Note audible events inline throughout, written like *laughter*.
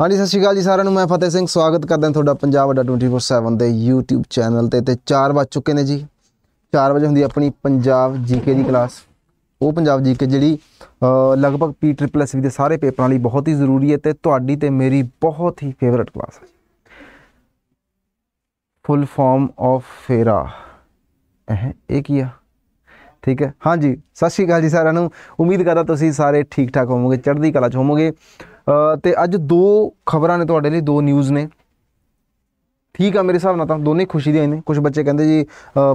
ਹਾਂਜੀ ਸਤਿ ਸ਼੍ਰੀ ਅਕਾਲ ਜੀ ਸਾਰਿਆਂ ਨੂੰ ਮੈਂ ਫਤਿਹ ਸਿੰਘ ਸਵਾਗਤ ਕਰਦਾ ਤੁਹਾਡਾ ਪੰਜਾਬ ਅੱਡਾ 24/7 ਦੇ YouTube ਚੈਨਲ ਤੇ ਤੇ 4 ਵਜ ਚੁੱਕੇ ਨੇ ਜੀ 4 ਵਜੇ ਹੁੰਦੀ ਆਪਣੀ ਪੰਜਾਬ ਜੀਕੇ ਦੀ ਕਲਾਸ ਉਹ ਪੰਜਾਬ ਜੀਕੇ ਜਿਹੜੀ ਲਗਭਗ ਪੀ ਟ੍ਰਿਪਲ ਐਸ ਵੀ ਦੇ ਸਾਰੇ ਪੇਪਰਾਂ ਲਈ ਬਹੁਤ ਹੀ ਜ਼ਰੂਰੀ ਹੈ ਤੇ ਤੁਹਾਡੀ ਤੇ ਮੇਰੀ ਬਹੁਤ ਹੀ ਫੇਵਰਿਟ ਕਲਾਸ ਹੈ ਫੁੱਲ ਫਾਰਮ ਆਫ ਫੇਰਾ ਇਹ ਇਹ ਕੀ ਆ ਠੀਕ ਹੈ ਹਾਂਜੀ ਸਤਿ ਸ਼੍ਰੀ ਅਕਾਲ ਜੀ ਸਾਰਿਆਂ ਨੂੰ ਉਮੀਦ ਕਰਦਾ ਤੁਸੀਂ ਸਾਰੇ ਠੀਕ ਠਾਕ ਹੋਵੋਗੇ ਚੜ੍ਹਦੀ ਕਲਾ 'ਚ ਹੋਵੋਗੇ ਤੇ ਅੱਜ ਦੋ ਖਬਰਾਂ ਨੇ ਤੁਹਾਡੇ ਲਈ ਦੋ ਨਿਊਜ਼ ਨੇ ਠੀਕ ਆ ਮੇਰੇ ਹਿਸਾਬ ਨਾਲ ਤਾਂ ਦੋਨੇ ਖੁਸ਼ੀ ਦੀਆਂ ਨੇ ਕੁਝ ਬੱਚੇ ਕਹਿੰਦੇ ਜੀ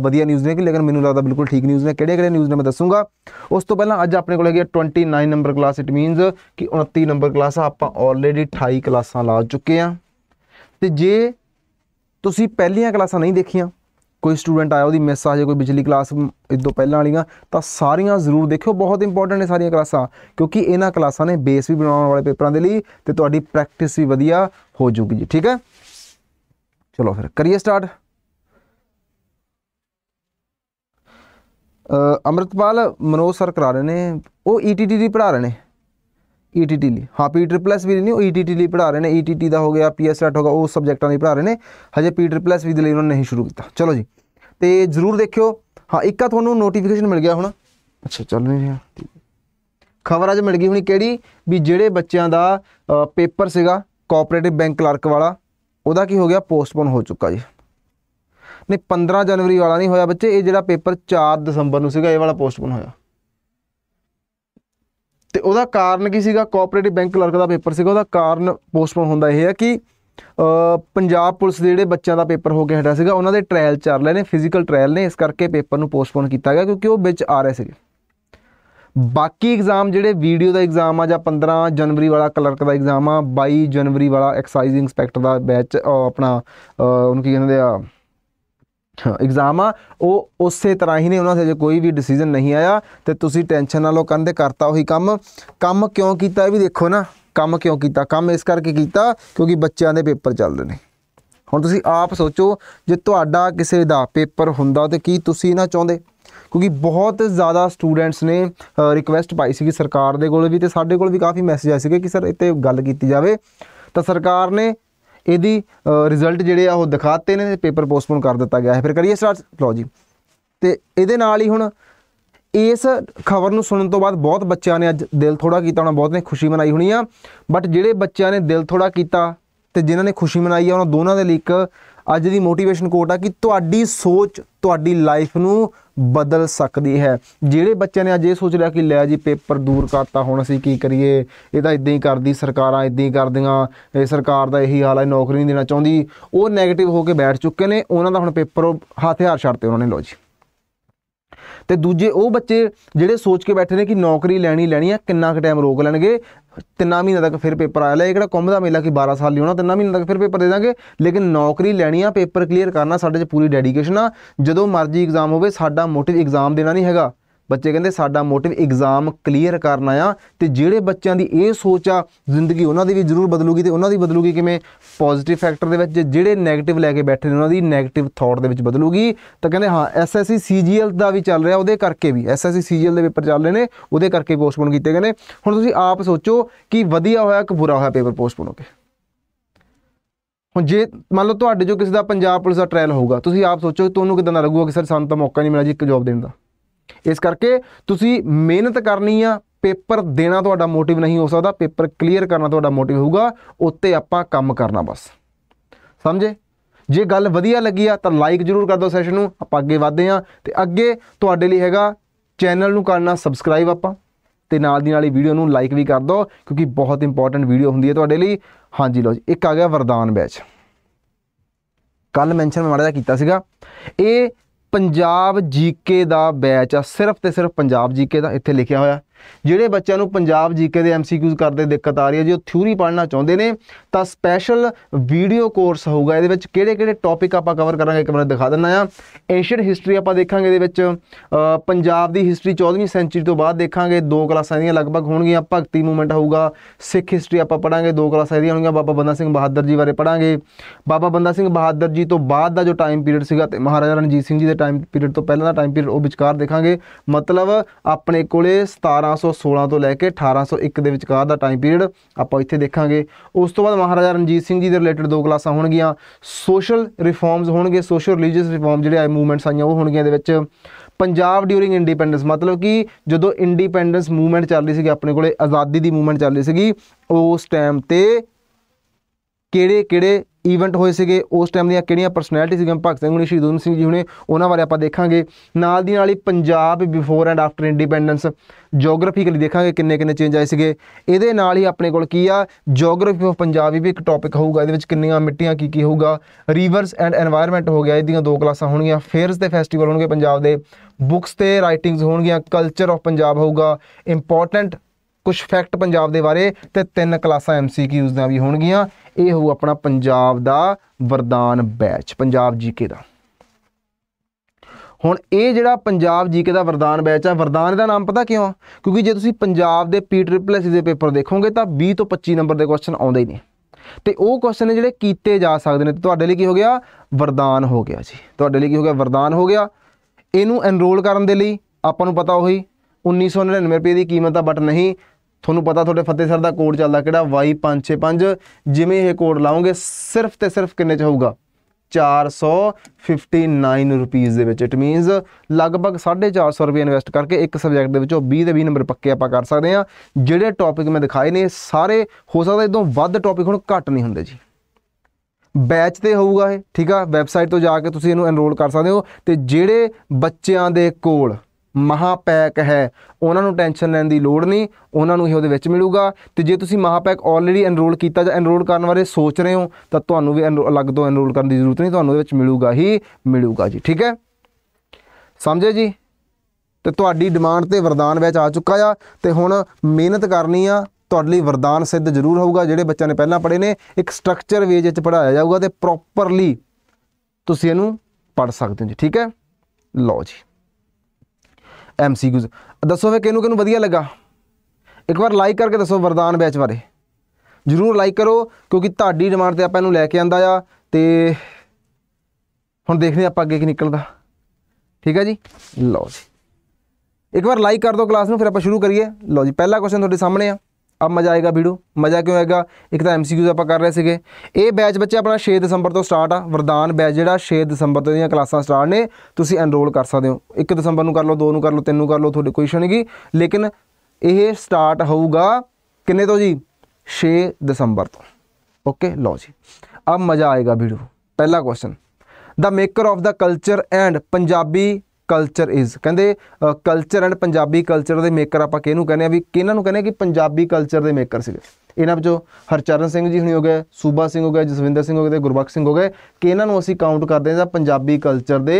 ਵਧੀਆ ਨਿਊਜ਼ ਨੇ ਕਿ ਲੇਕਿਨ ਮੈਨੂੰ ਲੱਗਦਾ ਬਿਲਕੁਲ ਠੀਕ ਨਿਊਜ਼ ਨੇ ਕਿਹੜੇ ਕਿਹੜੇ ਨਿਊਜ਼ ਨੇ ਮੈਂ ਦੱਸੂਗਾ ਉਸ ਤੋਂ ਪਹਿਲਾਂ ਅੱਜ ਆਪਣੇ ਕੋਲ ਹੈਗੀ 29 ਨੰਬਰ ਕਲਾਸ ਇਟ ਮੀਨਸ ਕਿ 29 ਨੰਬਰ ਕਲਾਸ ਆਪਾਂ ਆਲਰੇਡੀ 28 ਕਲਾਸਾਂ ਲਾ ਚੁੱਕੇ ਆ ਤੇ ਜੇ ਤੁਸੀਂ ਪਹਿਲੀਆਂ ਕਲਾਸਾਂ ਨਹੀਂ ਦੇਖੀਆਂ ਕੋਈ ਸਟੂਡੈਂਟ ਆਇਆ ਉਹਦੀ ਮਿਸ ਆ ਜੇ ਕੋਈ ਪਿਛਲੀ ਕਲਾਸ ਇਦੋਂ ਪਹਿਲਾਂ ਵਾਲੀਆਂ ਤਾਂ ਸਾਰੀਆਂ ਜ਼ਰੂਰ ਦੇਖਿਓ ਬਹੁਤ ਇੰਪੋਰਟੈਂਟ ਨੇ ਸਾਰੀਆਂ ਕਲਾਸਾਂ ਕਿਉਂਕਿ ਇਹਨਾਂ ਕਲਾਸਾਂ ਨੇ ਬੇਸ ਵੀ ਬਣਾਉਣ ਵਾਲੇ ਪੇਪਰਾਂ ਦੇ ਲਈ ਤੇ ਤੁਹਾਡੀ ਪ੍ਰੈਕਟਿਸ ਵੀ ਵਧੀਆ ਹੋ ਜੂਗੀ ਜੀ ਠੀਕ ਹੈ ਚਲੋ ਫਿਰ ਕਰੀਏ ਸਟਾਰਟ ਅਮਰਤਪਾਲ ਮਨੋਜ ਸਰ ਕਰਾ ਰਹੇ ਨੇ ਉਹ ਈਟੀਟੀ e ਦੀ ਪੜਾ ਰਹੇ ਨੇ ਈਟੀਟੀ e ਲਈ ਹਾਂ ਪੀ ਟ੍ਰਿਪਲ ਐਸ ਵੀ ਨਹੀਂ ਉਹ ਈਟੀਟੀ e ਲਈ ਪੜਾ ਰਹੇ ਨੇ ETT ਦਾ ਹੋ ਗਿਆ PSAT ਹੋ ਗਿਆ ਉਹ ਸਬਜੈਕਟਾਂ ਲਈ ਪੜਾ ਰਹੇ ਨੇ ਹਜੇ ਪੀ ਟ੍ਰਿਪਲ ਵੀ ਦੇ ਲਈ ਉਹਨਾਂ ਨੇ ਨਹੀਂ ਸ਼ੁਰੂ ਕੀਤਾ ਚਲੋ ਜੀ ਤੇ ਜਰੂਰ ਦੇਖਿਓ ਹਾਂ ਇੱਕ ਆ ਤੁਹਾਨੂੰ ਨੋਟੀਫਿਕੇਸ਼ਨ ਮਿਲ ਗਿਆ ਹੁਣ ਅੱਛਾ ਚੱਲ ਨਹੀਂ ਰਿਹਾ ਖਬਰ ਅੱਜ ਮਿਲ ਗਈ ਹੁਣੀ ਕਿਹੜੀ ਵੀ ਜਿਹੜੇ ਬੱਚਿਆਂ ਦਾ ਪੇਪਰ ਸੀਗਾ ਕੋਆਪਰੇਟਿਵ ਬੈਂਕ ਕਲਰਕ ਵਾਲਾ ਉਹਦਾ ਕੀ ਹੋ ਗਿਆ ਪੋਸਟਪੋਨ ਹੋ ਚੁੱਕਾ ਜੀ ਨਹੀਂ 15 ਜਨਵਰੀ ਵਾਲਾ ਨਹੀਂ ਹੋਇਆ ਬੱਚੇ ਇਹ ਜਿਹੜਾ ਪੇਪਰ 4 ਦਸੰਬਰ ਨੂੰ ਸੀਗਾ ਇਹ ਵਾਲਾ ਪੋਸਟਪੋਨ ਹੋਇਆ ਤੇ ਉਹਦਾ ਕਾਰਨ ਕੀ ਸੀਗਾ ਕੋਆਪਰੇਟਿਵ ਬੈਂਕ ਕਲਰਕ ਦਾ ਪੇਪਰ ਸੀਗਾ ਉਹਦਾ ਕਾਰਨ ਪੋਸਟਪੋਨ ਹੁੰਦਾ ਇਹ ਹੈ ਕਿ ਪੰਜਾਬ ਪੁਲਿਸ ਦੇ ਜਿਹੜੇ ਬੱਚਿਆਂ ਦਾ ਪੇਪਰ ਹੋ ਕੇ ਹਟਿਆ ਸੀਗਾ ਉਹਨਾਂ ਦੇ ਟ੍ਰਾਇਲ ਚੱਲ ਰਹੇ ਨੇ ਫਿਜ਼ੀਕਲ ਟ੍ਰਾਇਲ ਨੇ ਇਸ ਕਰਕੇ ਪੇਪਰ ਨੂੰ ਪੋਸਟਪੋਨ ਕੀਤਾ ਗਿਆ ਕਿਉਂਕਿ ਉਹ ਵਿੱਚ ਆ ਰਹੇ ਸੀਗੇ ਬਾਕੀ ਐਗਜ਼ਾਮ ਜਿਹੜੇ ਵੀਡੀਓ ਦਾ ਐਗਜ਼ਾਮ ਆ ਜਾਂ 15 ਜਨਵਰੀ ਵਾਲਾ ਕਲਰਕ ਦਾ ਐਗਜ਼ਾਮ ਆ 22 ਜਨਵਰੀ ਵਾਲਾ ਐਕਸਾਈਜ਼ ਇੰਸਪੈਕਟਰ ਦਾ ਬੈਚ ਆਪਣਾ ਉਹਨੂੰ ਕੀ ਕਹਿੰਦੇ ਆ ਐਗਜ਼ਾਮ ਆ ਉਹ ਉਸੇ ਤਰ੍ਹਾਂ ਹੀ ਨੇ ਉਹਨਾਂ ਸੇ ਜੇ ਕੋਈ ਵੀ ਡਿਸੀਜਨ ਨਹੀਂ ਆਇਆ ਤੇ ਤੁਸੀਂ ਟੈਨਸ਼ਨ ਨਾ ਲਓ ਕੰਦੇ ਕਰਤਾ ਉਹੀ ਕੰਮ ਕੰਮ ਕਿਉਂ ਕੀਤਾ ਇਹ ਵੀ ਦੇਖੋ ਨਾ ਕੰਮ ਕਿਉਂ ਕੀਤਾ ਕੰਮ ਇਸ ਕਰਕੇ ਕੀਤਾ ਕਿਉਂਕਿ ਬੱਚਿਆਂ ਦੇ ਪੇਪਰ ਚੱਲ ਰਹੇ ਨੇ ਹੁਣ ਤੁਸੀਂ ਆਪ ਸੋਚੋ ਜੇ ਤੁਹਾਡਾ ਕਿਸੇ ਦਾ ਪੇਪਰ ਹੁੰਦਾ ਤੇ ਕੀ ਤੁਸੀਂ ਨਾ ਚਾਹੁੰਦੇ ਕਿਉਂਕਿ ਬਹੁਤ ਜ਼ਿਆਦਾ ਸਟੂਡੈਂਟਸ ਨੇ ਰਿਕੁਐਸਟ ਪਾਈ ਸੀ ਕਿ ਸਰਕਾਰ ਦੇ ਕੋਲ ਵੀ ਤੇ ਸਾਡੇ ਕੋਲ ਵੀ ਕਾਫੀ ਮੈਸੇਜ ਆਏ ਸੀਗੇ ਕਿ ਸਰ ਇੱਥੇ ਗੱਲ ਕੀਤੀ ਜਾਵੇ ਤਾਂ ਸਰਕਾਰ ਨੇ ਇਹਦੀ ਰਿਜ਼ਲਟ ਜਿਹੜੇ ਆ ਉਹ ਦਿਖਾਤੇ ਨੇ ਪੇਪਰ ਪੋਸਟਪੋਨ ਕਰ ਦਿੱਤਾ ਗਿਆ ਹੈ ਫਿਰ ਕਰੀਏ ਸਟਾਰਟ ਲਓ ਜੀ ਤੇ ਇਹਦੇ ਨਾਲ ਹੀ ਹੁਣ ਇਸ ਖਬਰ ਨੂੰ ਸੁਣਨ ਤੋਂ ਬਾਅਦ ਬਹੁਤ ਬੱਚਿਆਂ ਨੇ ਅੱਜ ਦਿਲ ਥੋੜਾ ਕੀਤਾ ਹੋਣਾ ਬਹੁਤ ਨੇ ਖੁਸ਼ੀ ਮਨਾਈ ਹੋਣੀ ਆ ਬਟ ਜਿਹੜੇ ਬੱਚਿਆਂ ਨੇ ਦਿਲ ਥੋੜਾ ਕੀਤਾ ਤੇ ਜਿਨ੍ਹਾਂ ਨੇ ਖੁਸ਼ੀ ਮਨਾਈ ਆ ਉਹਨਾਂ ਦੋਨਾਂ ਦੇ ਲਈ ਇੱਕ ਅੱਜ ਦੀ ਮੋਟੀਵੇਸ਼ਨ ਕੋਟ ਆ ਕਿ ਤੁਹਾਡੀ ਸੋਚ ਤੁਹਾਡੀ ਲਾਈਫ ਨੂੰ ਬਦਲ ਸਕਦੀ ਹੈ ਜਿਹੜੇ ਬੱਚਿਆਂ ਨੇ ਅੱਜ ਇਹ ਸੋਚ ਲਿਆ ਕਿ ਲੈ ਜੀ ਪੇਪਰ ਦੂਰ ਕਰਤਾ ਹੁਣ ਅਸੀਂ ਕੀ ਕਰੀਏ ਇਹ ਤਾਂ ਇਦਾਂ ਹੀ ਕਰਦੀ ਸਰਕਾਰਾਂ ਇਦਾਂ ਹੀ ਕਰਦੀਆਂ ਇਹ ਸਰਕਾਰ ਦਾ ਇਹੀ ਹਾਲ ਹੈ ਨੌਕਰੀ ਨਹੀਂ ਦੇਣਾ ਚਾਹੁੰਦੀ ਉਹ 네ਗੇਟਿਵ ਹੋ ਕੇ ਬੈਠ ਚੁੱਕੇ ਨੇ ਉਹਨਾਂ ਦਾ ਹੁਣ ਪੇਪਰ ਹਥਿਆਰ ਛੱਡਤੇ ਉਹਨਾਂ ਨੇ ਲੋ ਜੀ ਤੇ ਦੂਜੇ ਉਹ ਬੱਚੇ ਜਿਹੜੇ ਸੋਚ ਕੇ ਬੈਠੇ ਨੇ ਕਿ ਨੌਕਰੀ ਲੈਣੀ ਲੈਣੀ ਆ ਕਿੰਨਾ ਕੁ ਟਾਈਮ ਰੋਕ ਲੈਣਗੇ ਤਿੰਨਾ ਮਹੀਨੇ ਤੱਕ ਫਿਰ ਪੇਪਰ ਆ ਲੈ ਇਹ ਕਿਹੜਾ ਕੁੰਭ ਦਾ ਮੇਲਾ ਕਿ 12 ਸਾਲ ਲਈ ਹੋਣਾ ਤਿੰਨਾ ਮਹੀਨੇ ਤੱਕ ਫਿਰ ਪੇਪਰ ਦੇ ਦਾਂਗੇ ਲੇਕਿਨ ਨੌਕਰੀ ਲੈਣੀ ਆ ਪੇਪਰ ਕਲੀਅਰ ਕਰਨਾ ਸਾਡੇ 'ਚ ਪੂਰੀ ਡੈਡੀਕੇਸ਼ਨ ਆ ਜਦੋਂ ਮਰਜ਼ੀ ਐਗਜ਼ਾਮ ਹੋਵੇ ਸਾਡਾ ਮੋਟਿਵ ਐਗਜ਼ਾਮ ਦੇਣਾ ਨਹੀਂ ਹੈਗਾ ਬੱਚੇ ਕਹਿੰਦੇ ਸਾਡਾ ਮੋਟਿਵ ਐਗਜ਼ਾਮ ਕਲੀਅਰ ਕਰਨਾ ਆ ਤੇ ਜਿਹੜੇ ਬੱਚਿਆਂ ਦੀ ਇਹ ਸੋਚ ਆ ਜ਼ਿੰਦਗੀ ਉਹਨਾਂ ਦੀ ਵੀ ਜ਼ਰੂਰ ਬਦਲੂਗੀ ਤੇ ਉਹਨਾਂ ਦੀ ਬਦਲੂਗੀ ਕਿਵੇਂ ਪੋਜ਼ਿਟਿਵ ਫੈਕਟਰ ਦੇ ਵਿੱਚ ਜਿਹੜੇ ਨੈਗੇਟਿਵ ਲੈ ਕੇ ਬੈਠੇ ਨੇ ਉਹਨਾਂ ਦੀ ਨੈਗੇਟਿਵ ਥਾਟ ਦੇ ਵਿੱਚ ਬਦਲੂਗੀ ਤਾਂ ਕਹਿੰਦੇ ਹਾਂ ਐਸਐਸਸੀ ਸੀਜੀਐਲ ਦਾ ਵੀ ਚੱਲ ਰਿਹਾ ਉਹਦੇ ਕਰਕੇ ਵੀ ਐਸਐਸਸੀ ਸੀਜੀਐਲ ਦੇ ਪੇਪਰ ਚੱਲ ਰਹੇ ਨੇ ਉਹਦੇ ਕਰਕੇ ਪੋਸਟਪੋਨ ਕੀਤੇ ਗਏ ਨੇ ਹੁਣ ਤੁਸੀਂ ਆਪ ਸੋਚੋ ਕਿ ਵਧੀਆ ਹੋਇਆ ਕਿ ਬੁਰਾ ਹੋਇਆ ਪੇਪਰ ਪੋਸਟਪੋਨ ਹੋ ਕੇ ਹੁਣ ਜੇ ਮੰਨ ਲਓ ਤੁਹਾਡੇ ਜੋ ਕਿਸੇ ਦਾ ਪੰਜਾਬ ਪੁਲਿਸ ਦਾ ਟ੍ਰਾਇਲ ਹੋਊਗਾ ਤੁਸੀਂ ਆਪ ਸੋਚੋ ਤੁਹਾਨੂੰ ਕਿਦਾਂ ਲੱਗੂਗਾ ਕਿ ਸਰ ਸਾਨੂੰ ਤਾਂ ਮੌਕਾ ਨਹੀਂ ਮਿਲਿਆ ਜੀ ਇੱਕ ਜੌਬ ਦੇਣ ਦਾ ਇਸ ਕਰਕੇ ਤੁਸੀਂ ਮਿਹਨਤ ਕਰਨੀ ਆ ਪੇਪਰ ਦੇਣਾ ਤੁਹਾਡਾ ਮੋਟਿਵ ਨਹੀਂ ਹੋ ਸਕਦਾ ਪੇਪਰ ਕਲੀਅਰ ਕਰਨਾ ਤੁਹਾਡਾ ਮੋਟਿਵ ਹੋਊਗਾ ਉੱਤੇ ਆਪਾਂ ਕੰਮ ਕਰਨਾ ਬਸ ਸਮਝੇ ਜੇ ਗੱਲ ਵਧੀਆ ਲੱਗੀ ਆ ਤਾਂ ਲਾਈਕ ਜਰੂਰ ਕਰ ਦਿਓ ਸੈਸ਼ਨ ਨੂੰ ਆਪਾਂ ਅੱਗੇ ਵਧਦੇ ਆ ਤੇ ਅੱਗੇ ਤੁਹਾਡੇ ਲਈ ਹੈਗਾ ਚੈਨਲ ਨੂੰ ਕਰਨਾ ਸਬਸਕ੍ਰਾਈਬ ਆਪਾਂ ਤੇ ਨਾਲ ਦੀ ਨਾਲ ਹੀ ਵੀਡੀਓ ਨੂੰ ਲਾਈਕ ਵੀ ਕਰ ਦਿਓ ਕਿਉਂਕਿ ਬਹੁਤ ਇੰਪੋਰਟੈਂਟ ਵੀਡੀਓ ਹੁੰਦੀ ਹੈ ਤੁਹਾਡੇ ਲਈ ਹਾਂਜੀ ਲੋ ਜੀ ਇੱਕ ਆ ਗਿਆ ਵਰਦਾਨ ਬੈਚ ਕੱਲ ਮੈਂਸ਼ਨ ਮੈਂ ਮਾੜਾ ਜਿਹਾ ਕੀਤਾ ਸੀਗਾ ਇਹ ਪੰਜਾਬ ਜੀਕੇ ਦਾ ਬੈਚ ਆ ਸਿਰਫ ਤੇ ਸਿਰਫ ਪੰਜਾਬ ਜੀਕੇ ਦਾ ਇੱਥੇ ਲਿਖਿਆ ਹੋਇਆ ਜਿਹੜੇ ਬੱਚਿਆਂ ਨੂੰ ਪੰਜਾਬ ਜੀਕੇ ਦੇ ਐਮਸੀਕਿਊਜ਼ ਕਰਦੇ ਦਿੱਕਤ ਆ ਰਹੀ ਹੈ ਜੇ ਉਹ ਥਿਊਰੀ ਪੜ੍ਹਨਾ ਚਾਹੁੰਦੇ ਨੇ ਤਾਂ ਸਪੈਸ਼ਲ ਵੀਡੀਓ ਕੋਰਸ ਹੋਊਗਾ ਇਹਦੇ ਵਿੱਚ ਕਿਹੜੇ-ਕਿਹੜੇ ਟੌਪਿਕ ਆਪਾਂ ਕਵਰ ਕਰਾਂਗੇ ਇੱਕ ਮੈਂ ਦਿਖਾ ਦਿੰਨਾ ਆ ਐਂਸ਼ੀਅੰਟ ਹਿਸਟਰੀ ਆਪਾਂ ਦੇਖਾਂਗੇ ਇਹਦੇ ਵਿੱਚ ਪੰਜਾਬ ਦੀ ਹਿਸਟਰੀ 14ਵੀਂ ਸੈਂਚਰੀ ਤੋਂ ਬਾਅਦ ਦੇਖਾਂਗੇ ਦੋ ਕਲਾਸਾਂ ਦੀਆਂ ਲਗਭਗ ਹੋਣਗੀਆਂ ਭਗਤੀ ਮੂਵਮੈਂਟ ਹੋਊਗਾ ਸਿੱਖ ਹਿਸਟਰੀ ਆਪਾਂ ਪੜਾਂਗੇ ਦੋ ਕਲਾਸਾਂ ਇਹਦੀਆਂ ਹੋਣਗੀਆਂ ਬਾਬਾ ਬੰਦਾ ਸਿੰਘ ਬਹਾਦਰ ਜੀ ਬਾਰੇ ਪੜਾਂਗੇ ਬਾਬਾ ਬੰਦਾ ਸਿੰਘ ਬਹਾਦਰ ਜੀ ਤੋਂ ਬਾਅਦ ਦਾ ਜੋ ਟਾਈਮ ਪੀਰੀਅਡ ਸੀਗਾ ਤੇ ਮਹਾਰਾਜਾ ਰਣਜੀਤ ਸਿੰਘ ਜੀ ਦੇ ਟਾਈਮ ਪੀਰੀਅਡ ਤੋਂ ਪਹਿਲਾਂ ਦਾ ਟਾਈਮ ਪੀਰੀਅਡ ਉਹ ਵਿਚਕਾਰ ਦੇਖਾਂਗੇ ਮਤਲਬ ਆਪਣੇ ਕੋਲੇ 17 1816 ਤੋਂ ਲੈ ਕੇ 1801 ਦੇ ਵਿਚਕਾਰ ਦਾ ਟਾਈਮ ਪੀਰੀਅਡ ਆਪਾਂ ਇੱਥੇ ਦੇਖਾਂਗੇ ਉਸ ਤੋਂ ਬਾਅਦ ਮਹਾਰਾਜਾ ਰਣਜੀਤ ਸਿੰਘ ਜੀ ਦੇ ਰਿਲੇਟਡ ਦੋ ਕਲਾਸਾਂ ਹੋਣਗੀਆਂ ਸੋਸ਼ਲ ਰਿਫਾਰਮਸ ਹੋਣਗੇ ਸੋਸ਼ਲ ਰਿਲੀਜੀਅਸ ਰਿਫਾਰਮ ਜਿਹੜੇ ਆ ਮੂਵਮੈਂਟਸ ਆਈਆਂ ਉਹ ਹੋਣਗੀਆਂ ਦੇ ਵਿੱਚ ਪੰਜਾਬ ਡਿਊਰਿੰਗ ਇੰਡੀਪੈਂਡੈਂਸ ਮਤਲਬ ਕਿ ਜਦੋਂ ਇੰਡੀਪੈਂਡੈਂਸ ਮੂਵਮੈਂਟ ਚੱਲ ਰਹੀ ਸੀਗੀ ਆਪਣੇ ਕੋਲੇ ਆਜ਼ਾਦੀ ਦੀ ਮੂਵਮੈਂਟ ਚੱਲ ਰਹੀ ਸੀਗੀ ਉਸ ਟਾਈਮ ਤੇ ਕਿਹੜੇ ਕਿਹੜੇ ਇਵੈਂਟ ਹੋਏ ਸੀਗੇ ਉਸ ਟਾਈਮ ਦੀਆਂ ਕਿਹੜੀਆਂ ਪਰਸਨੈਲਿਟੀ ਸੀਗੀਆਂ ਭਗਤ ਸਿੰਘ ਹੁਣੀ ਸ਼ਹੀਦ ਸਿੰਘ ਜੀ ਹੁਣੇ ਉਹਨਾਂ ਬਾਰੇ ਆਪਾਂ ਦੇਖਾਂਗੇ ਨਾਲ ਦੀ ਨਾਲ ਹੀ Punjab before and after independence geographically ਦੇਖਾਂਗੇ ਕਿੰਨੇ ਕਿੰਨੇ ਚੇਂਜ ਆਏ ਸੀਗੇ ਇਹਦੇ ਨਾਲ ਹੀ ਆਪਣੇ ਕੋਲ ਕੀ ਆ ਜੀਓਗ੍ਰਾਫੀ ਆਫ ਪੰਜਾਬ ਵੀ ਇੱਕ ਟੌਪਿਕ ਹੋਊਗਾ ਇਹਦੇ ਵਿੱਚ ਕਿੰਨੀਆਂ ਮਿੱਟੀਆਂ ਕੀ ਕੀ ਹੋਊਗਾ ਰਿਵਰਸ ਐਂਡ এনवायरमेंट ਹੋ ਗਿਆ ਇਹਦੀਆਂ ਦੋ ਕਲਾਸਾਂ ਹੋਣਗੀਆਂ ਫੇਅਰਸ ਤੇ ਫੈਸਟੀਵਲ ਹੋਣਗੇ ਪੰਜਾਬ ਦੇ ਬੁੱਕਸ ਤੇ ਰਾਈਟਿੰਗਸ ਹੋਣਗੀਆਂ ਕਲਚਰ ਆਫ ਪੰਜਾਬ ਹੋਊਗਾ ਇੰਪੋਰਟੈਂਟ ਕੁਝ ਫੈਕਟ ਪੰਜਾਬ ਦੇ ਬਾਰੇ ਤੇ ਤਿੰਨ ਕਲਾਸਾਂ ਐਮਸੀਕਿਊਜ਼ ਦੀਆਂ ਵੀ ਹੋਣਗੀਆਂ ਇਹ ਹੋਊ ਆਪਣਾ ਪੰਜਾਬ ਦਾ ਵਰਦਾਨ ਬੈਚ ਪੰਜਾਬ ਜੀਕੇ ਦਾ ਹੁਣ ਇਹ ਜਿਹੜਾ ਪੰਜਾਬ ਜੀਕੇ ਦਾ ਵਰਦਾਨ ਬੈਚ ਆ ਵਰਦਾਨ ਦਾ ਨਾਮ ਪਤਾ ਕਿਉਂ ਕਿਉਂਕਿ ਜੇ ਤੁਸੀਂ ਪੰਜਾਬ ਦੇ ਪੀ ਟ੍ਰਿਪਲ ਐਸ ਦੇ ਪੇਪਰ ਦੇਖੋਗੇ ਤਾਂ 20 ਤੋਂ 25 ਨੰਬਰ ਦੇ ਕੁਐਸਚਨ ਆਉਂਦੇ ਹੀ ਨੇ ਤੇ ਉਹ ਕੁਐਸਚਨ ਨੇ ਜਿਹੜੇ ਕੀਤੇ ਜਾ ਸਕਦੇ ਨੇ ਤੁਹਾਡੇ ਲਈ ਕੀ ਹੋ ਗਿਆ ਵਰਦਾਨ ਹੋ ਗਿਆ ਜੀ ਤੁਹਾਡੇ ਲਈ ਕੀ ਹੋ ਗਿਆ ਵਰਦਾਨ ਹੋ ਗਿਆ ਇਹਨੂੰ ਐਨਰੋਲ ਕਰਨ ਦੇ ਲਈ ਆਪਾਂ ਨੂੰ ਪਤਾ ਉਹੀ 1999 ਰੁਪਏ ਦੀ ਕੀਮਤ ਆ ਬਟ ਨਹੀਂ ਤੁਹਾਨੂੰ ਪਤਾ ਤੁਹਾਡੇ ਫਤਿਹ ਸਰ ਦਾ ਕੋਡ ਚੱਲਦਾ ਕਿਹੜਾ Y565 ਜਿਵੇਂ ਇਹ ਕੋਡ ਲਾਉਂਗੇ ਸਿਰਫ ਤੇ ਸਿਰਫ ਕਿੰਨੇ ਚ ਹੋਊਗਾ 459 ਰੁਪਏ ਦੇ ਵਿੱਚ ਇਟ ਮੀਨਸ ਲਗਭਗ 450 ਰੁਪਏ ਇਨਵੈਸਟ ਕਰਕੇ ਇੱਕ ਸਬਜੈਕਟ ਦੇ ਵਿੱਚੋਂ 20 ਦੇ 20 ਨੰਬਰ ਪੱਕੇ ਆਪਾਂ ਕਰ ਸਕਦੇ ਆ ਜਿਹੜੇ ਟੌਪਿਕ ਮੈਂ ਦਿਖਾਏ ਨੇ ਸਾਰੇ ਹੋ ਸਕਦਾ ਇਦੋਂ ਵੱਧ ਟੌਪਿਕ ਹੁਣ ਘੱਟ ਨਹੀਂ ਹੁੰਦੇ ਜੀ ਬੈਚ ਤੇ ਹੋਊਗਾ ਇਹ ਠੀਕ ਆ ਵੈਬਸਾਈਟ ਤੋਂ ਜਾ ਕੇ ਤੁਸੀਂ ਇਹਨੂੰ ਐਨਰੋਲ ਕਰ ਸਕਦੇ ਹੋ ਤੇ ਜਿਹੜੇ ਬੱਚਿਆਂ ਦੇ ਕੋਲ ਮਹਾਪੈਕ ਹੈ ਉਹਨਾਂ ਨੂੰ ਟੈਨਸ਼ਨ ਲੈਣ ਦੀ ਲੋੜ ਨਹੀਂ ਉਹਨਾਂ ਨੂੰ ਇਹ ਉਹਦੇ ਵਿੱਚ ਮਿਲੂਗਾ ਤੇ ਜੇ ਤੁਸੀਂ ਮਹਾਪੈਕ ਆਲਰੇਡੀ ਐਨਰੋਲ ਕੀਤਾ ਜਾਂ ਐਨਰੋਲ ਕਰਨ ਬਾਰੇ ਸੋਚ ਰਹੇ ਹੋ ਤਾਂ ਤੁਹਾਨੂੰ ਵੀ ਅਲੱਗ ਤੋਂ ਐਨਰੋਲ ਕਰਨ ਦੀ ਜ਼ਰੂਰਤ ਨਹੀਂ ਤੁਹਾਨੂੰ ਉਹਦੇ ਵਿੱਚ ਮਿਲੂਗਾ ਹੀ ਮਿਲੂਗਾ ਜੀ ਠੀਕ ਹੈ ਸਮਝੇ ਜੀ ਤੇ ਤੁਹਾਡੀ ਡਿਮਾਂਡ ਤੇ ਵਰਦਾਨ ਵਿੱਚ ਆ ਚੁੱਕਾ ਆ ਤੇ ਹੁਣ ਮਿਹਨਤ ਕਰਨੀ ਆ ਤੁਹਾਡੇ ਲਈ ਵਰਦਾਨ ਸਿੱਧ ਜ਼ਰੂਰ ਹੋਊਗਾ ਜਿਹੜੇ ਬੱਚਿਆਂ ਨੇ ਪਹਿਲਾਂ ਪੜ੍ਹੇ ਨੇ ਇੱਕ ਸਟਰਕਚਰ ਵੇਜ ਵਿੱਚ ਪੜਾਇਆ ਜਾਊਗਾ ਤੇ ਪ੍ਰੋਪਰਲੀ ਤੁਸੀਂ ਇਹਨੂੰ ਪੜ ਸਕਦੇ ਹੋ ਜੀ ਠੀਕ ਹੈ ਲਓ ਜੀ ਐਮਸੀਕਿਊਜ਼ ਦੱਸੋ ਫੇ ਕਿਹਨੂੰ ਕਿਹਨੂੰ ਵਧੀਆ ਲੱਗਾ ਇੱਕ ਵਾਰ ਲਾਈਕ ਕਰਕੇ ਦੱਸੋ ਵਰਦਾਨ ਬੈਚ ਬਾਰੇ ਜਰੂਰ ਲਾਈਕ ਕਰੋ ਕਿਉਂਕਿ ਤੁਹਾਡੀ ਡਿਮਾਂਡ ਤੇ ਆਪਾਂ ਇਹਨੂੰ ਲੈ ਕੇ ਆਂਦਾ ਆ ਤੇ ਹੁਣ ਦੇਖਦੇ ਆਪਾਂ ਅੱਗੇ ਕੀ ਨਿਕਲਦਾ ਠੀਕ ਹੈ ਜੀ ਲਓ ਜੀ ਇੱਕ ਵਾਰ ਲਾਈਕ ਕਰ ਦਿਓ ਕਲਾਸ ਨੂੰ ਫਿਰ ਆਪਾਂ ਸ਼ੁਰੂ ਕਰੀਏ ਲਓ ਜੀ ਪਹਿਲਾ ਕੁਐਸਚਨ ਤੁਹਾਡੇ ਸਾਹਮਣੇ ਆ ਅਬ ਮਜ਼ਾ ਆਏਗਾ ਵੀਡੀਓ ਮਜ਼ਾ ਕਿਉਂ ਆਏਗਾ ਇੱਕ ਤਾਂ ਐਮਸੀਕਿਊਜ਼ ਆਪਾਂ ਕਰ ਰਹੇ ਸੀਗੇ ਇਹ ਬੈਚ ਬੱਚੇ ਆਪਣਾ 6 ਦਸੰਬਰ ਤੋਂ ਸਟਾਰਟ ਆ ਵਰਦਾਨ ਬੈਚ ਜਿਹੜਾ 6 ਦਸੰਬਰ ਤੋਂ ਦੀਆਂ ਕਲਾਸਾਂ ਸਟਾਰਟ ਨੇ ਤੁਸੀਂ ਐਨਰੋਲ ਕਰ ਸਕਦੇ ਹੋ 1 ਦਸੰਬਰ ਨੂੰ ਕਰ ਲਓ 2 ਨੂੰ ਕਰ ਲਓ 3 ਨੂੰ ਕਰ ਲਓ ਤੁਹਾਡੀ ਕੋਈ ਇਸ਼ੂ ਲੇਕਿਨ ਇਹ ਸਟਾਰਟ ਹੋਊਗਾ ਕਿੰਨੇ ਤੋਂ ਜੀ 6 ਦਸੰਬਰ ਤੋਂ ਓਕੇ ਲਓ ਜੀ ਅਬ ਮਜ਼ਾ ਆਏਗਾ ਵੀਡੀਓ ਪਹਿਲਾ question the maker of the culture and Punjabi culture is ਕਹਿੰਦੇ ਕਲਚਰ ਐਂਡ ਪੰਜਾਬੀ ਕਲਚਰ ਦੇ ਮੇਕਰ ਆਪਾਂ ਕਿਹਨੂੰ ਕਹਿੰਦੇ ਆ ਵੀ ਕਿਹਨਾਂ ਨੂੰ ਕਹਿੰਦੇ ਆ ਕਿ ਪੰਜਾਬੀ ਕਲਚਰ ਦੇ ਮੇਕਰ ਸੀਗੇ ਇਹਨਾਂ ਵਿੱਚੋਂ ਹਰਚਰਨ ਸਿੰਘ ਜੀ ਹੁਣੀ ਹੋ ਗਏ ਸੂਬਾ ਸਿੰਘ ਹੋ ਗਏ ਜਸਵਿੰਦਰ ਸਿੰਘ ਹੋ ਗਏ ਤੇ ਗੁਰਬਖਸ਼ ਸਿੰਘ ਹੋ ਗਏ ਕਿ ਇਹਨਾਂ ਨੂੰ ਅਸੀਂ ਕਾਊਂਟ ਕਰਦੇ ਹਾਂ ਪੰਜਾਬੀ ਕਲਚਰ ਦੇ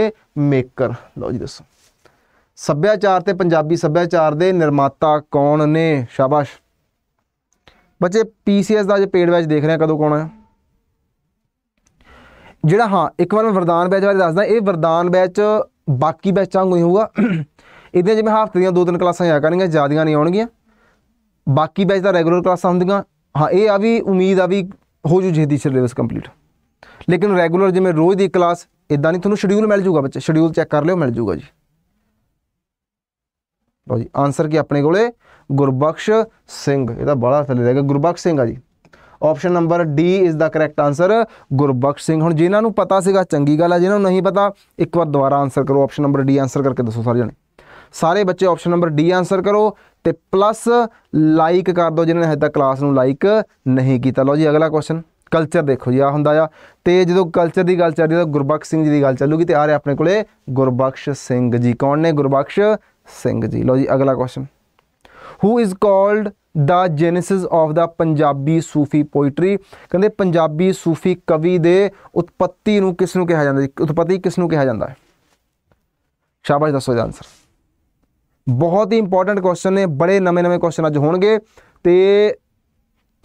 ਮੇਕਰ ਲਓ ਜੀ ਦੱਸੋ ਸੱਭਿਆਚਾਰ ਤੇ ਪੰਜਾਬੀ ਸੱਭਿਆਚਾਰ ਦੇ ਨਿਰਮਾਤਾ ਕੌਣ ਨੇ ਸ਼ਾਬਾਸ਼ ਬੱਚੇ ਪੀਸੀਐਸ ਦਾ ਜੇ ਪੇਡ ਬੈਚ ਦੇਖ ਰਹੇ ਆ ਕਦੋਂ ਆ ਜਿਹੜਾ ਹਾਂ ਇੱਕ ਵਾਰ ਮੈਂ ਵਰਦਾਨ ਬੈਚ ਬਾਰੇ ਦੱਸਦਾ ਇਹ ਵਰਦਾਨ ਬੈਚ ਬਾਕੀ ਬੈਚਾਂ ਵਾਂਗੂ ਹੀ ਹੋਊਗਾ ਇਦਾਂ ਜਿਵੇਂ ਹਫ਼ਤੇ ਦੀਆਂ ਦੋ ਤਿੰਨ ਕਲਾਸਾਂ ਆਇਆ ਕਰਨੀਆਂ ਜ਼ਿਆਦੀਆਂ ਨਹੀਂ ਆਉਣਗੀਆਂ ਬਾਕੀ ਬੈਚ ਦਾ ਰੈਗੂਲਰ ਕਲਾਸਾਂ ਹੁੰਦੀਆਂ ਹਾਂ ਇਹ ਆ ਵੀ ਉਮੀਦ ਆ ਵੀ ਹੋ ਜੂ ਜਿਹਦੀ ਸਿਲੇਬਸ ਕੰਪਲੀਟ ਲੇਕਿਨ ਰੈਗੂਲਰ ਜਿਵੇਂ ਰੋਜ਼ ਦੀ ਕਲਾਸ ਇਦਾਂ ਨਹੀਂ ਤੁਹਾਨੂੰ ਸ਼ਡਿਊਲ ਮਿਲ ਜੂਗਾ ਬੱਚੇ ਸ਼ਡਿਊਲ ਚੈੱਕ ਕਰ ਲਿਓ ਮਿਲ ਜੂਗਾ ਜੀ ਲਓ ਜੀ ਆਨਸਰ ਕੀ ਆਪਣੇ ਕੋਲੇ ਗੁਰਬਖਸ਼ ਸਿੰਘ ਇਹਦਾ ਬੜਾ ਥੱਲੇ ਰਹਿ ਗਿਆ ਗੁਰਬਖਸ਼ ਸਿੰਘ ਆ ਜੀ option number D is the correct answer Gurbakhsh Singh ਹੁਣ ਜਿਨ੍ਹਾਂ ਨੂੰ ਪਤਾ ਸੀਗਾ ਚੰਗੀ ਗੱਲ ਆ ਜਿਨ੍ਹਾਂ ਨੂੰ ਨਹੀਂ ਪਤਾ ਇੱਕ ਵਾਰ ਦੁਬਾਰਾ ਆਨਸਰ ਕਰੋ ਆਪਸ਼ਨ ਨੰਬਰ ਡੀ ਆਨਸਰ ਕਰਕੇ ਦੱਸੋ ਸਾਰੇ ਜਣੇ ਸਾਰੇ ਬੱਚੇ ਆਪਸ਼ਨ ਨੰਬਰ ਡੀ ਆਨਸਰ ਕਰੋ ਤੇ ਪਲੱਸ ਲਾਈਕ ਕਰ ਦਿਓ ਜਿਨ੍ਹਾਂ ਨੇ ਹਜੇ ਤੱਕ ਕਲਾਸ ਨੂੰ ਲਾਈਕ ਨਹੀਂ ਕੀਤਾ ਲਓ ਜੀ ਅਗਲਾ ਕੁਐਸਚਨ ਕਲਚਰ ਦੇਖੋ ਜੀ ਆ ਹੁੰਦਾ ਆ ਤੇ ਜਦੋਂ ਕਲਚਰ ਦੀ ਗੱਲ ਚੱਲਦੀ ਤਾਂ ਗੁਰਬਖਸ਼ ਸਿੰਘ ਜੀ ਦੀ ਗੱਲ ਚੱਲੂਗੀ ਤੇ ਆ ਰਹੇ ਆਪਣੇ ਕੋਲੇ ਗੁਰਬਖਸ਼ ਸਿੰਘ ਜੀ ਕੌਣ ਨੇ ਗੁਰਬਖਸ਼ ਸਿੰਘ ਜੀ ਲਓ ਜੀ ਅਗਲਾ question who is called the genesis of the Punjabi Sufi poetry ਕਹਿੰਦੇ ਪੰਜਾਬੀ ਸੂਫੀ ਕਵੀ ਦੇ ਉਤਪਤੀ ਨੂੰ ਕਿਸ ਨੂੰ ਕਿਹਾ ਜਾਂਦਾ ਹੈ ਉਤਪਤੀ ਕਿਸ ਨੂੰ ਕਿਹਾ ਜਾਂਦਾ ਹੈ ਸ਼ਾਬਾਸ਼ ਦੱਸੋ ਜੀ ਆਨਸਰ ਬਹੁਤ ਹੀ ਇੰਪੋਰਟੈਂਟ ਕੁਐਸਚਨ ਨੇ ਬੜੇ ਨਵੇਂ ਨਵੇਂ ਕੁਐਸਚਨ ਅੱਜ ਹੋਣਗੇ ਤੇ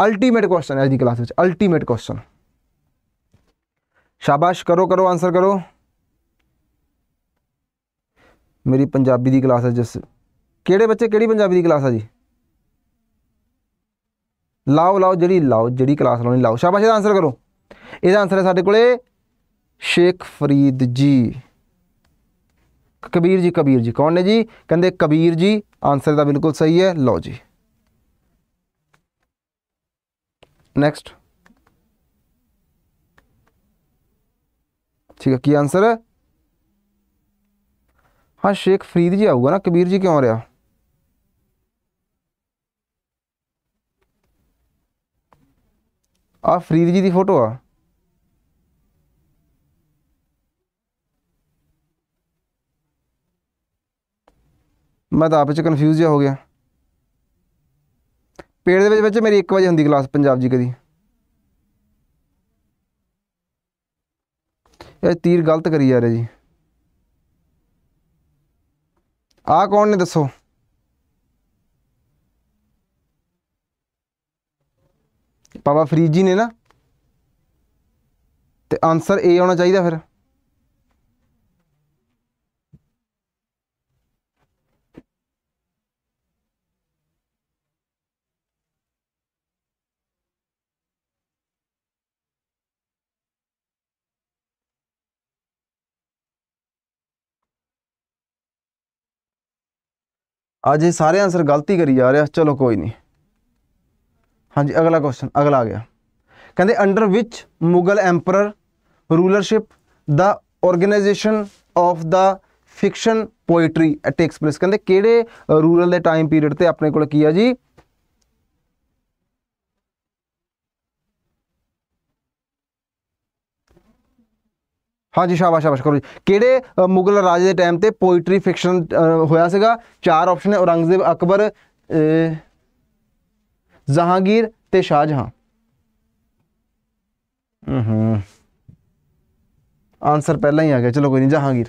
ਅਲਟੀਮੇਟ ਕੁਐਸਚਨ ਹੈ ਅੱਜ ਦੀ ਕਲਾਸ ਵਿੱਚ ਅਲਟੀਮੇਟ ਕੁਐਸਚਨ ਸ਼ਾਬਾਸ਼ ਕਰੋ ਕਰੋ ਆਨਸਰ ਕਰੋ ਮੇਰੀ ਪੰਜਾਬੀ ਦੀ ਕਲਾਸ ਹੈ ਜਿਸ ਕਿਹੜੇ ਬੱਚੇ ਕਿਹੜੀ ਪੰਜਾਬੀ ਦੀ ਕਲਾਸ ਹੈ ਜੀ ਲਾਓ ਲਾਓ ਜਿਹੜੀ ਲਾਓ ਜਿਹੜੀ ਕਲਾਸ ਲਾਉਣੀ ਲਾਓ ਸ਼ਾਬਾਸ਼ ਇਹਦਾ ਆਨਸਰ ਕਰੋ ਇਹਦਾ ਆਨਸਰ ਹੈ ਸਾਡੇ ਕੋਲੇ ਸ਼ੇਖ ਫਰੀਦ ਜੀ ਕਬੀਰ ਜੀ ਕਬੀਰ ਜੀ ਕੌਣ ਨੇ ਜੀ ਕਹਿੰਦੇ ਕਬੀਰ ਜੀ ਆਨਸਰ ਦਾ ਬਿਲਕੁਲ ਸਹੀ ਹੈ ਲਓ ਜੀ ਨੈਕਸਟ ਠੀਕ ਹੈ ਕੀ ਆਨਸਰ ਹੈ ਹਾਂ ਸ਼ੇਖ ਫਰੀਦ ਜੀ ਆਊਗਾ ਨਾ ਕਬੀਰ ਜੀ ਕਿਉਂ ਰਿਹਾ ਆ ਫਰੀਦ ਜੀ ਦੀ ਫੋਟੋ ਆ ਮੈਂ ਤਾਂ ਆਪ ਵਿੱਚ ਕਨਫਿਊਜ਼ ਜਿਹਾ ਹੋ ਗਿਆ ਪੇੜ ਦੇ ਵਿੱਚ ਵਿੱਚ ਮੇਰੀ 1 ਵਜੇ ਹੁੰਦੀ ਕਲਾਸ ਪੰਜਾਬ ਜੀ ਕਦੀ ਇਹ ਤੀਰ ਗਲਤ ਕਰੀ ਜਾ ਰਿਹਾ ਜੀ ਆਹ ਕੌਣ ਨੇ ਦੱਸੋ ਬਾਬਾ ਫਰੀਦ ਜੀ ਨੇ ਨਾ ਤੇ ਆਨਸਰ ਏ ਆਉਣਾ ਚਾਹੀਦਾ ਫਿਰ ਅੱਜ ਇਹ ਸਾਰੇ ਆਨਸਰ ਗਲਤੀ ਕਰੀ ਜਾ ਰਿਹਾ ਚਲੋ ਕੋਈ ਨਹੀਂ ਹਾਂਜੀ ਅਗਲਾ ਕੁਐਸਚਨ ਅਗਲਾ ਆ ਗਿਆ ਕਹਿੰਦੇ under which Mughal emperor rulership the organization of the fiction poetry takes place ਕਹਿੰਦੇ ਕਿਹੜੇ ਰੂਰਲ ਦੇ ਟਾਈਮ ਪੀਰੀਅਡ ਤੇ ਆਪਣੇ ਕੋਲ ਕੀ ਆ ਜੀ ਹਾਂਜੀ ਸ਼ਾਬਾਸ਼ ਸ਼ਾਬਾਸ਼ ਕਰੋ ਜੀ ਕਿਹੜੇ ਮੁਗਲ ਰਾਜ ਦੇ ਟਾਈਮ ਤੇ ਪੋਇਟਰੀ ਫਿਕਸ਼ਨ ਹੋਇਆ ਸੀਗਾ ਚਾਰ ਆਪਸ਼ਨ ਹੈ ਔਰੰਗਜ਼ੇਬ ਅਕਬਰ ਜ਼ਹਾਂਗੀਰ ਤੇ ਸ਼ਾਹਜਹਾਂ ਹਮ ਆਨਸਰ ਪਹਿਲਾਂ ਹੀ ਆ ਗਿਆ ਚਲੋ ਕੋਈ ਨਹੀਂ ਜਹਾਂਗੀਰ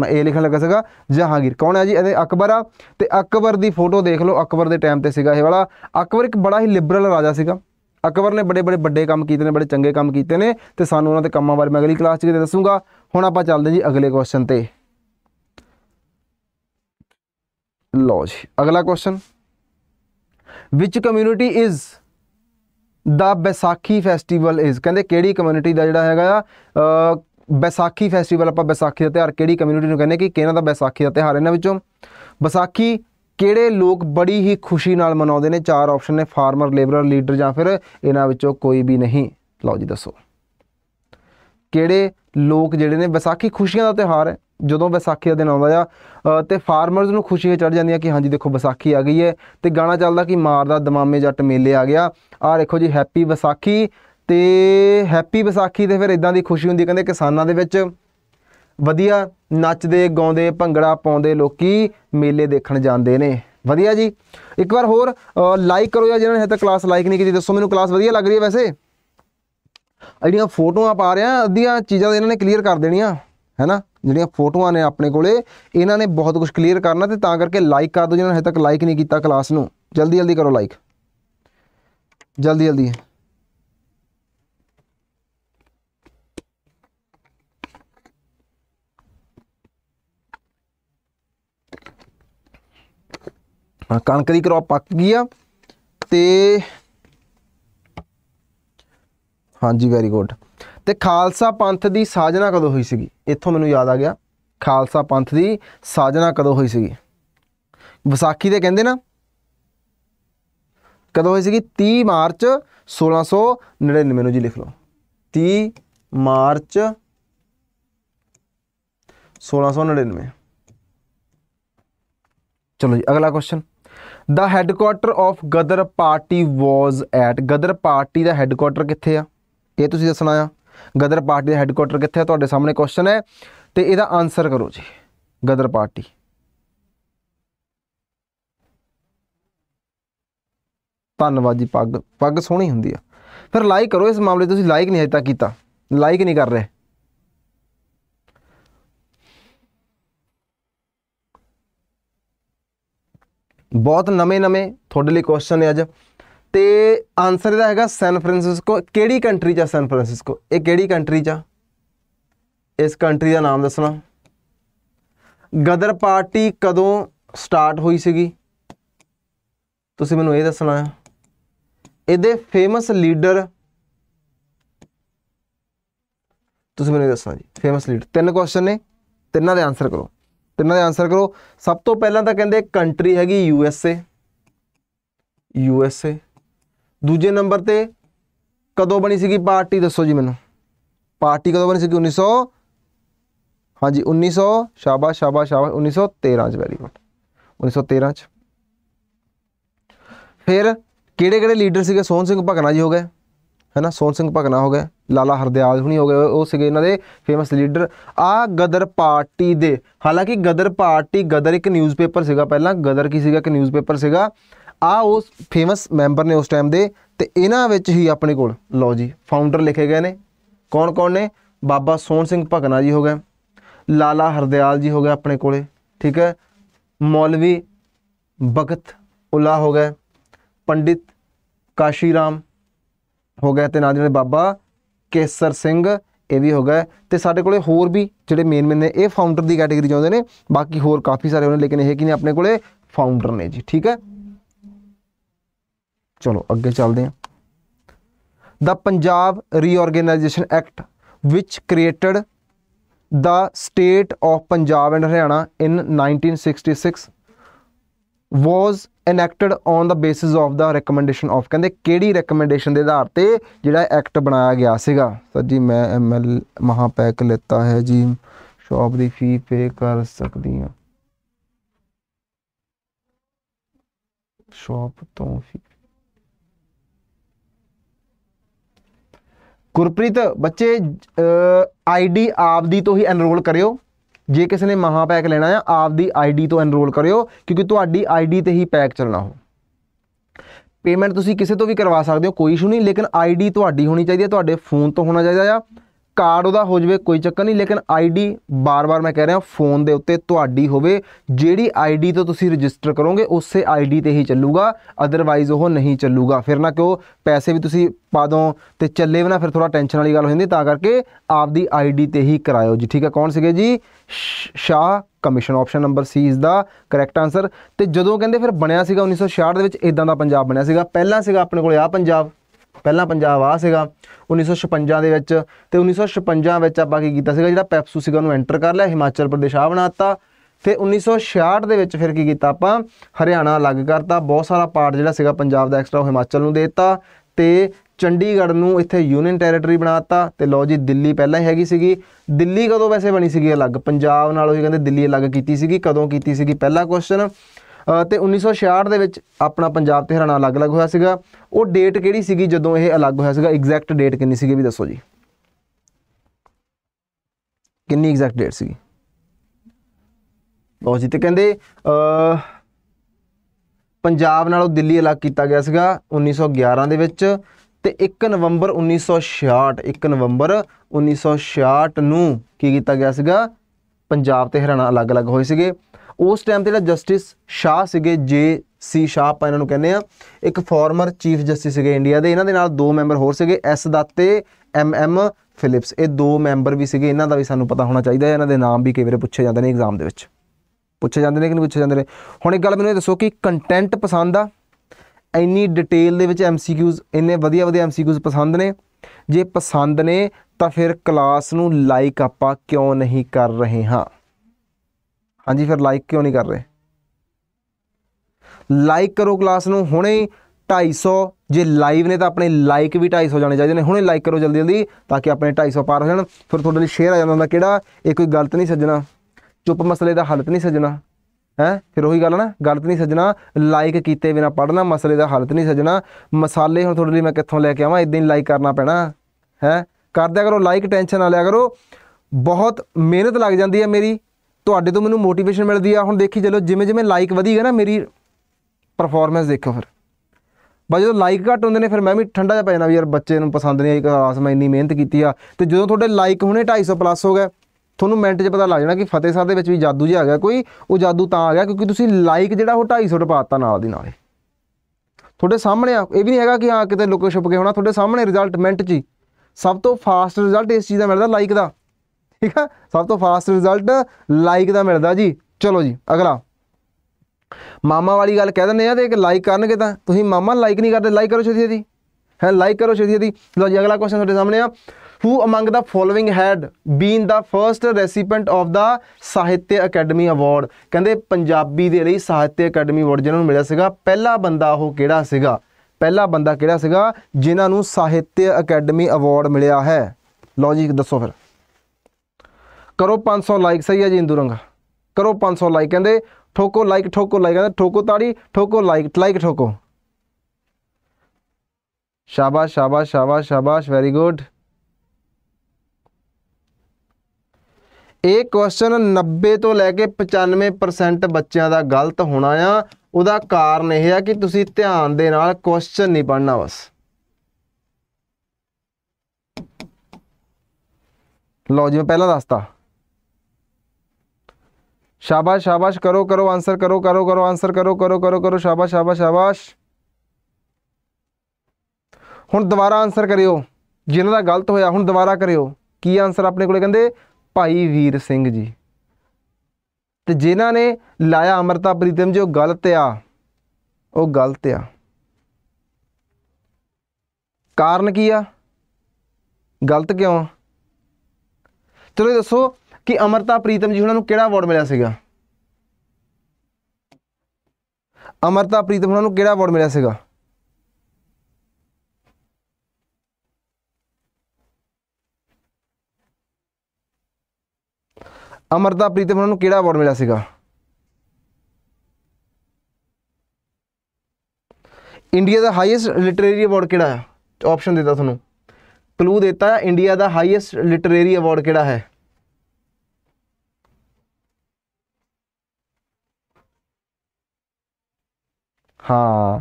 ਮੈਂ ਇਹ ਲਿਖਣ ਲੱਗਾ ਸੀਗਾ ਜਹਾਂਗੀਰ ਕੌਣ ਹੈ ਜੀ ਇਹਦੇ ਅਕਬਰ ਆ ਤੇ ਅਕਬਰ ਦੀ ਫੋਟੋ ਦੇਖ ਲਓ ਅਕਬਰ ਦੇ ਟਾਈਮ ਤੇ ਸੀਗਾ ਇਹ ਵਾਲਾ ਅਕਬਰ ਇੱਕ ਬੜਾ ਹੀ ਲਿਬਰਲ ਰਾਜਾ ਸੀਗਾ ਅਕਬਰ ਨੇ ਬੜੇ ਬੜੇ ਵੱਡੇ ਕੰਮ ਕੀਤੇ ਨੇ ਬੜੇ ਚੰਗੇ ਕੰਮ ਕੀਤੇ ਨੇ ਤੇ ਸਾਨੂੰ ਉਹਨਾਂ ਦੇ ਕੰਮਾਂ ਬਾਰੇ ਮੈਂ ਅਗਲੀ ਕਲਾਸ 'ਚ ਕਿਤੇ ਦੱਸੂਗਾ ਹੁਣ ਆਪਾਂ ਚੱਲਦੇ ਜੀ ਅਗਲੇ ਕੁਐਸਚਨ ਤੇ ਲਓ ਜੀ ਅਗਲਾ question which community is the Baisakhi festival is ਕਹਿੰਦੇ ਕਿਹੜੀ ਕਮਿਊਨਿਟੀ ਦਾ ਜਿਹੜਾ ਹੈਗਾ ਆ ਬੈਸਾਖੀ ਫੈਸਟੀਵਲ ਆਪਾਂ ਬੈਸਾਖੀ ਦਾ ਤਿਹਾਰ ਕਿਹੜੀ ਕਮਿਊਨਿਟੀ ਨੂੰ ਕਹਿੰਦੇ ਕਿ ਕਿਹਨਾਂ ਦਾ ਬੈਸਾਖੀ ਦਾ ਤਿਹਾਰ ਇਹਨਾਂ ਵਿੱਚੋਂ ਬੈਸਾਖੀ ਕਿਹੜੇ ਲੋਕ ਬੜੀ ਹੀ ਖੁਸ਼ੀ ਨਾਲ ਮਨਾਉਂਦੇ ਨੇ ਚਾਰ ਆਪਸ਼ਨ ਨੇ ਫਾਰਮਰ ਲੇਬਰਰ ਲੀਡਰ ਜਾਂ ਫਿਰ ਇਹਨਾਂ ਵਿੱਚੋਂ ਕੋਈ ਵੀ ਨਹੀਂ ਲਓ ਜੀ ਦੱਸੋ ਕਿਹੜੇ ਲੋਕ ਜਿਹੜੇ ਨੇ ਵਿਸਾਖੀ ਖੁਸ਼ੀਆਂ ਦਾ ਤਿਹਾਰ ਹੈ ਜਦੋਂ ਵਿਸਾਖੀ ਦਾ ਦਿਨ ਆਉਂਦਾ ਆ ਤੇ ਫਾਰਮਰਸ ਨੂੰ ਖੁਸ਼ੀ ਚੜ ਜਾਂਦੀ ਆ ਕਿ ਹਾਂਜੀ ਦੇਖੋ ਵਿਸਾਖੀ ਆ ਗਈ ਹੈ ਤੇ ਗਾਣਾ ਚੱਲਦਾ ਕਿ ਮਾਰਦਾ ਦਮਾਮੇ ਜੱਟ ਮੇਲੇ ਆ ਗਿਆ ਆ ਦੇਖੋ ਜੀ ਹੈਪੀ ਵਿਸਾਖੀ ਤੇ ਹੈਪੀ ਵਿਸਾਖੀ ਤੇ ਫਿਰ ਇਦਾਂ ਦੀ ਖੁਸ਼ੀ ਹੁੰਦੀ ਕਹਿੰਦੇ ਕਿਸਾਨਾਂ ਦੇ ਵਿੱਚ ਵਧੀਆ ਨੱਚਦੇ ਗਾਉਂਦੇ ਭੰਗੜਾ ਪਾਉਂਦੇ ਲੋਕੀ ਮੇਲੇ ਦੇਖਣ ਜਾਂਦੇ ਨੇ ਵਧੀਆ ਜੀ ਇੱਕ ਵਾਰ ਹੋਰ ਲਾਈਕ ਕਰੋ ਜਾਂ ਜਿਨ੍ਹਾਂ ਨੇ ਹਜੇ ਤੱਕ ਕਲਾਸ ਲਾਈਕ ਨਹੀਂ ਕੀਤੀ ਦੱਸੋ ਮੈਨੂੰ ਕਲਾਸ ਵਧੀਆ ਲੱਗ ਰਹੀ ਹੈ ਵੈਸੇ ਜਿਹੜੀਆਂ ਫੋਟੋਆਂ ਪਾ ਰਿਆਂ ਅੱਧੀਆਂ ਚੀਜ਼ਾਂ ਇਹਨਾਂ ਨੇ ਕਲੀਅਰ ਕਰ ਦੇਣੀਆਂ ਹੈਨਾ ਜਿਹੜੀਆਂ ਫੋਟੋਆਂ ਨੇ ਆਪਣੇ ਕੋਲੇ ਇਹਨਾਂ ਨੇ ਬਹੁਤ ਕੁਝ ਕਲੀਅਰ ਕਰਨਾ ਤੇ ਤਾਂ ਕਰਕੇ ਲਾਈਕ ਕਰ ਦਿਓ ਜਿਹਨਾਂ ਨੇ ਹਜੇ ਤੱਕ ਲਾਈਕ ਨਹੀਂ ਕੀਤਾ ਕਲਾਸ ਨੂੰ ਜਲਦੀ ਜਲਦੀ ਕਰੋ ਲਾਈਕ ਜਲਦੀ ਜਲਦੀ ਕਣਕ ਦੀ ਕਰੋ ਪੱਕ ਗਈ ਆ ਤੇ ਹਾਂਜੀ ਵੈਰੀ ਗੁੱਡ ਤੇ ਖਾਲਸਾ ਪੰਥ ਦੀ ਸਾਜਨਾ ਕਦੋਂ ਹੋਈ ਸੀਗੀ ਇੱਥੋਂ ਮੈਨੂੰ ਯਾਦ ਆ ਗਿਆ ਖਾਲਸਾ ਪੰਥ ਦੀ ਸਾਜਨਾ ਕਦੋਂ ਹੋਈ ਸੀਗੀ ਵਿਸਾਖੀ ਤੇ ਕਹਿੰਦੇ ਨਾ ਕਦੋਂ ਹੋਈ ਸੀਗੀ 30 ਮਾਰਚ 1699 ਨੂੰ ਜੀ ਲਿਖ ਲਓ 30 ਮਾਰਚ 1699 ਚਲੋ ਜੀ ਅਗਲਾ question the headquarter of Ghadar party was at Ghadar party ਦਾ ਹੈੱਡਕੁਆਟਰ ਕਿੱਥੇ ਆ ਇਹ ਤੁਸੀਂ ਦੱਸਣਾ ਆ ਗਦਰ ਪਾਰਟੀ ਦਾ ਹੈੱਡਕੁਆਰਟਰ ਕਿੱਥੇ ਹੈ ਤੁਹਾਡੇ ਸਾਹਮਣੇ ਕੁਐਸਚਨ ਹੈ ਤੇ ਇਹਦਾ ਆਨਸਰ ਕਰੋ ਜੀ ਗਦਰ ਪਾਰਟੀ ਧੰਨਵਾਦ ਜੀ ਪੱਗ ਪੱਗ ਸੋਹਣੀ ਹੁੰਦੀ ਆ ਫਿਰ ਲਾਈਕ ਕਰੋ ਇਸ ਮਾਮਲੇ ਤੁਸੀਂ ਲਾਈਕ ਨਹੀਂ ਅਜੇ ਤੱਕ ਕੀਤਾ ਲਾਈਕ ਨਹੀਂ ਕਰ ਰਹੇ ਬਹੁਤ ਨਵੇਂ ਨਵੇਂ ਤੁਹਾਡੇ ਲਈ ਕੁਐਸਚਨ ਨੇ ਅੱਜ ਤੇ ਆਨਸਰ ਇਹਦਾ ਹੈਗਾ ਸੈਨ ਫ੍ਰਾਂਸਿਸਕੋ ਕਿਹੜੀ ਕੰਟਰੀ ਚ ਆ ਸੈਨ ਫ੍ਰਾਂਸਿਸਕੋ ਇਹ ਕਿਹੜੀ ਕੰਟਰੀ ਚ ਆ ਇਸ ਕੰਟਰੀ ਦਾ ਨਾਮ ਦੱਸਣਾ ਗਦਰ ਪਾਰਟੀ ਕਦੋਂ ਸਟਾਰਟ ਹੋਈ ਸੀਗੀ ਤੁਸੀਂ ਮੈਨੂੰ ਇਹ ਦੱਸਣਾ ਹੈ ਇਹਦੇ ਫੇਮਸ ਲੀਡਰ ਤੁਸੀਂ ਮੈਨੂੰ ਦੱਸਣਾ ਜੀ ਫੇਮਸ ਲੀਡਰ ਤਿੰਨ ਕੁਐਸਚਨ ਨੇ ਤਿੰਨਾਂ ਦੇ ਆਨਸਰ ਕਰੋ ਤਿੰਨਾਂ ਦੇ ਆਨਸਰ ਕਰੋ ਸਭ ਤੋਂ ਪਹਿਲਾਂ ਤਾਂ ਕਹਿੰਦੇ ਕੰਟਰੀ ਹੈਗੀ U S A U S A ਦੂਜੇ ਨੰਬਰ ਤੇ ਕਦੋਂ ਬਣੀ ਸੀਗੀ ਪਾਰਟੀ ਦੱਸੋ ਜੀ ਮੈਨੂੰ ਪਾਰਟੀ ਕਦੋਂ ਬਣੀ ਸੀਗੀ 1900 ਹਾਂਜੀ 1900 ਸ਼ਾਬਾਸ਼ ਸ਼ਾਬਾਸ਼ ਸ਼ਾਬਾਸ਼ 1913 ਚ ਵੈਰੀ ਗੁੱਡ 1913 ਚ ਫਿਰ ਕਿਹੜੇ ਕਿਹੜੇ ਲੀਡਰ ਸੀਗੇ ਸੋਹਣ ਸਿੰਘ ਭਗਨਾ ਜੀ ਹੋ ਗਏ ਹੈਨਾ ਸੋਹਣ ਸਿੰਘ ਭਗਨਾ ਹੋ ਗਏ ਲਾਲਾ ਹਰਦਿਆਲ ਹੁਣੀ ਹੋ ਗਏ ਉਹ ਸੀਗੇ ਇਹਨਾਂ ਦੇ ਫੇਮਸ ਲੀਡਰ ਆ ਗਦਰ ਪਾਰਟੀ ਦੇ ਹਾਲਾਂਕਿ ਗਦਰ ਪਾਰਟੀ ਗਦਰ ਇੱਕ ਨਿਊਜ਼ਪੇਪਰ ਸੀਗਾ ਪਹਿਲਾਂ ਗਦਰ ਕੀ ਸੀਗਾ ਇੱਕ ਨਿਊਜ਼ਪੇਪਰ ਸੀਗਾ ਆ ਉਸ ਫੇਮਸ ਮੈਂਬਰ ਨੇ ਉਸ ਟਾਈਮ ਦੇ ਤੇ ਇਹਨਾਂ ਵਿੱਚ ਹੀ ਆਪਣੇ ਕੋਲ ਲਓ ਜੀ ਫਾਊਂਡਰ ਲਿਖੇ ਗਏ ਨੇ ਕੌਣ ਕੌਣ ਨੇ ਬਾਬਾ ਸੋਹਣ ਸਿੰਘ ਭਗਨਾ ਜੀ ਹੋ ਗਏ ਲਾਲਾ ਹਰਦਿਆਲ ਜੀ ਹੋ ਗਏ ਆਪਣੇ ਕੋਲੇ ਠੀਕ ਹੈ ਮੌਲਵੀ ਬਖਤ ਉਲਾ ਹੋ ਗਏ ਪੰਡਿਤ ਕਾਸ਼ੀਰਾਮ ਹੋ ਗਏ ਤੇ ਨਾਲ ਜਿਹੜੇ ਬਾਬਾ ਕੇਸਰ ਸਿੰਘ ਇਹ ਵੀ ਹੋ ਗਏ ਤੇ ਸਾਡੇ ਕੋਲੇ ਹੋਰ ਵੀ ਜਿਹੜੇ ਮੇਨ ਮੇਨ ਨੇ ਇਹ ਫਾਊਂਡਰ ਦੀ ਕੈਟਾਗਰੀ ਚ ਆਉਂਦੇ ਨੇ ਬਾਕੀ ਹੋਰ ਕਾਫੀ ਸਾਰੇ ਉਹਨੇ ਲੇਕਿਨ ਇਹ ਕਿ ਨਹੀਂ ਆਪਣੇ ਕੋਲੇ ਫਾਊਂਡਰ ਨੇ ਜੀ ਠੀਕ ਹੈ ਚਲੋ ਅੱਗੇ ਚੱਲਦੇ ਹਾਂ the Punjab reorganization act which created the state of punjab and haryana in 1966 was enacted on the basis of the recommendation of ਕਹਿੰਦੇ ਕਿਹੜੀ ਰეკਮੈਂਡੇਸ਼ਨ ਦੇ ਆਧਾਰ ਤੇ ਜਿਹੜਾ ਐਕਟ ਬਣਾਇਆ ਗਿਆ ਸੀਗਾ ਸਰ ਜੀ ਮੈਂ ਐਮਐਲ ਮਹਾਪੈਕ ਲੈਤਾ ਹੈ ਜੀ ਸ਼ਾਪ ਦੀ ਫੀ ਪੇ ਕਰ ਸਕਦੀ ਹਾਂ ਸ਼ਾਪ ਤੋਂ ਫੀ ਗੁਰਪ੍ਰੀਤ ਬੱਚੇ ਆਈਡੀ ਆਪਦੀ ਤੋਂ ਹੀ ਐਨਰੋਲ ਕਰਿਓ ਜੇ ਕਿਸੇ ਨੇ ਮਹਾ ਪੈਕ ਲੈਣਾ ਆ ਆਪਦੀ ਆਈਡੀ ਤੋਂ ਐਨਰੋਲ ਕਰਿਓ ਕਿਉਂਕਿ ਤੁਹਾਡੀ ਆਈਡੀ ਤੇ ਹੀ ਪੈਕ ਚੱਲਣਾ ਹੋ ਪੇਮੈਂਟ ਤੁਸੀਂ ਕਿਸੇ ਤੋਂ ਵੀ ਕਰਵਾ ਸਕਦੇ ਹੋ ਕੋਈ ਇਸ਼ੂ ਨਹੀਂ ਲੇਕਿਨ ਆਈਡੀ ਤੁਹਾਡੀ ਹੋਣੀ ਚਾਹੀਦੀ ਹੈ ਤੁਹਾਡੇ ਫੋਨ ਤੋਂ ਹੋਣਾ ਚਾਹੀਦਾ ਆ ਕਾਰਡ ਉਹਦਾ ਹੋ ਜਾਵੇ ਕੋਈ ਚੱਕਰ ਨਹੀਂ ਲੇਕਿਨ ਆਈਡੀ ਬਾਰ-ਬਾਰ ਮੈਂ ਕਹਿ ਰਿਹਾ ਫੋਨ ਦੇ ਉੱਤੇ ਤੁਹਾਡੀ ਹੋਵੇ ਜਿਹੜੀ ਆਈਡੀ ਤੋਂ ਤੁਸੀਂ ਰਜਿਸਟਰ ਕਰੋਗੇ ਉਸੇ ਆਈਡੀ ਤੇ ਹੀ ਚੱਲੂਗਾ ਅਦਰਵਾਈਜ਼ ਉਹ ਨਹੀਂ ਚੱਲੂਗਾ ਫਿਰ ਨਾ ਕਿਉਂ ਪੈਸੇ ਵੀ ਤੁਸੀਂ ਪਾ ਦੋ ਤੇ ਚੱਲੇ ਵੀ ਨਾ ਫਿਰ ਥੋੜਾ ਟੈਨਸ਼ਨ ਵਾਲੀ ਗੱਲ ਹੋ ਜਾਂਦੀ ਤਾਂ ਕਰਕੇ ਆਪਦੀ ਆਈਡੀ ਤੇ ਹੀ ਕਰਾਇਓ ਜੀ ਠੀਕ ਹੈ ਕੌਣ ਸੀਗੇ ਜੀ Shah commission option number C is the correct answer ਤੇ ਜਦੋਂ ਕਹਿੰਦੇ ਫਿਰ ਬਣਿਆ ਸੀਗਾ 1966 ਦੇ ਵਿੱਚ ਇਦਾਂ ਦਾ ਪੰਜਾਬ ਬਣਿਆ ਸੀਗਾ ਪਹਿਲਾਂ ਸੀਗਾ ਆਪਣੇ ਕੋਲੇ ਆ ਪੰਜਾਬ ਪਹਿਲਾਂ ਪੰਜਾਬ ਆ ਸੀਗਾ 1956 ਦੇ ਵਿੱਚ ਤੇ 1956 ਵਿੱਚ ਆਪਾਂ ਕੀ ਕੀਤਾ ਸੀਗਾ ਜਿਹੜਾ ਪੈਪਸੂ ਸੀਗਾ ਉਹਨੂੰ ਐਂਟਰ ਕਰ ਲਿਆ ਹਿਮਾਚਲ ਪ੍ਰਦੇਸ਼ ਆ ਬਣਾਤਾ ਤੇ 1966 ਦੇ ਵਿੱਚ ਫਿਰ ਕੀ ਕੀਤਾ ਆਪਾਂ ਹਰਿਆਣਾ ਅਲੱਗ ਕਰਤਾ ਬਹੁਤ ਸਾਰਾ ਪਾਰਟ ਜਿਹੜਾ ਸੀਗਾ ਪੰਜਾਬ ਦਾ ਐਕਸਟਰਾ ਉਹ ਹਿਮਾਚਲ ਨੂੰ ਦੇਤਾ ਤੇ ਚੰਡੀਗੜ੍ਹ ਨੂੰ ਇੱਥੇ ਯੂਨੀਅਨ ਟੈਰੀਟਰੀ ਬਣਾਤਾ ਤੇ ਲੋ ਜੀ ਦਿੱਲੀ ਪਹਿਲਾਂ ਹੀ ਹੈਗੀ ਸੀਗੀ ਦਿੱਲੀ ਕਦੋਂ ਵੈਸੇ ਬਣੀ ਸੀਗੀ ਅਲੱਗ ਪੰਜਾਬ ਨਾਲ ਹੀ ਕਹਿੰਦੇ ਦਿੱਲੀ ਅਲੱਗ ਕੀਤੀ ਸੀਗੀ ਕਦੋਂ ਕੀਤੀ ਸੀਗੀ ਪਹਿਲਾ ਕੁਐਸਚਨ ਤੇ 1966 ਦੇ ਵਿੱਚ ਆਪਣਾ ਪੰਜਾਬ ਤੇ ਹਰਿਆਣਾ ਅਲੱਗ-ਅਲੱਗ ਹੋਇਆ ਸੀਗਾ ਉਹ ਡੇਟ ਕਿਹੜੀ ਸੀਗੀ ਜਦੋਂ ਇਹ ਅਲੱਗ ਹੋਇਆ ਸੀਗਾ ਐਗਜ਼ੈਕਟ ਡੇਟ ਕਿੰਨੀ ਸੀਗੀ ਵੀ ਦੱਸੋ ਜੀ ਕਿੰਨੀ ਐਗਜ਼ੈਕਟ ਡੇਟ ਸੀਗੀ ਬਹੁਤ ਜੀ ਤੇ ਕਹਿੰਦੇ ਪੰਜਾਬ ਨਾਲੋਂ ਦਿੱਲੀ ਅਲੱਗ ਕੀਤਾ ਗਿਆ ਸੀਗਾ 1911 ਦੇ ਵਿੱਚ ਤੇ 1 ਨਵੰਬਰ 1966 1 ਨਵੰਬਰ 1966 ਨੂੰ ਕੀ ਕੀਤਾ ਗਿਆ ਸੀਗਾ ਪੰਜਾਬ ਤੇ ਹਰਿਆਣਾ ਅਲੱਗ-ਅਲੱਗ ਹੋਏ ਸੀਗੇ ਉਸ ਟਾਈਮ ਤੇ ਜਿਹੜਾ ਜਸਟਿਸ ਸ਼ਾਹ ਸੀਗੇ ਜੇ ਸੀ ਸ਼ਾਹ ਆਪਾਂ ਇਹਨਾਂ ਨੂੰ ਕਹਿੰਦੇ ਆ ਇੱਕ ਫਾਰਮਰ ਚੀਫ ਜਸਟਿਸ ਸੀਗੇ ਇੰਡੀਆ ਦੇ ਇਹਨਾਂ ਦੇ ਨਾਲ ਦੋ ਮੈਂਬਰ ਹੋਰ ਸੀਗੇ ਐਸ ਦਾਤੇ ਐਮ ਐਮ ਫਿਲਿਪਸ ਇਹ ਦੋ ਮੈਂਬਰ ਵੀ ਸੀਗੇ ਇਹਨਾਂ ਦਾ ਵੀ ਸਾਨੂੰ ਪਤਾ ਹੋਣਾ ਚਾਹੀਦਾ ਹੈ ਇਹਨਾਂ ਦੇ ਨਾਮ ਵੀ ਕਈ ਵਾਰ ਪੁੱਛੇ ਜਾਂਦੇ ਨੇ ਐਗਜ਼ਾਮ ਦੇ ਵਿੱਚ ਪੁੱਛੇ ਜਾਂਦੇ ਨੇ ਕਿ ਨਹੀਂ ਪੁੱਛੇ ਜਾਂਦੇ ਨੇ ਹੁਣ ਇੱਕ ਗੱਲ ਮੈਨੂੰ ਇਹ ਦੱਸੋ ਕਿ ਕੰਟੈਂਟ ਪਸੰਦ ਆ ਇੰਨੀ ਡਿਟੇਲ ਦੇ ਵਿੱਚ ਐਮਸੀਕਿਊਜ਼ ਇੰਨੇ ਵਧੀਆ ਵਧੀਆ ਐਮਸੀਕਿਊਜ਼ ਪਸੰਦ ਨੇ ਜੇ ਪਸੰਦ ਨੇ ਤਾਂ ਫਿਰ ਕਲਾਸ ਨੂੰ ਲਾਈਕ ਆਪਾਂ ਕਿਉਂ ਨਹੀਂ ਕਰ ਰਹੇ ਹਾਂ ਹਾਂਜੀ ਫਿਰ ਲਾਈਕ ਕਿਉਂ ਨਹੀਂ ਕਰ ਰਹੇ ਲਾਈਕ ਕਰੋ ਕਲਾਸ ਨੂੰ ਹੁਣੇ 250 ਜੇ ਲਾਈਵ ਨੇ ਤਾਂ ਆਪਣੇ ਲਾਈਕ ਵੀ 250 ਜਾਣੇ ਚਾਹੀਦੇ ਨੇ ਹੁਣੇ ਲਾਈਕ ਕਰੋ ਜਲਦੀ ਜਲਦੀ ਤਾਂ ਕਿ ਆਪਣੇ 250 ਪਾਰ ਹੋ ਜਾਣ ਫਿਰ ਤੁਹਾਡੇ ਲਈ ਸ਼ੇਅਰ ਆ ਜਾਂਦਾ ਹੁੰਦਾ ਕਿਹੜਾ ਇਹ ਕੋਈ ਗਲਤ ਨਹੀਂ ਸੱਜਣਾ ਚੁੱਪ ਮਸਲੇ ਦਾ ਹੱਲ ਨਹੀਂ ਸੱਜਣਾ ਹੈ ਫਿਰ ਉਹੀ ਗੱਲ ਨਾ ਗਲਤ ਨਹੀਂ ਸੱਜਣਾ ਲਾਈਕ ਕੀਤੇ ਬਿਨਾ ਪੜਨਾ ਮਸਲੇ ਦਾ ਹੱਲ ਨਹੀਂ ਸੱਜਣਾ ਮਸਾਲੇ ਹੁਣ ਤੁਹਾਡੇ ਲਈ ਮੈਂ ਕਿੱਥੋਂ ਲੈ ਕੇ ਆਵਾਂ ਇਦਾਂ ਹੀ ਲਾਈਕ ਕਰਨਾ ਪੈਣਾ ਹੈ ਕਰਦਿਆ ਕਰੋ ਲਾਈਕ ਟੈਨਸ਼ਨ ਨਾ ਲਿਆ ਕਰੋ ਬਹੁਤ ਮਿਹਨਤ ਲੱਗ ਜਾਂਦੀ ਹੈ ਮੇਰੀ ਤੁਹਾਡੇ ਤੋਂ ਮੈਨੂੰ ਮੋਟੀਵੇਸ਼ਨ ਮਿਲਦੀ ਆ ਹੁਣ ਦੇਖੀ ਚਲੋ ਜਿਵੇਂ ਜਿਵੇਂ ਲਾਈਕ ਵਧੀ ਨਾ ਮੇਰੀ ਪਰਫਾਰਮੈਂਸ ਦੇਖੋ ਫਿਰ ਬਾ ਜਦੋਂ ਲਾਈਕ ਘੱਟ ਹੁੰਦੇ ਨੇ ਫਿਰ ਮੈਂ ਵੀ ਠੰਡਾ ਜਾ ਪੈ ਜਾਣਾ ਵੀ ਯਾਰ ਬੱਚੇ ਨੂੰ ਪਸੰਦ ਨਹੀਂ ਆਈ ਕਲਾਸ ਮੈਂ ਇੰਨੀ ਮਿਹਨਤ ਕੀਤੀ ਆ ਤੇ ਜਦੋਂ ਤੁਹਾਡੇ ਲਾਈਕ ਹੋਣੇ 250 ਪਲੱਸ ਹੋ ਗਏ ਤੁਹਾਨੂੰ ਮਿੰਟ 'ਚ ਪਤਾ ਲੱਗ ਜਾਣਾ ਕਿ ਫਤਿਹ ਸਾਹਿਬ ਦੇ ਵਿੱਚ ਵੀ ਜਾਦੂ ਜਿਹਾ ਆ ਗਿਆ ਕੋਈ ਉਹ ਜਾਦੂ ਤਾਂ ਆ ਗਿਆ ਕਿਉਂਕਿ ਤੁਸੀਂ ਲਾਈਕ ਜਿਹੜਾ ਉਹ 250 ਰੁਪਾਤਾ ਨਾਲ ਦੀ ਨਾਲੇ ਤੁਹਾਡੇ ਸਾਹਮਣੇ ਆ ਇਹ ਵੀ ਨਹੀਂ ਹੈਗਾ ਕਿ ਹਾਂ ਕਿਤੇ ਲੁਕੋ ਛੁਪ ਕੇ ਹੋਣਾ ਤੁਹਾਡੇ ਸਾਹਮਣੇ ਰਿਜ਼ਲਟ ਮਿੰਟ 'ਚ ਹੀ ਸਭ ਤੋਂ ਫਾਸਟ ਰਿਜ਼ਲਟ ਇਸ ਚੀਜ਼ ਦਾ ਮਿਲਦਾ ਲਾਈਕ ਦਾ ਠੀਕ ਆ ਸਭ ਤੋਂ ਫਾਸਟ ਰਿਜ਼ਲਟ ਲਾਈਕ ਦਾ ਮਿਲਦਾ ਜੀ ਚਲੋ ਜੀ ਅਗਲਾ ਮਾਮਾ ਵਾਲੀ ਗੱਲ ਕਹਿ ਦਿੰਦੇ ਆ ਤੇ ਇੱਕ ਲਾਈਕ ਕਰਨਗੇ ਤਾਂ ਤੁਸੀਂ ਮਾਮਾ ਲਾਈਕ ਨਹੀਂ ਕਰਦੇ ਲਾਈਕ ਕਰੋ ਛੇਤੀ ਜੀ ਹੈ ਲਾਈਕ ਕਰੋ ਛੇਤੀ ਜੀ ਲਓ ਜੀ ਅਗਲਾ ਕੁਐਸਚਨ ਤੁਹਾਡੇ ਸਾਹਮਣੇ ਆ who among the following had been the first recipient of the Sahitya Akademi award ਕਹਿੰਦੇ ਪੰਜਾਬੀ ਦੇ ਲਈ ਸਾਹਿਤਯ ਅਕੈਡਮੀ ਅਵਾਰਡ ਜਿਹਨਾਂ ਨੂੰ ਮਿਲਿਆ ਸੀਗਾ ਪਹਿਲਾ ਬੰਦਾ ਉਹ ਕਿਹੜਾ ਸੀਗਾ ਪਹਿਲਾ ਬੰਦਾ ਕਿਹੜਾ ਸੀਗਾ ਜਿਨ੍ਹਾਂ ਨੂੰ ਸਾਹਿਤਯ ਅਕੈਡਮੀ ਅਵਾਰਡ ਮਿਲਿਆ ਹੈ ਲਓ ਜੀ ਦੱਸੋ ਫਿਰ ਕਰੋ 500 ਲਾਈਕ ਸਹੀ ਹੈ ਜੀ ਇੰਦੂ ਰੰਗਾ ਕਰੋ 500 ਲਾਈਕ ਕਹਿੰਦੇ ਠੋਕੋ ਲਾਈਕ ਠੋਕੋ ਲਾਈਕ ਕਹਿੰਦੇ ਠੋਕੋ ਤਾੜੀ ਠੋਕੋ ਲਾਈਕ ਲਾਈਕ ਠੋਕੋ ਸ਼ਾਬਾਸ਼ ਸ਼ਾਬਾਸ਼ ਸ਼ਾਬਾਸ਼ ਸ਼ਾਬਾਸ਼ ਵੈਰੀ ਗੁੱਡ ਇਹ ਕੁਐਸਚਨ 90 ਤੋਂ ਲੈ ਕੇ 95% ਬੱਚਿਆਂ ਦਾ ਗਲਤ ਹੋਣਾ ਆ ਉਹਦਾ ਕਾਰਨ ਇਹ ਆ ਕਿ ਤੁਸੀਂ ਧਿਆਨ ਦੇ ਨਾਲ ਕੁਐਸਚਨ ਨਹੀਂ ਪੜਨਾ ਬਸ ਲਓ ਜੀ ਮੈਂ ਪਹਿਲਾਂ ਦੱਸਤਾ ਸ਼ਾਬਾਸ਼ ਸ਼ਾਬਾਸ਼ ਕਰੋ ਕਰੋ ਆਨਸਰ ਕਰੋ ਕਰੋ ਕਰੋ ਆਨਸਰ ਕਰੋ ਕਰੋ ਕਰੋ ਕਰੋ ਸ਼ਾਬਾਸ਼ ਸ਼ਾਬਾਸ਼ ਸ਼ਾਬਾਸ਼ ਹੁਣ ਦੁਬਾਰਾ ਆਨਸਰ ਕਰਿਓ ਜਿਨ੍ਹਾਂ ਦਾ ਗਲਤ ਹੋਇਆ ਹੁਣ ਦੁਬਾਰਾ ਕਰਿਓ ਕੀ ਆਨਸਰ ਆਪਣੇ ਕੋਲੇ ਕਹਿੰਦੇ ਭਾਈ ਵੀਰ ਸਿੰਘ ਜੀ ਤੇ ਜਿਨ੍ਹਾਂ ਨੇ ਲਾਇਆ ਅਮਰਤਾ ਪ੍ਰੀਤਮ ਜੀ ਉਹ ਗਲਤ ਆ ਉਹ ਗਲਤ ਆ ਕਾਰਨ ਕੀ ਆ ਗਲਤ ਕਿਉਂ ਚਲੋ ਦੱਸੋ ਕਿ ਅਮਰਤਾ ਪ੍ਰੀਤਮ ਜੀ ਉਹਨਾਂ ਨੂੰ ਕਿਹੜਾ ਅਵਾਰਡ ਮਿਲਿਆ ਸੀਗਾ ਅਮਰਤਾ ਪ੍ਰੀਤਮ ਉਹਨਾਂ ਨੂੰ ਕਿਹੜਾ ਅਵਾਰਡ ਮਿਲਿਆ ਸੀਗਾ ਅਮਰਤਾ ਪ੍ਰੀਤਮ ਉਹਨਾਂ ਨੂੰ ਕਿਹੜਾ ਅਵਾਰਡ ਮਿਲਿਆ ਸੀਗਾ ਇੰਡੀਆ ਦਾ ਹਾਈਐਸਟ ਲਿਟਰੇਰੀ ਅਵਾਰਡ ਕਿਹੜਾ ਹੈ ਆਪਸ਼ਨ ਦਿੱਤਾ ਤੁਹਾਨੂੰ ਕਲੂ ਦਿੱਤਾ ਇੰਡੀਆ ਦਾ ਹਾਈਐਸਟ ਲਿਟਰੇਰੀ ਅਵਾਰਡ ਕਿਹੜਾ ਹੈ ਹਾਂ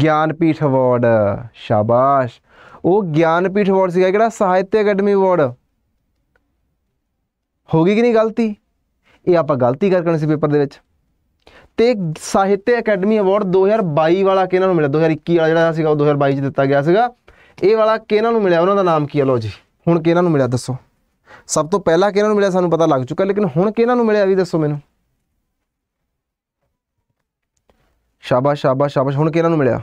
ਗਿਆਨਪੀਠ ਅਵਾਰਡ ਸ਼ਾਬਾਸ਼ ਉਹ ਗਿਆਨਪੀਠ ਅਵਾਰਡ ਸੀਗਾ ਕਿਹੜਾ ਸਾਹਿਤ ਅਕੈਡਮੀ ਅਵਾਰਡ ਹੋ ਗਈ ਕਿ ਨਹੀਂ ਗਲਤੀ ਇਹ ਆਪਾਂ ਗਲਤੀ ਕਰ ਕਰਨੀ ਸੀ ਪੇਪਰ ਦੇ ਵਿੱਚ ਤੇ ਸਾਹਿਤ ਅਕੈਡਮੀ ਅਵਾਰਡ 2022 ਵਾਲਾ ਕਿਹਨਾਂ ਨੂੰ ਮਿਲਿਆ 2021 ਵਾਲਾ ਜਿਹੜਾ ਸੀਗਾ ਉਹ 2022 ਚ ਦਿੱਤਾ ਗਿਆ ਸੀਗਾ ਇਹ ਵਾਲਾ ਕਿਹਨਾਂ ਨੂੰ ਮਿਲਿਆ ਉਹਨਾਂ ਦਾ ਨਾਮ ਕੀ ਹੈ ਲੋ ਜੀ ਹੁਣ ਕਿਹਨਾਂ ਨੂੰ ਮਿਲਿਆ ਦੱਸੋ ਸਭ ਤੋਂ ਪਹਿਲਾਂ ਕਿਹਨਾਂ ਨੂੰ ਮਿਲਿਆ ਸਾਨੂੰ ਪਤਾ ਲੱਗ ਚੁੱਕਾ ਲੇਕਿਨ ਹੁਣ ਕਿਹਨਾਂ ਨੂੰ ਮਿਲਿਆ ਵੀ ਦੱਸੋ ਮੈਨੂੰ ਸ਼ਾਬਾਸ਼ ਸ਼ਾਬਾਸ਼ ਸ਼ਾਬਾਸ਼ ਹੁਣ ਕਿਹਨਾਂ ਨੂੰ ਮਿਲਿਆ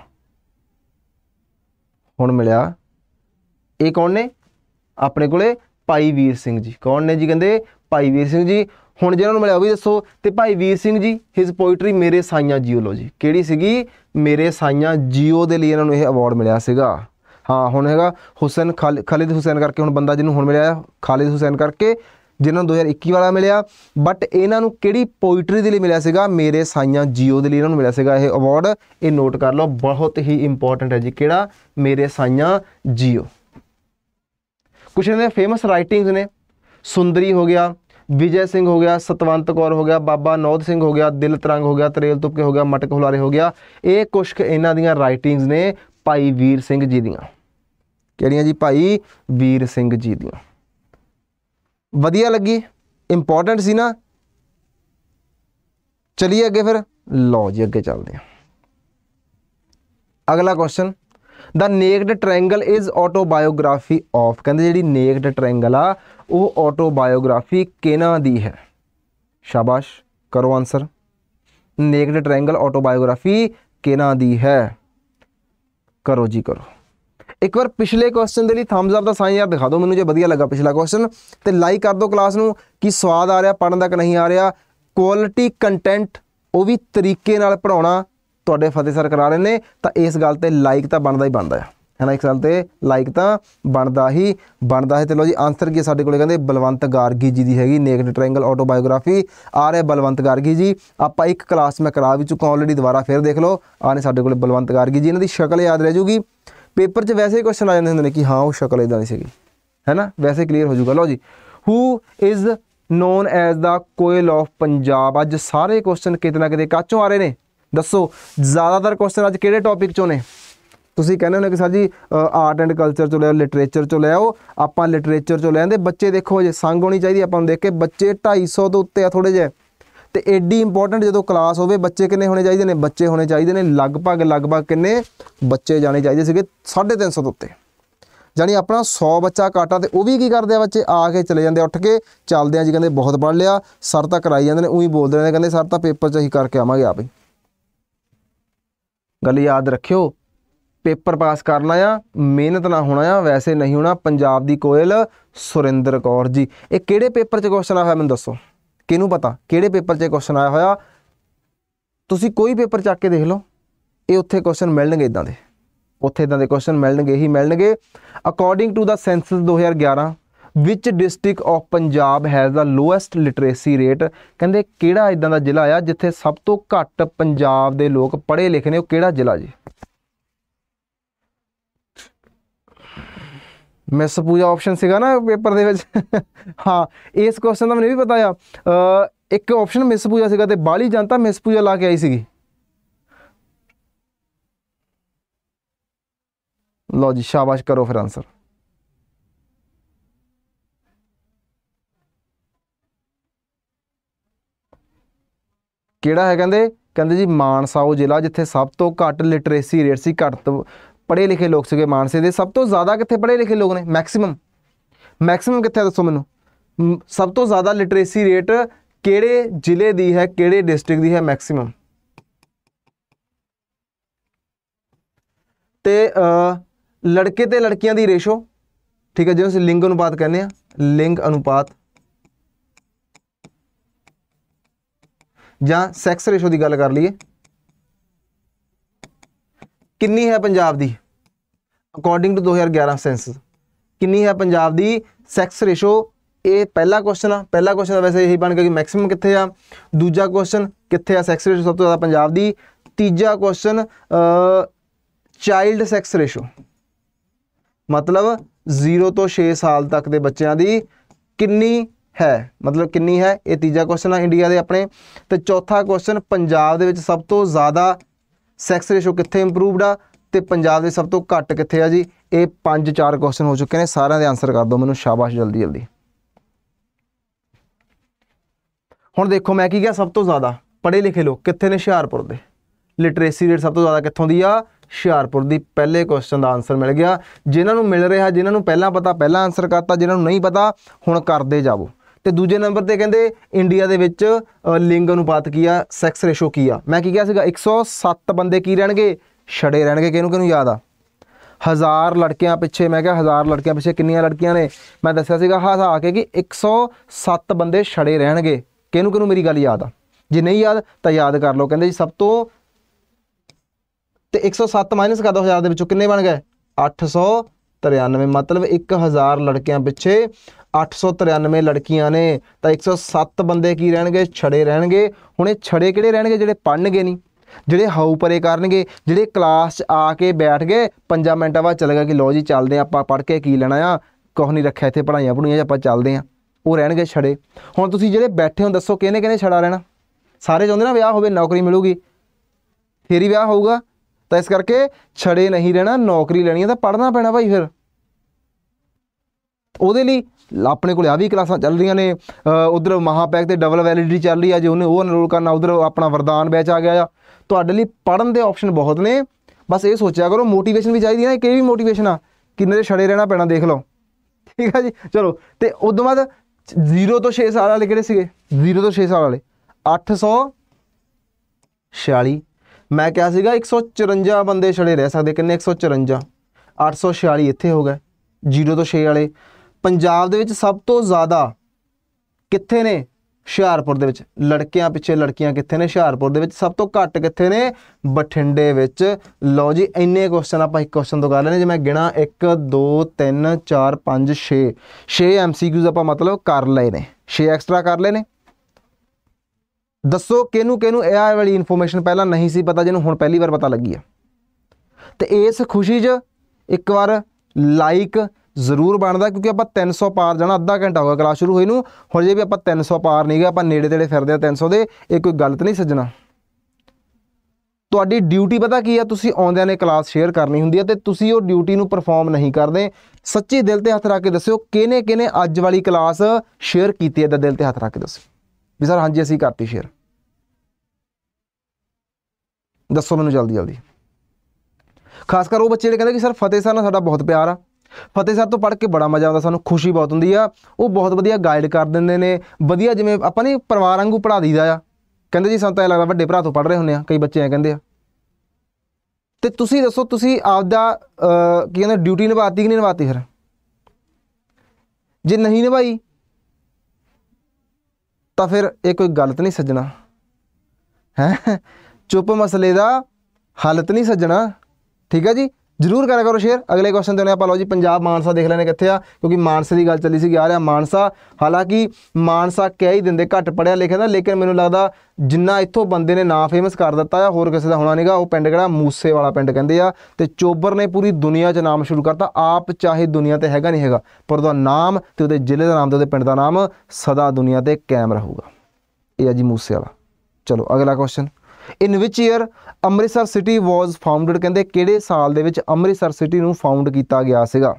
ਹੁਣ ਮਿਲਿਆ ਇਹ ਕੌਣ ਨੇ ਆਪਣੇ ਕੋਲੇ ਭਾਈ ਵੀਰ ਸਿੰਘ ਜੀ ਕੌਣ ਨੇ ਜੀ ਕਹਿੰਦੇ ਭਾਈ ਵੀਰ ਸਿੰਘ ਜੀ ਹੁਣ ਜਿਹਨਾਂ ਨੂੰ ਮਿਲਿਆ ਉਹ ਵੀ ਦੱਸੋ ਤੇ ਭਾਈ ਵੀਰ ਸਿੰਘ ਜੀ ਹਿਸ ਪੋਇਟਰੀ ਮੇਰੇ ਸਾਈਆਂ ਜੀਓਲੋਜੀ ਕਿਹੜੀ ਸੀਗੀ ਮੇਰੇ ਸਾਈਆਂ ਜੀਓ ਦੇ ਲਈ ਇਹਨਾਂ ਨੂੰ ਇਹ ਅਵਾਰਡ ਮਿਲਿਆ ਸੀਗਾ ਹਾਂ ਹੁਣ ਹੈਗਾ ਹੁਸੈਨ ਖਾਲਿਦ ਹੁਸੈਨ ਕਰਕੇ ਹੁਣ ਬੰਦਾ ਜਿਹਨੂੰ ਹੁਣ ਮਿਲਿਆ ਖਾਲਿਦ ਹੁਸੈਨ ਕਰਕੇ ਜਿਨ੍ਹਾਂ ਨੂੰ 2021 ਵਾਲਾ ਮਿਲਿਆ ਬਟ ਇਹਨਾਂ ਨੂੰ ਕਿਹੜੀ ਪੋਇਟਰੀ ਦੇ ਲਈ ਮਿਲਿਆ ਸੀਗਾ ਮੇਰੇ ਸਾਈਆਂ ਜੀਓ ਦੇ ਲਈ ਇਹਨਾਂ ਨੂੰ ਮਿਲਿਆ ਸੀਗਾ ਇਹ ਅਵਾਰਡ ਇਹ ਨੋਟ ਕਰ ਲਓ ਬਹੁਤ ਹੀ ਇੰਪੋਰਟੈਂਟ ਹੈ ਜੀ ਕਿਹੜਾ ਮੇਰੇ ਸਾਈਆਂ ਜੀਓ ਕੁਝ ਇਹਨਾਂ ਦੇ ਫੇਮਸ ਰਾਈਟਿੰਗਸ ਨੇ ਸੁੰਦਰੀ ਹੋ ਗਿਆ ਵਿਜੇ ਸਿੰਘ ਹੋ ਗਿਆ ਸਤਵੰਤ ਕੌਰ ਹੋ ਗਿਆ ਬਾਬਾ ਨੌਦ ਸਿੰਘ ਹੋ ਗਿਆ ਦਿਲ ਤਰੰਗ ਹੋ ਗਿਆ ਤਰੇਲ ਤੁਪਕੇ ਹੋ ਗਿਆ ਮਟਕ ਹੁਲਾਰੇ ਹੋ ਗਿਆ ਇਹ ਕੁਝ ਇਹਨਾਂ ਦੀਆਂ ਰਾਈਟਿੰਗਸ ਨੇ ਭਾਈ ਵੀਰ ਸਿੰਘ ਜੀ ਦੀਆਂ ਕਿਹੜੀਆਂ ਜੀ ਭਾਈ ਵੀਰ ਸਿੰਘ ਜੀ ਦੀਆਂ ਵਧੀਆ ਲੱਗੀ ਇੰਪੋਰਟੈਂਟ ਸੀ ਨਾ ਚਲਿਏ ਅੱਗੇ ਫਿਰ ਲਓ ਜੀ ਅੱਗੇ ਚੱਲਦੇ ਹਾਂ ਅਗਲਾ question the naked triangle is autobiography of ਕਹਿੰਦੇ ਜਿਹੜੀ ਨੇਕਡ ਟ੍ਰਾਇੰਗਲ ਆ ਉਹ ਆਟੋਬਾਇਓਗ੍ਰਾਫੀ ਕਿਨਾਂ ਦੀ ਹੈ ਸ਼ਾਬਾਸ਼ ਕਰੋ ਆਨਸਰ ਨੇਕਡ ਟ੍ਰਾਇੰਗਲ ਆਟੋਬਾਇਓਗ੍ਰਾਫੀ ਕਿਨਾਂ ਦੀ ਹੈ ਕਰੋ ਜੀ ਕਰੋ ਇੱਕ ਵਾਰ ਪਿਛਲੇ ਕੁਐਸਚਨ ਦੇ ਲਈ ਥੰਬਸ ਅਪ ਦਾ ਸਾਈਨ ਯਾਰ ਦਿਖਾ ਦਿਓ ਮੈਨੂੰ ਜੇ ਵਧੀਆ ਲੱਗਾ ਪਿਛਲਾ ਕੁਐਸਚਨ ਤੇ ਲਾਈਕ ਕਰ ਦਿਓ ਕਲਾਸ ਨੂੰ ਕਿ ਸਵਾਦ ਆ ਰਿਹਾ ਪੜਨ ਦਾ ਕਿ ਨਹੀਂ ਆ ਰਿਹਾ ਕੁਆਲਿਟੀ ਕੰਟੈਂਟ ਉਹ ਵੀ ਤਰੀਕੇ ਨਾਲ ਪੜਾਉਣਾ ਤੁਹਾਡੇ ਫਤਿਹ ਸਰ ਕਰਾ ਰਹੇ ਨੇ ਤਾਂ ਇਸ ਗੱਲ ਤੇ ਲਾਈਕ ਤਾਂ ਬਣਦਾ ਹੀ ਬਣਦਾ ਹੈ ਹੈਨਾ ਇੱਕ ਗੱਲ ਤੇ ਲਾਈਕ ਤਾਂ ਬਣਦਾ ਹੀ ਬਣਦਾ ਹੈ ਤੇ ਲੋ ਜੀ ਆਨਸਰ ਕੀ ਸਾਡੇ ਕੋਲੇ ਕਹਿੰਦੇ ਬਲਵੰਤ ਗਾਰਗੀ ਜੀ ਦੀ ਹੈਗੀ ਨੇਕਡ ਟ੍ਰਾਇੰਗਲ ਆਟੋਬਾਇਓਗ੍ਰਾਫੀ ਆ ਰਿਹਾ ਬਲਵੰਤ ਗਾਰਗੀ ਜੀ ਆਪਾਂ ਇੱਕ ਕਲਾਸ ਮੈਂ ਕਰਾ ਵੀ ਚੁੱਕਾ ਆਲਰੇਡੀ ਦੁਬਾਰਾ ਫੇਰ ਦੇਖ ਲਓ ਆ ਨੇ ਸਾਡੇ ਕੋਲੇ ਬਲਵੰਤ ਗਾਰਗੀ ਜੀ ਇਹਨਾਂ ਦੀ ਸ਼ਕਲ ਯਾਦ ਰਹਿ ਜੂਗੀ ਪੇਪਰ 'ਚ ਵੈਸੇ ਹੀ ਕੁਐਸਚਨ ਆ ਜਾਂਦੇ ਹੁੰਦੇ ਨੇ ਕਿ ਹਾਂ ਉਹ ਸ਼ਕਲ ਇਦਾਂ ਦੀ ਸੀਗੀ ਹੈਨਾ ਵੈਸੇ ਕਲੀਅਰ ਹੋ ਜਾਊਗਾ ਲਓ ਜੀ who is known as the koel of Punjab ਅੱਜ ਸਾਰੇ ਕੁਐਸਚਨ ਕਿਤਨਾ ਕਿਤੇ ਕਾਚੋਂ ਆ ਰਹੇ ਨੇ ਦੱਸੋ ਜ਼ਿਆਦਾਤਰ ਕੁਐਸਚਨ ਅੱਜ ਕਿਹੜੇ ਟੌਪਿਕ 'ਚੋਂ ਨੇ ਤੁਸੀਂ ਕਹਿੰਦੇ ਹੋ ਕਿ ਸਰ ਜੀ ਆਰਟ ਐਂਡ ਕਲਚਰ ਚੋਂ ਲੈ ਆਓ ਲਿਟਰੇਚਰ ਚੋਂ ਲੈ ਆਓ ਆਪਾਂ ਲਿਟਰੇਚਰ ਚੋਂ ਲੈਂਦੇ ਬੱਚੇ ਦੇਖੋ ਜੇ ਸੰਗ ਹੋਣੀ ਚਾਹੀਦੀ ਆਪਾਂ ਨੂੰ ਦੇਖ ਕੇ ਬੱਚੇ 250 ਤੋਂ ਉੱਤੇ ਆ ਥੋੜੇ ਜਿਹਾ ਤੇ ਐਡੀ ਇੰਪੋਰਟੈਂਟ ਜਦੋਂ ਕਲਾਸ ਹੋਵੇ ਬੱਚੇ ਕਿੰਨੇ ਹੋਣੇ ਚਾਹੀਦੇ ਨੇ ਬੱਚੇ ਹੋਣੇ ਚਾਹੀਦੇ ਨੇ ਲਗਭਗ ਲਗਭਗ ਕਿੰਨੇ ਬੱਚੇ ਜਾਣੇ ਚਾਹੀਦੇ ਸੀਗੇ 350 ਤੋਂ ਉੱਤੇ ਜਾਨੀ ਆਪਣਾ 100 ਬੱਚਾ ਕਾਟਾ ਤੇ ਉਹ ਵੀ ਕੀ ਕਰਦੇ ਆ ਬੱਚੇ ਆ ਕੇ ਚਲੇ ਜਾਂਦੇ ਉੱਠ ਕੇ ਚੱਲਦੇ ਆ ਜੀ ਕਹਿੰਦੇ ਬਹੁਤ ਪੜ ਲਿਆ ਸਰ ਤਾਂ ਕਰਾਈ ਜਾਂਦੇ ਨੇ ਉਹੀ ਬੋਲਦੇ ਨੇ ਕਹਿੰਦੇ ਸਰ ਤਾਂ ਪੇਪਰ 'ਚ ਹੀ ਕਰਕੇ ਆਵਾਂਗੇ ਆ ਬਈ ਗੱਲ ਯਾਦ ਰੱਖਿਓ ਪੇਪਰ ਪਾਸ ਕਰਨਾ ਆ ਮਿਹਨਤ ਨਾ ਹੋਣਾ ਆ ਵੈਸੇ ਨਹੀਂ ਹੋਣਾ ਪੰਜਾਬ ਦੀ ਕੋਇਲ ਸੁਰਿੰਦਰ ਕੌਰ ਜੀ ਇਹ ਕਿਹੜੇ ਪੇਪਰ 'ਚ ਕੁਐਸਚਨ ਆਇਆ ਮੈਨੂੰ ਦੱਸੋ ਕਿਹਨੂੰ ਪਤਾ ਕਿਹੜੇ ਪੇਪਰ 'ਚ ਕੁਐਸਚਨ ਆਇਆ ਹੋਇਆ ਤੁਸੀਂ ਕੋਈ ਪੇਪਰ ਚੱਕ ਕੇ ਦੇਖ ਲਓ ਇਹ ਉੱਥੇ ਕੁਐਸਚਨ ਮਿਲਣਗੇ ਇਦਾਂ ਦੇ ਉੱਥੇ ਇਦਾਂ ਦੇ ਕੁਐਸਚਨ ਮਿਲਣਗੇ ਹੀ ਮਿਲਣਗੇ ਅਕੋਰਡਿੰਗ ਟੂ ਦਾ ਸੈਂਸਸ 2011 ਵਿਚ district of Punjab has the lowest literacy rate ਕਹਿੰਦੇ ਕਿਹੜਾ ਇਦਾਂ ਦਾ ਜ਼ਿਲ੍ਹਾ ਆ ਜਿੱਥੇ ਸਭ ਤੋਂ ਘੱਟ ਪੰਜਾਬ ਦੇ ਲੋਕ ਪੜ੍ਹੇ ਲਿਖੇ ਨੇ ਉਹ ਕਿਹੜਾ ਜ਼ਿਲ੍ਹਾ ਜੀ ਮਿਸ ਪੂਜਾ ਆਪਸ਼ਨ ਸੀਗਾ ਨਾ ਪੇਪਰ ਦੇ ਵਿੱਚ ਹਾਂ ਇਸ ਕੁਐਸਚਨ ਦਾ ਮੈਨੂੰ ਵੀ ਪਤਾ ਆ ਇੱਕ ਆਪਸ਼ਨ ਮਿਸ ਪੂਜਾ ਸੀਗਾ ਤੇ ਬਾਲੀ ਜਨਤਾ ਮਿਸ ਪੂਜਾ ਲਾ ਕੇ ਆਈ ਸੀਗੀ ਲੋ ਜੀ ਸ਼ਾਬਾਸ਼ ਕਰੋ ਫਿਰ ਆਨਸਰ ਕਿਹੜਾ ਹੈ ਕਹਿੰਦੇ ਕਹਿੰਦੇ ਜੀ ਮਾਨਸਾਓ ਜ਼ਿਲ੍ਹਾ ਜਿੱਥੇ ਸਭ ਤੋਂ ਘੱਟ ਲਿਟਰੇਸੀ ਰੇਟ ਸੀ ਘੱਟ ਪੜ੍ਹੇ ਲਿਖੇ ਲੋਕ ਸੀਗੇ ਮਾਨਸੇ ਦੇ ਸਭ ਤੋਂ ਜ਼ਿਆਦਾ ਕਿੱਥੇ ਪੜ੍ਹੇ ਲਿਖੇ ਲੋਕ ਨੇ ਮੈਕਸਿਮਮ ਮੈਕਸਿਮਮ ਕਿੱਥੇ ਦੱਸੋ ਮੈਨੂੰ ਸਭ ਤੋਂ ਜ਼ਿਆਦਾ ਲਿਟਰੇਸੀ ਰੇਟ ਕਿਹੜੇ ਜ਼ਿਲ੍ਹੇ ਦੀ ਹੈ ਕਿਹੜੇ ਡਿਸਟ੍ਰਿਕਟ ਦੀ ਹੈ ਮੈਕਸਿਮਮ ਤੇ ਲੜਕੇ ਤੇ ਲੜਕੀਆਂ ਦੀ ਰੇਸ਼ੋ ਠੀਕ ਹੈ ਜਿਵੇਂ ਅਸੀਂ ਲਿੰਗ ਅਨੁਪਾਤ ਕਹਿੰਦੇ ਆ ਲਿੰਗ ਅਨੁਪਾਤ ਜਾਂ ਸੈਕਸ ਰੇਸ਼ੋ ਦੀ ਗੱਲ ਕਰ ਲਈਏ ਕਿੰਨੀ ਹੈ ਪੰਜਾਬ ਦੀ ਅਕੋਰਡਿੰਗ ਟੂ 2011 ਸੈਂਸਸ ਕਿੰਨੀ ਹੈ ਪੰਜਾਬ ਦੀ ਸੈਕਸ ਰੇਸ਼ੋ ਇਹ ਪਹਿਲਾ ਕੁਐਸਚਨ ਆ ਪਹਿਲਾ ਕੁਐਸਚਨ ਦਾ ਵੈਸੇ ਇਹੀ ਬਣ ਗਿਆ ਕਿ ਮੈਕਸਿਮਮ ਕਿੱਥੇ ਆ ਦੂਜਾ ਕੁਐਸਚਨ ਕਿੱਥੇ ਆ ਸੈਕਸ ਰੇਸ਼ੋ ਸਭ ਤੋਂ ਜ਼ਿਆਦਾ ਪੰਜਾਬ ਦੀ ਤੀਜਾ ਕੁਐਸਚਨ ਚਾਈਲਡ ਸੈਕਸ ਰੇਸ਼ੋ ਮਤਲਬ 0 ਤੋਂ 6 ਸਾਲ ਤੱਕ ਦੇ ਬੱਚਿਆਂ ਦੀ ਕਿੰਨੀ ਹੈ ਮਤਲਬ ਕਿੰਨੀ ਹੈ ਇਹ ਤੀਜਾ ਕੁਐਸਚਨ ਆ ਇੰਡੀਆ ਦੇ ਆਪਣੇ ਤੇ ਚੌਥਾ ਕੁਐਸਚਨ ਪੰਜਾਬ ਦੇ ਵਿੱਚ ਸਭ ਤੋਂ ਜ਼ਿਆਦਾ ਸੈਕਸ ਰੇਸ਼ੋ ਕਿੱਥੇ ਇੰਪਰੂਵਡ ਆ ਤੇ ਪੰਜਾਬ ਦੇ ਸਭ ਤੋਂ ਘੱਟ ਕਿੱਥੇ ਆ ਜੀ ਇਹ 5-4 ਕੁਐਸਚਨ ਹੋ ਚੁੱਕੇ ਨੇ ਸਾਰਿਆਂ ਦੇ ਆਨਸਰ ਕਰ ਦਿਓ ਮੈਨੂੰ ਸ਼ਾਬਾਸ਼ ਜਲਦੀ ਜਲਦੀ ਹੁਣ ਦੇਖੋ ਮੈਂ ਕੀ ਕਿਹਾ ਸਭ ਤੋਂ ਜ਼ਿਆਦਾ ਪੜ੍ਹੇ ਲਿਖੇ ਲੋਕ ਕਿੱਥੇ ਨੇ ਹੁਸ਼ਿਆਰਪੁਰ ਦੇ ਲਿਟਰੇਸੀ ਰੇਟ ਸਭ ਤੋਂ ਜ਼ਿਆਦਾ ਕਿੱਥੋਂ ਦੀ ਆ ਹੁਸ਼ਿਆਰਪੁਰ ਦੀ ਪਹਿਲੇ ਕੁਐਸਚਨ ਦਾ ਆਨਸਰ ਮਿਲ ਗਿਆ ਜਿਨ੍ਹਾਂ ਨੂੰ ਮਿਲ ਰਿਹਾ ਜਿਨ੍ਹਾਂ ਨੂੰ ਪਹਿਲਾਂ ਪਤਾ ਪਹਿਲਾਂ ਆਨਸਰ ਕਰਤਾ ਜਿਨ੍ਹਾਂ ਨੂੰ ਨਹੀਂ ਪਤਾ ਹੁਣ ਕਰਦੇ ਜਾਵੋ ਤੇ ਦੂਜੇ ਨੰਬਰ ਤੇ ਕਹਿੰਦੇ ਇੰਡੀਆ ਦੇ ਵਿੱਚ ਲਿੰਗ ਅਨੁਪਾਤ ਕੀ ਆ ਸੈਕਸ ਰੇਸ਼ੋ ਕੀ ਆ ਮੈਂ ਕੀ ਕਿਹਾ ਸੀਗਾ 107 ਬੰਦੇ ਕੀ ਰਹਿਣਗੇ ਛੜੇ ਰਹਿਣਗੇ ਕਿਹਨੂੰ ਕਿਹਨੂੰ ਯਾਦ ਆ ਹਜ਼ਾਰ ਲੜਕੀਆਂ ਪਿੱਛੇ ਮੈਂ ਕਿਹਾ ਹਜ਼ਾਰ ਲੜਕੀਆਂ ਪਿੱਛੇ ਕਿੰਨੀਆਂ ਲੜਕੀਆਂ ਨੇ ਮੈਂ ਦੱਸਿਆ ਸੀਗਾ ਹਸਾ ਕੇ ਕਿ 107 ਬੰਦੇ ਛੜੇ ਰਹਿਣਗੇ ਕਿਹਨੂੰ ਕਿਹਨੂੰ ਮੇਰੀ ਗੱਲ ਯਾਦ ਆ ਜੇ ਨਹੀਂ ਯਾਦ ਤਾਂ ਯਾਦ ਕਰ ਲਓ ਕਹਿੰਦੇ ਜੀ ਸਭ ਤੋਂ ਤੇ 107 ਮਾਈਨਸ ਕਰ ਦੋ ਹਜ਼ਾਰ ਦੇ ਵਿੱਚੋਂ ਕਿੰਨੇ ਬਣ ਗਏ 893 ਮਤਲਬ 1000 ਲੜਕਿਆਂ ਪਿੱਛੇ 893 ਲੜਕੀਆਂ ਨੇ ਤਾਂ 107 ਬੰਦੇ ਕੀ ਰਹਿਣਗੇ ਛੜੇ ਰਹਿਣਗੇ ਹੁਣ ਇਹ ਛੜੇ ਕਿਹੜੇ ਰਹਿਣਗੇ ਜਿਹੜੇ ਪੜਨਗੇ ਨਹੀਂ ਜਿਹੜੇ ਹਾਊ ਪਰੇ ਕਰਨਗੇ ਜਿਹੜੇ ਕਲਾਸ 'ਚ ਆ ਕੇ ਬੈਠ ਗਏ 5 ਮਿੰਟਾਂ ਬਾਅਦ ਚਲੇ ਗਏ ਕਿ ਲੋ ਜੀ ਚੱਲਦੇ ਆਪਾਂ ਪੜ ਕੇ ਕੀ ਲੈਣਾ ਆ ਕੁਝ ਨਹੀਂ ਰੱਖਿਆ ਇੱਥੇ ਪੜਾਈਆਂ ਪੜੂਈਆਂ ਆਪਾਂ ਚੱਲਦੇ ਆ ਉਹ ਰਹਿਣਗੇ ਛੜੇ ਹੁਣ ਤੁਸੀਂ ਜਿਹੜੇ ਬੈਠੇ ਹੋ ਦੱਸੋ ਕਿਹਨੇ ਕਿਹਨੇ ਛੜਾ ਰਹਿਣਾ ਸਾਰੇ ਚਾਹੁੰਦੇ ਨਾ ਵਿਆਹ ਹੋਵੇ ਨੌਕਰੀ ਮਿਲੂਗੀ ਫੇਰ ਹੀ ਵਿਆਹ ਹੋਊਗਾ ਤਾਂ ਇਸ ਕਰਕੇ ਛੜੇ ਨਹੀਂ ਰਹਿਣਾ ਨੌਕਰੀ ਲੈਣੀ ਹੈ ਤਾਂ ਪੜਨਾ ਪੈਣਾ ਭਾਈ ਫਿਰ ਉਹਦੇ ਲਈ ਆਪਣੇ ਕੋਲ ਆ ਵੀ ਕਲਾਸਾਂ ਚੱਲ ਰਹੀਆਂ ਨੇ ਉਧਰ ਮਹਾਪੈਕ ਤੇ ਡਬਲ ਵੈਲਿਡਿਟੀ ਚੱਲ ਰਹੀ ਆ ਜੇ ਉਹਨੇ ਉਹ ਅਨਰੋਲ ਕਰਨਾ ਉਧਰ ਆਪਣਾ ਵਰਦਾਨ ਬੈਚ ਆ ਗਿਆ ਆ ਤੁਹਾਡੇ ਲਈ ਪੜਨ ਦੇ ਆਪਸ਼ਨ ਬਹੁਤ ਨੇ ਬਸ ਇਹ ਸੋਚਿਆ ਕਰੋ ਮੋਟੀਵੇਸ਼ਨ ਵੀ ਚਾਹੀਦੀ ਹੈ ਨਾ ਕਿ ਵੀ ਮੋਟੀਵੇਸ਼ਨ ਆ ਕਿੰਨੇ ਦੇ ਛੜੇ ਰਹਿਣਾ ਪੈਣਾ ਦੇਖ ਲਓ ਠੀਕ ਆ ਜੀ ਚਲੋ ਤੇ ਉਦੋਂ ਬਾਅਦ 0 ਤੋਂ 6 ਸਾਲ ਵਾਲੇ ਕਿਹੜੇ ਸੀਗੇ 0 ਤੋਂ 6 ਸਾਲ ਵਾਲੇ 846 ਮੈਂ ਕਿਹਾ ਸੀਗਾ 154 ਬੰਦੇ ਛੜੇ ਰਹਿ ਸਕਦੇ ਕਿੰਨੇ 154 846 ਇੱਥੇ ਹੋ ਗਏ 0 ਤੋਂ 6 ਵਾਲੇ ਪੰਜਾਬ ਦੇ ਵਿੱਚ ਸਭ ਤੋਂ ਜ਼ਿਆਦਾ ਕਿੱਥੇ ਨੇ ਹੁਸ਼ਿਆਰਪੁਰ ਦੇ ਵਿੱਚ ਲੜਕਿਆਂ ਪਿੱਛੇ ਲੜਕੀਆਂ ਕਿੱਥੇ ਨੇ ਹੁਸ਼ਿਆਰਪੁਰ ਦੇ ਵਿੱਚ ਸਭ ਤੋਂ ਘੱਟ ਕਿੱਥੇ ਨੇ ਬਠਿੰਡੇ ਵਿੱਚ ਲਓ ਜੀ ਇੰਨੇ ਕੁਐਸਚਨ ਆਪਾਂ ਇੱਕ ਕੁਐਸਚਨ ਤੋਂ ਕਰ ਲੈਨੇ ਜੇ ਮੈਂ ਗਿਣਾ 1 2 3 4 5 6 6 ਐਮਸੀਕਿਊਜ਼ ਆਪਾਂ ਮਤਲਬ ਕਰ ਲਏ ਨੇ 6 ਐਕਸਟਰਾ ਕਰ ਲਏ ਨੇ ਦੱਸੋ ਕਿਹਨੂੰ ਕਿਹਨੂੰ ਇਹ ਆ ਵਾਲੀ ਇਨਫੋਰਮੇਸ਼ਨ ਪਹਿਲਾਂ ਨਹੀਂ ਸੀ ਪਤਾ ਜਿਹਨੂੰ ਹੁਣ ਪਹਿਲੀ ਵਾਰ ਪਤਾ ਲੱਗੀ ਆ ਤੇ ਇਸ ਖੁਸ਼ੀ 'ਚ ਇੱਕ ਵਾਰ ਲਾਈਕ ਜ਼ਰੂਰ ਬਣਦਾ ਕਿਉਂਕਿ ਆਪਾਂ 300 ਪਾਰ ਜਾਣਾ ਅੱਧਾ ਘੰਟਾ ਹੋ ਗਿਆ ਕਲਾਸ ਸ਼ੁਰੂ ਹੋਈ ਨੂੰ ਹੁਣ ਜੇ ਵੀ ਆਪਾਂ 300 ਪਾਰ ਨਹੀਂ ਗਏ ਆਪਾਂ ਨੇੜੇ ਤੇੜੇ ਫਿਰਦੇ ਆ 300 ਦੇ ਇਹ ਕੋਈ ਗਲਤ ਨਹੀਂ ਸੱਜਣਾ ਤੁਹਾਡੀ ਡਿਊਟੀ ਪਤਾ ਕੀ ਆ ਤੁਸੀਂ ਆਉਂਦਿਆਂ ਨੇ ਕਲਾਸ ਸ਼ੇਅਰ ਕਰਨੀ ਹੁੰਦੀ ਆ ਤੇ ਤੁਸੀਂ ਉਹ ਡਿਊਟੀ ਨੂੰ ਪਰਫਾਰਮ ਨਹੀਂ ਕਰਦੇ ਸੱਚੀ ਦਿਲ ਤੇ ਹੱਥ ਰੱਖ ਕੇ ਦੱਸਿਓ ਕਿਹਨੇ ਕਿਹਨੇ ਅੱਜ ਵਾਲੀ ਕਲਾਸ ਸ਼ੇਅਰ ਕੀਤੀ ਹੈ ਦਾ ਦਿਲ ਤੇ ਹੱਥ ਰੱਖ ਕੇ ਦੱਸਿਓ ਵੀ ਸਰ ਹਾਂਜੀ ਅਸੀਂ ਕਰਤੀ ਸ਼ੇਅਰ ਦੱਸੋ ਮੈਨੂੰ ਜਲਦੀ ਜਲਦੀ ਖਾਸ ਕਰ ਉਹ ਬੱਚੇ ਜਿਹੜੇ ਕਹਿੰਦੇ ਕਿ ਸਰ ਫਤਿਹ ਸਰ ਨਾਲ ਸਾਡਾ ਬਹੁਤ ਪਿਆਰ ਆ ਫਤਿਹ ਸਾਹਿਬ ਤੋਂ ਪੜ੍ਹ ਕੇ ਬੜਾ ਮਜ਼ਾ ਆਉਂਦਾ ਸਾਨੂੰ ਖੁਸ਼ੀ ਬਹੁਤ ਹੁੰਦੀ ਆ ਉਹ ਬਹੁਤ ਵਧੀਆ ਗਾਈਡ ਕਰ ਦਿੰਦੇ ਨੇ ਵਧੀਆ ਜਿਵੇਂ ਆਪਾਂ ਨਹੀਂ ਪਰਿਵਾਰ ਵਾਂਗੂ ਪੜ੍ਹਾ ਦਈਦਾ ਆ ਕਹਿੰਦੇ ਜੀ ਸੰਤਾਂ ਇਹ ਲੱਗਦਾ ਵੱਡੇ ਭਰਾ ਤੋਂ ਪੜ੍ਹ ਰਹੇ ਹੁੰਨੇ ਆ ਕਈ ਬੱਚੇ ਐ ਕਹਿੰਦੇ ਆ ਤੇ ਤੁਸੀਂ ਦੱਸੋ ਤੁਸੀਂ ਆਪਦਾ ਕੀ ਕਹਿੰਦੇ ਡਿਊਟੀ ਨਿਭਾਤੀ ਕਿ ਨਹੀਂ ਨਿਭਾਤੀ ਫਿਰ ਜੇ ਨਹੀਂ ਨਿਭਾਈ ਤਾਂ ਫਿਰ ਇਹ ਕੋਈ ਗਲਤ ਨਹੀਂ ਸੱਜਣਾ ਹੈ ਚੁੱਪ ਮਸਲੇ ਦਾ ਹਾਲਤ ਨਹੀਂ ਸੱਜਣਾ ਠੀਕ ਹੈ ਜੀ ਜਰੂਰ ਕਰਿਆ ਕਰੋ ਸ਼ੇਅਰ ਅਗਲੇ ਕੁਐਸਚਨ ਤੇ ਹੁਣ ਆਪਾਂ ਲਓ ਜੀ ਪੰਜਾਬ ਮਾਨਸਾ ਦੇਖ ਲੈਣੇ ਕਿੱਥੇ ਆ ਕਿਉਂਕਿ ਮਾਨਸਾ ਦੀ ਗੱਲ ਚੱਲੀ ਸੀ ਯਾਰ ਆ ਮਾਨਸਾ ਹਾਲਾਂਕਿ ਮਾਨਸਾ ਕਹਿ ਹੀ ਦਿੰਦੇ ਘੱਟ ਪੜਿਆ ਲਿਖਿਆ ਦਾ ਲੇਕਿਨ ਮੈਨੂੰ ਲੱਗਦਾ ਜਿੰਨਾ ਇੱਥੋਂ ਬੰਦੇ ਨੇ ਨਾਂ ਫੇਮਸ ਕਰ ਦਿੱਤਾ ਆ ਹੋਰ ਕਿਸੇ ਦਾ ਹੋਣਾ ਨਹੀਂਗਾ ਉਹ ਪਿੰਡ ਕਿਹੜਾ ਮੂਸੇ ਵਾਲਾ ਪਿੰਡ ਕਹਿੰਦੇ ਆ ਤੇ ਚੋਬਰ ਨੇ ਪੂਰੀ ਦੁਨੀਆ 'ਚ ਨਾਮ ਸ਼ੁਰੂ ਕਰਤਾ ਆਪ ਚਾਹੇ ਦੁਨੀਆ ਤੇ ਹੈਗਾ ਨਹੀਂ ਹੈਗਾ ਪਰ ਉਹਦਾ ਨਾਮ ਤੇ ਉਹਦੇ ਜ਼ਿਲ੍ਹੇ ਦਾ ਨਾਮ ਤੇ ਉਹਦੇ ਪਿੰਡ ਦਾ ਨਾਮ ਸਦਾ ਦੁਨੀਆ ਤੇ ਕਾਇਮ ਰਹੂਗਾ ਇਹ ਆ ਜੀ ਮੂਸੇ ਵਾਲਾ ਚਲੋ ਅਗਲਾ question in which year Amritsar city was founded ਕਹਿੰਦੇ ਕਿਹੜੇ ਸਾਲ ਦੇ ਵਿੱਚ ਅੰਮ੍ਰਿਤਸਰ ਸਿਟੀ ਨੂੰ ਫਾਊਂਡ ਕੀਤਾ ਗਿਆ ਸੀਗਾ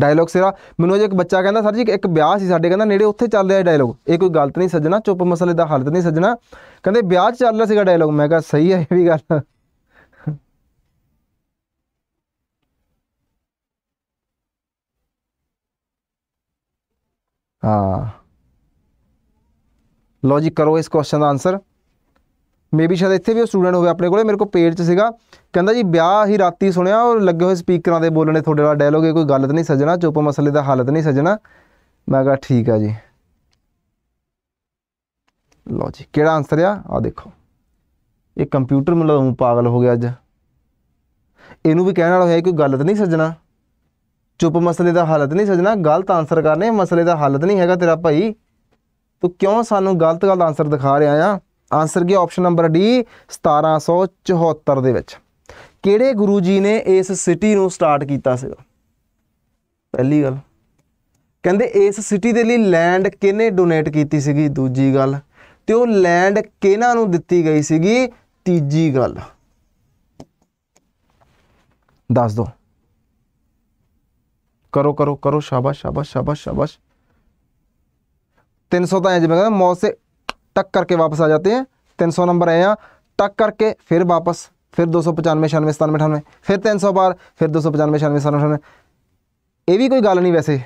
ਡਾਇਲੌਗ ਸਿਰਾ ਮੈਨੂੰ ਜੇ ਇੱਕ ਬੱਚਾ ਕਹਿੰਦਾ ਸਰ ਜੀ ਇੱਕ ਵਿਆਹ ਸੀ ਸਾਡੇ ਕਹਿੰਦਾ ਨੇੜੇ ਉੱਥੇ ਚੱਲ ਰਿਹਾ ਡਾਇਲੌਗ ਇਹ ਕੋਈ ਗਲਤ ਨਹੀਂ ਸੱਜਣਾ ਚੁੱਪ ਮਸਲੇ ਦਾ ਹੱਲ ਨਹੀਂ ਸੱਜਣਾ ਕਹਿੰਦੇ ਵਿਆਹ ਚੱਲ ਰਿਹਾ ਸੀਗਾ ਡਾਇਲੌਗ ਮੈਂ ਕਿਹਾ ਸਹੀ ਹੈ ਇਹ ਵੀ ਗੱਲ हाँ ਲਓ ਜੀ ਕਰੋ ਇਸ ਕੁਐਸਚਨ ਦਾ ਆਨਸਰ ਮੇਬੀ ਸ਼ਾਇਦ ਇੱਥੇ ਵੀ ਉਹ ਸਟੂਡੈਂਟ ਹੋਵੇ ਆਪਣੇ ਕੋਲੇ ਮੇਰੇ ਕੋ ਪੇਜ 'ਚ ਸੀਗਾ ਕਹਿੰਦਾ ਜੀ ਵਿਆਹ ਹੀ ਰਾਤੀ ਸੁਣਿਆ ਔਰ ਲੱਗੇ ਹੋਏ ਸਪੀਕਰਾਂ ਦੇ ਬੋਲਣੇ ਤੁਹਾਡੇ ਨਾਲ ਡਾਇਲੋਗ ਇਹ ਕੋਈ ਗਲਤ ਨਹੀਂ ਸੱਜਣਾ ਚੁੱਪ ਮਸਲੇ ਦਾ ਹਾਲਤ ਨਹੀਂ ਸੱਜਣਾ ਮੈਂ ਕਹਾ ਠੀਕ ਆ ਜੀ ਲਓ ਜੀ ਕਿਹੜਾ ਆਨਸਰ ਆ ਆ ਦੇਖੋ ਇਹ ਕੰਪਿਊਟਰ ਮੈਨੂੰ ਪਾਗਲ ਹੋ ਗਿਆ ਅੱਜ ਇਹਨੂੰ ਵੀ ਕਹਿਣ ਵਾਲਾ ਹੋਇਆ ਕੋਈ ਗਲਤ ਨਹੀਂ ਸੱਜਣਾ ਚੁੱਪ ਮਸਲੇ ਦਾ ਹਾਲਤ ਨਹੀਂ ਸਜਣਾ ਗਲਤ ਆਨਸਰ ਕਰਨੇ ਮਸਲੇ ਦਾ ਹਾਲਤ ਨਹੀਂ ਹੈਗਾ ਤੇਰਾ ਭਾਈ ਤੂੰ ਕਿਉਂ ਸਾਨੂੰ ਗਲਤ ਗਲਤ ਆਨਸਰ ਦਿਖਾ ਰਿਹਾ ਆ ਆਨਸਰ ਕੀ ਆਪਸ਼ਨ ਨੰਬਰ ਡੀ 1774 ਦੇ ਵਿੱਚ ਕਿਹੜੇ ਗੁਰੂ ਜੀ ਨੇ ਇਸ ਸਿਟੀ ਨੂੰ ਸਟਾਰਟ ਕੀਤਾ ਸੀ ਪਹਿਲੀ ਗੱਲ ਕਹਿੰਦੇ ਇਸ ਸਿਟੀ ਦੇ ਲਈ ਲੈਂਡ ਕਿਹਨੇ ਡੋਨੇਟ ਕੀਤੀ ਸੀਗੀ ਦੂਜੀ ਗੱਲ ਤੇ ਉਹ ਲੈਂਡ ਕਿਹਨਾਂ ਨੂੰ ਦਿੱਤੀ ਗਈ ਸੀਗੀ ਤੀਜੀ ਗੱਲ ਦੱਸ ਦੋ ਕਰੋ ਕਰੋ ਕਰੋ ਸ਼ਾਬਾਸ਼ ਸ਼ਾਬਾਸ਼ ਸ਼ਾਬਾਸ਼ ਸ਼ਾਬਾਸ਼ 300 ਤਾਂ ਜਿਵੇਂ ਕਹਿੰਦਾ ਮੌਤ ਸੇ ਟੱਕ ਕਰਕੇ ਵਾਪਸ ਆ ਜਾਂਦੇ ਆ 300 ਨੰਬਰ ਆਏ ਆ ਟੱਕ ਕਰਕੇ ਫਿਰ ਵਾਪਸ ਫਿਰ 295 96 97 98 ਫਿਰ 300 ਬਾਰ ਫਿਰ 295 96 97 ਇਹ ਵੀ ਕੋਈ ਗੱਲ ਨਹੀਂ ਵੈਸੇ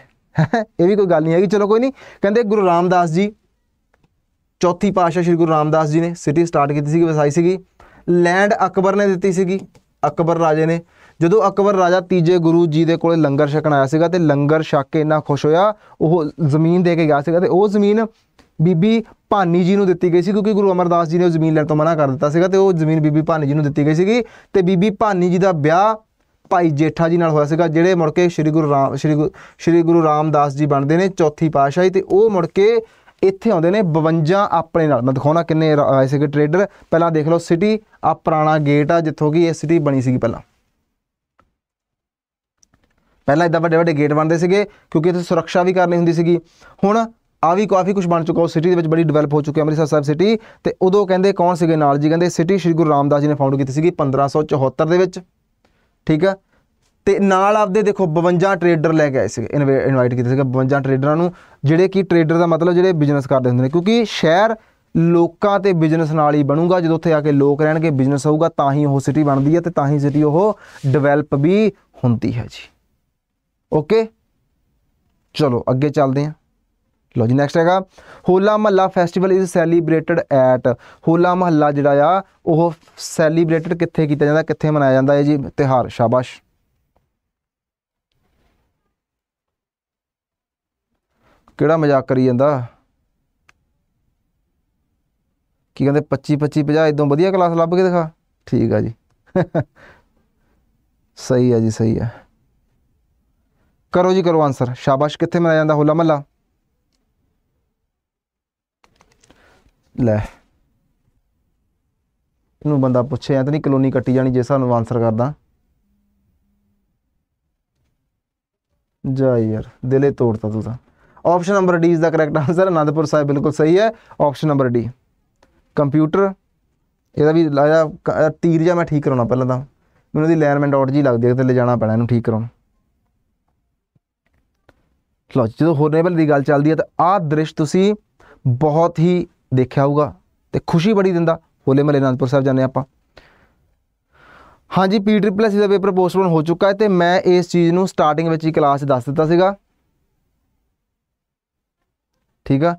*laughs* ਇਹ ਵੀ ਕੋਈ ਗੱਲ ਨਹੀਂ ਹੈ ਕਿ ਚਲੋ ਕੋਈ ਨਹੀਂ ਕਹਿੰਦੇ ਗੁਰੂ ਰਾਮਦਾਸ ਜੀ ਚੌਥੀ ਪਾਸ਼ਾ ਸ਼੍ਰੀ ਗੁਰੂ ਰਾਮਦਾਸ ਜੀ ਨੇ ਸਿਟੀ ਸਟਾਰਟ ਕੀਤੀ ਸੀ ਵਸਾਈ ਸੀਗੀ ਲੈਂਡ ਅਕਬਰ ਨੇ ਦਿੱਤੀ ਸੀਗੀ ਅਕਬਰ ਰਾਜੇ ਨੇ ਜਦੋਂ ਅਕਬਰ ਰਾਜਾ ਤੀਜੇ ਗੁਰੂ ਜੀ ਦੇ ਕੋਲੇ ਲੰਗਰ ਛਕਣ ਆਇਆ ਸੀਗਾ ਤੇ ਲੰਗਰ ਛਕ ਕੇ ਇੰਨਾ ਖੁਸ਼ ਹੋਇਆ ਉਹ ਜ਼ਮੀਨ ਦੇ ਕੇ ਗਿਆ ਸੀਗਾ ਤੇ ਉਹ ਜ਼ਮੀਨ ਬੀਬੀ ਭਾਨੀ ਜੀ ਨੂੰ ਦਿੱਤੀ ਗਈ ਸੀ ਕਿਉਂਕਿ ਗੁਰੂ ਅਮਰਦਾਸ ਜੀ ਨੇ ਉਹ ਜ਼ਮੀਨ ਲੈਣ ਤੋਂ ਮਨਾ ਕਰ ਦਿੱਤਾ ਸੀਗਾ ਤੇ ਉਹ ਜ਼ਮੀਨ ਬੀਬੀ ਭਾਨੀ ਜੀ ਨੂੰ ਦਿੱਤੀ ਗਈ ਸੀਗੀ ਤੇ ਬੀਬੀ ਭਾਨੀ ਜੀ ਦਾ ਵਿਆਹ ਭਾਈ ਜੇਠਾ ਜੀ ਨਾਲ ਹੋਇਆ ਸੀਗਾ ਜਿਹੜੇ ਮੁੜ ਕੇ ਸ੍ਰੀ ਗੁਰੂ ਰਾਮ ਸ੍ਰੀ ਸ੍ਰੀ ਗੁਰੂ ਰਾਮਦਾਸ ਜੀ ਬਣਦੇ ਨੇ ਚੌਥੀ ਪਾਤਸ਼ਾਹੀ ਤੇ ਉਹ ਮੁੜ ਕੇ ਇੱਥੇ ਆਉਂਦੇ ਨੇ 52 ਆਪਣੇ ਨਾਲ ਮੈਂ ਦਿਖਾਉਣਾ ਕਿੰਨੇ ਆਏ ਸੀਗੇ ਟ੍ਰੇਡਰ ਪਹਿਲਾਂ ਦੇਖ ਲਓ ਸਿਟੀ ਆ ਪੁਰਾਣਾ ਗੇਟ ਆ ਜਿੱਥੋਂ ਕੀ ਇਹ ਸਿਟੀ ਬਣੀ ਸੀਗੀ ਪਹਿਲਾਂ ਪਹਿਲਾਂ ਇਦਾਂ ਵੱਡੇ ਵੱਡੇ ਗੇਟ ਬਣਦੇ ਸੀਗੇ ਕਿਉਂਕਿ ਇੱਥੇ ਸੁਰੱਖਿਆ ਵੀ ਕਰਨੀ ਹੁੰਦੀ ਸੀਗੀ ਹੁਣ ਆ ਵੀ ਕਾਫੀ ਕੁਝ ਬਣ ਚੁੱਕਾ ਉਹ ਸਿਟੀ ਦੇ ਵਿੱਚ ਬੜੀ ਡਿਵੈਲਪ ਹੋ ਚੁੱਕੀ ਹੈ ਅੰਮ੍ਰਿਤਸਰ ਸਾਹਿਬ ਸਿਟੀ ਤੇ ਉਦੋਂ ਕਹਿੰਦੇ ਕੌਣ ਸੀਗੇ ਨਾਲ ਜੀ ਕਹਿੰਦੇ ਸਿਟੀ ਸ਼੍ਰੀ ਗੁਰੂ ਰਾਮਦਾਸ ਜੀ ਨੇ ਫਾਊਂਡ ਕੀਤੀ ਸੀਗੀ 1574 ਦੇ ਵਿੱਚ ਠੀਕ ਆ ਤੇ ਨਾਲ ਆਪਦੇ ਦੇਖੋ 52 ਟ੍ਰੇਡਰ ਲੈ ਕੇ ਆਏ ਸੀਗੇ ਇਨਵਾਈਟ ਕੀਤੇ ਸੀਗੇ 52 ਟ੍ਰੇਡਰਾਂ ਨੂੰ ਜਿਹੜੇ ਕਿ ਟ੍ਰੇਡਰ ਦਾ ਮਤਲਬ ਜਿਹੜੇ ਬਿਜ਼ਨਸ ਕਰਦੇ ਹੁੰਦੇ ਨੇ ਕਿਉਂਕਿ ਸ਼ਹਿਰ ਲੋਕਾਂ ਤੇ ਬਿਜ਼ਨਸ ਨਾਲ ਹੀ ਬਣੂਗਾ ਜਦੋਂ ਉੱਥੇ ਆ ਕੇ ਲੋਕ ਰਹਿਣਗੇ ਬਿਜ਼ਨਸ ਹੋਊਗਾ ਤਾਂ ਹੀ ਉਹ ਸਿਟੀ ਬਣਦੀ ਹੈ ਤੇ ਤਾਂ ਹੀ ਸਿਟੀ ਉਹ ਡਿਵੈਲਪ ਵੀ ਹੁੰਦੀ ਹੈ ਜੀ ਓਕੇ ਚਲੋ ਅੱਗੇ ਚੱਲਦੇ ਹਾਂ ਲੋ ਜੀ ਨੈਕਸਟ ਹੈਗਾ Hola Mohalla festival is celebrated at Hola Mohalla ਜਿਹੜਾ ਆ ਉਹ ਸੈਲੀਬ੍ਰੇਟਡ ਕਿੱਥੇ ਕੀਤਾ ਜਾਂਦਾ ਕਿੱਥੇ ਮਨਾਇਆ ਜਾਂਦਾ ਹੈ ਜੀ ਤਿਹਾਰ ਸ਼ਾਬਾਸ਼ ਕਿਹੜਾ ਮਜ਼ਾਕ ਕਰੀ ਜਾਂਦਾ ਕੀ ਕਹਿੰਦੇ 25 25 50 ਇਦੋਂ ਵਧੀਆ ਕਲਾਸ ਲੱਭ ਕੇ ਦਿਖਾ ਠੀਕ ਆ ਜੀ *laughs* ਸਹੀ ਆ ਜੀ ਸਹੀ ਆ ਕਰੋ ਜੀ ਕਰੋ ਆਨਸਰ ਸ਼ਾਬਾਸ਼ ਕਿੱਥੇ ਮਨਾਇਆ ਜਾਂਦਾ ਹੋਲਾ ਮਹੱਲਾ ਲੈ ਇਹਨੂੰ ਬੰਦਾ ਪੁੱਛੇ ਐ ਤਾਂ ਨਹੀਂ ਕਲੋਨੀ ਕੱਟੀ ਜਾਣੀ ਜੇ ਸਾਨੂੰ ਆਨਸਰ ਕਰਦਾ ਜਾ ਯਾਰ ਦਿਲੇ ਤੋੜਤਾ ਤੂੰ ਤਾਂ ਆਪਸ਼ਨ ਨੰਬਰ ਡੀ ਇਸ ਦਾ ਕਰੈਕਟ ਆਨਸਰ ਅਨੰਦਪੁਰ ਸਾਹਿਬ ਬਿਲਕੁਲ ਸਹੀ ਹੈ ਆਪਸ਼ਨ ਨੰਬਰ ਡੀ ਕੰਪਿਊਟਰ ਇਹਦਾ ਵੀ ਲਾਇਆ ਤੀਰ ਜਾਂ ਮੈਂ ਠੀਕ ਕਰਾਉਣਾ ਪਹਿਲਾਂ ਤਾਂ ਮੈਨੂੰ ਉਹਦੀ ਲੈਨਮੈਂਟ ਡਾਟ ਜੀ ਲੱਗਦੀ ਹੈ ਤੇ ਲੈ ਜਾਣਾ ਪੈਣਾ ਇਹਨੂੰ ਠੀਕ ਕਰਾਉਣ ਲਓ ਜਦੋਂ ਹੋਰਨੇਬਲ ਦੀ ਗੱਲ ਚੱਲਦੀ ਹੈ ਤਾਂ ਆ ਦ੍ਰਿਸ਼ ਤੁਸੀਂ ਬਹੁਤ ਹੀ ਦੇਖਿਆ ਹੋਊਗਾ ਤੇ ਖੁਸ਼ੀ ਬੜੀ ਦਿੰਦਾ ਹੋਲੇ ਮਲੇ ਅਨੰਦਪੁਰ ਸਾਹਿਬ ਜਾਂਦੇ ਆਪਾਂ ਹਾਂਜੀ ਪੀ ਟ੍ਰਿਪਲ ਐਸ ਦਾ ਪੇਪਰ ਪੋਸਟਪੋਨ ਹੋ ਚੁੱਕਾ ਹੈ ਤੇ ਮੈਂ ਇਸ ਚੀਜ਼ ਨੂੰ ਸਟਾਰਟਿੰਗ ਵਿੱਚ ਹੀ ਕਲਾਸ ਦੱਸ ਦਿੱਤਾ ਸੀਗਾ ਠੀਕ ਆ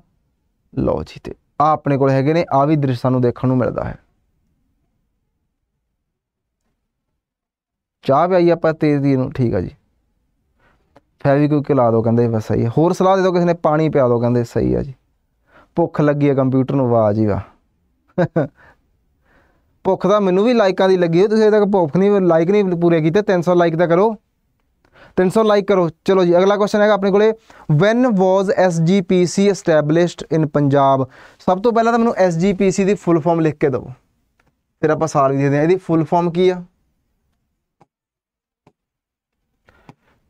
ਲਓ ਜੀ ਤੇ ਆ ਆਪਣੇ ਕੋਲ ਹੈਗੇ ਨੇ ਆ ਵੀ ਦ੍ਰਿਸ਼ ਸਾਨੂੰ ਦੇਖਣ ਨੂੰ ਮਿਲਦਾ ਹੈ ਚਾਹ ਵੀ ਆਈ ਆਪਾਂ ਤੇਜ਼ ਦੀ ਨੂੰ ਠੀਕ ਆ ਜੀ ਫੈਵੀਕਵਿਕ ਲਾ ਦਿਓ ਕਹਿੰਦੇ ਬਸ ਸਹੀ ਹੈ ਹੋਰ ਸਲਾਹ ਦੇ ਦਿਓ ਕਿਸੇ ਨੇ ਪਾਣੀ ਪਿਆ ਦਿਓ ਕਹਿੰਦੇ ਸਹੀ ਆ ਜੀ ਭੁੱਖ ਲੱਗੀ ਹੈ ਕੰਪਿਊਟਰ ਨੂੰ ਆਵਾਜ਼ ਹੀ ਵਾ ਭੁੱਖ ਤਾਂ ਮੈਨੂੰ ਵੀ ਲਾਈਕਾਂ ਦੀ ਲੱਗੀ ਹੋ ਤੁਸੀਂ ਅਜੇ ਤੱਕ ਭੁੱਖ ਨਹੀਂ ਲਾਈਕ ਨਹੀਂ ਪੂਰੇ ਕੀਤੇ 300 ਲਾਈਕ ਤਾਂ ਕਰੋ 300 ਲਾਈਕ ਕਰੋ ਚਲੋ ਜੀ ਅਗਲਾ ਕੁਐਸਚਨ ਹੈਗਾ ਆਪਣੇ ਕੋਲੇ when was SGPC established in Punjab ਸਭ ਤੋਂ ਪਹਿਲਾਂ ਤਾਂ ਮੈਨੂੰ ਐਸਜੀਪੀਸੀ ਦੀ ਫੁੱਲ ਫਾਰਮ ਲਿਖ ਕੇ ਦਿਓ ਫਿਰ ਆਪਾਂ ਸਾਲ ਵੀ ਦੇ ਦਿਆਂ ਇਹਦੀ ਫੁੱਲ ਫਾਰਮ ਕੀ ਆ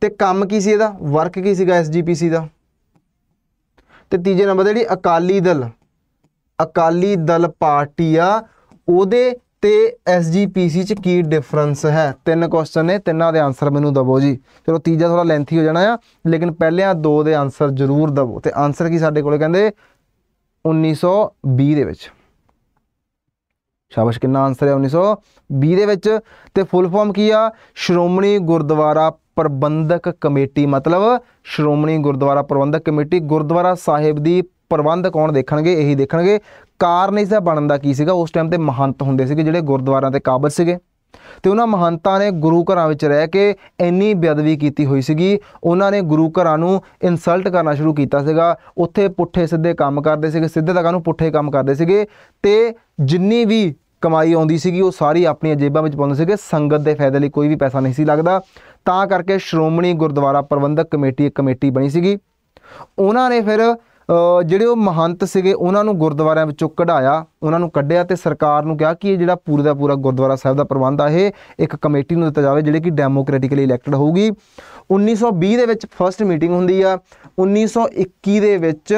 ਤੇ ਕੰਮ ਕੀ ਸੀ ਇਹਦਾ ਵਰਕ ਕੀ ਸੀਗਾ ਐਸਜੀਪੀਸੀ ਦਾ ਤੇ ਤੀਜੇ ਨੰਬਰ ਤੇ ਜਿਹੜੀ ਅਕਾਲੀ ਦਲ ਅਕਾਲੀ ਦਲ ਪਾਰਟੀ ਆ ਉਹਦੇ ਤੇ ਐਸਜੀਪੀਸੀ ਚ ਕੀ ਡਿਫਰੈਂਸ ਹੈ ਤਿੰਨ ਕੁਐਸਚਨ ਨੇ ਤਿੰਨਾਂ ਦੇ ਆਨਸਰ ਮੈਨੂੰ ਦਵੋ ਜੀ ਚਲੋ ਤੀਜਾ ਥੋੜਾ ਲੈਂਥੀ ਹੋ ਜਾਣਾ ਆ ਲੇਕਿਨ ਪਹਿਲਿਆਂ ਦੋ ਦੇ ਆਨਸਰ ਜ਼ਰੂਰ ਦਵੋ ਤੇ ਆਨਸਰ ਕੀ ਸਾਡੇ ਕੋਲੇ ਕਹਿੰਦੇ 1920 ਦੇ ਵਿੱਚ ਸ਼ਾਬਾਸ਼ ਕਿੰਨਾ ਆਨਸਰ ਹੈ 1920 ਦੇ ਵਿੱਚ ਤੇ ਫੁੱਲ ਫਾਰਮ ਕੀ ਆ ਸ਼੍ਰੋਮਣੀ ਗੁਰਦੁਆਰਾ ਪ੍ਰਬੰਧਕ ਕਮੇਟੀ ਮਤਲਬ ਸ਼੍ਰੋਮਣੀ ਗੁਰਦੁਆਰਾ ਪ੍ਰਬੰਧਕ ਕਮੇਟੀ ਗੁਰਦੁਆਰਾ ਸਾਹਿਬ ਦੀ ਪ੍ਰਬੰਧ ਕੌਣ ਦੇਖਣਗੇ ਇਹੀ ਦੇਖਣਗੇ ਕਾਰਨ ਇਸ ਦਾ ਬਣਨ ਦਾ ਕੀ ਸੀਗਾ ਉਸ ਟਾਈਮ ਤੇ ਮਹੰਤ ਹੁੰਦੇ ਸੀਗੇ ਜਿਹੜੇ ਗੁਰਦੁਆਰਾਂ ਤੇ ਕਾਬਜ਼ ਸੀਗੇ ਤੇ ਉਹਨਾਂ ਮਹੰਤਾਂ ਨੇ ਗੁਰੂ ਘਰਾਂ ਵਿੱਚ ਰਹਿ ਕੇ ਇੰਨੀ ਬੇਅਦਬੀ ਕੀਤੀ ਹੋਈ ਸੀਗੀ ਉਹਨਾਂ ਨੇ ਗੁਰੂ ਘਰਾਂ ਨੂੰ ਇਨਸਲਟ ਕਰਨਾ ਸ਼ੁਰੂ ਕੀਤਾ ਸੀਗਾ ਉੱਥੇ ਪੁੱਠੇ ਸਿੱਧੇ ਕੰਮ ਕਰਦੇ ਸੀਗੇ ਸਿੱਧੇ ਤਾਂ ਨੂੰ ਪੁੱਠੇ ਕੰਮ ਕਰਦੇ ਸੀਗੇ ਤੇ ਜਿੰਨੀ ਵੀ ਕਮਾਈ ਆਉਂਦੀ ਸੀਗੀ ਉਹ ਸਾਰੀ ਆਪਣੀਆਂ ਜੇਬਾਂ ਵਿੱਚ ਪਾਉਂਦੇ ਸੀਗੇ ਸੰਗਤ ਦੇ ਫਾਇਦੇ ਲਈ ਕੋਈ ਵੀ ਪੈਸਾ ਨਹੀਂ ਸੀ ਲੱਗਦਾ ਤਾਂ ਕਰਕੇ ਸ਼੍ਰੋਮਣੀ ਗੁਰਦੁਆਰਾ ਪ੍ਰਬੰਧਕ ਕਮੇਟੀ ਇੱਕ ਕਮੇਟੀ ਬਣੀ ਸੀਗੀ ਉਹਨਾਂ ਨੇ ਫਿਰ ਜਿਹੜੇ ਉਹ ਮਹੰਤ ਸੀਗੇ ਉਹਨਾਂ ਨੂੰ ਗੁਰਦੁਆਰਿਆਂ ਵਿੱਚੋਂ ਕਢਾਇਆ ਉਹਨਾਂ ਨੂੰ ਕੱਢਿਆ ਤੇ ਸਰਕਾਰ ਨੂੰ ਕਿਹਾ ਕਿ ਇਹ ਜਿਹੜਾ ਪੂਰੇ ਦਾ ਪੂਰਾ ਗੁਰਦੁਆਰਾ ਸਾਹਿਬ ਦਾ ਪ੍ਰਬੰਧ ਆ ਇਹ ਇੱਕ ਕਮੇਟੀ ਨੂੰ ਦਿੱਤਾ ਜਾਵੇ ਜਿਹੜੀ ਕਿ ਡੈਮੋਕ੍ਰੈਟਿਕਲੀ ਇਲੈਕਟਡ ਹੋਊਗੀ 1920 ਦੇ ਵਿੱਚ ਫਰਸਟ ਮੀਟਿੰਗ ਹੁੰਦੀ ਆ 1921 ਦੇ ਵਿੱਚ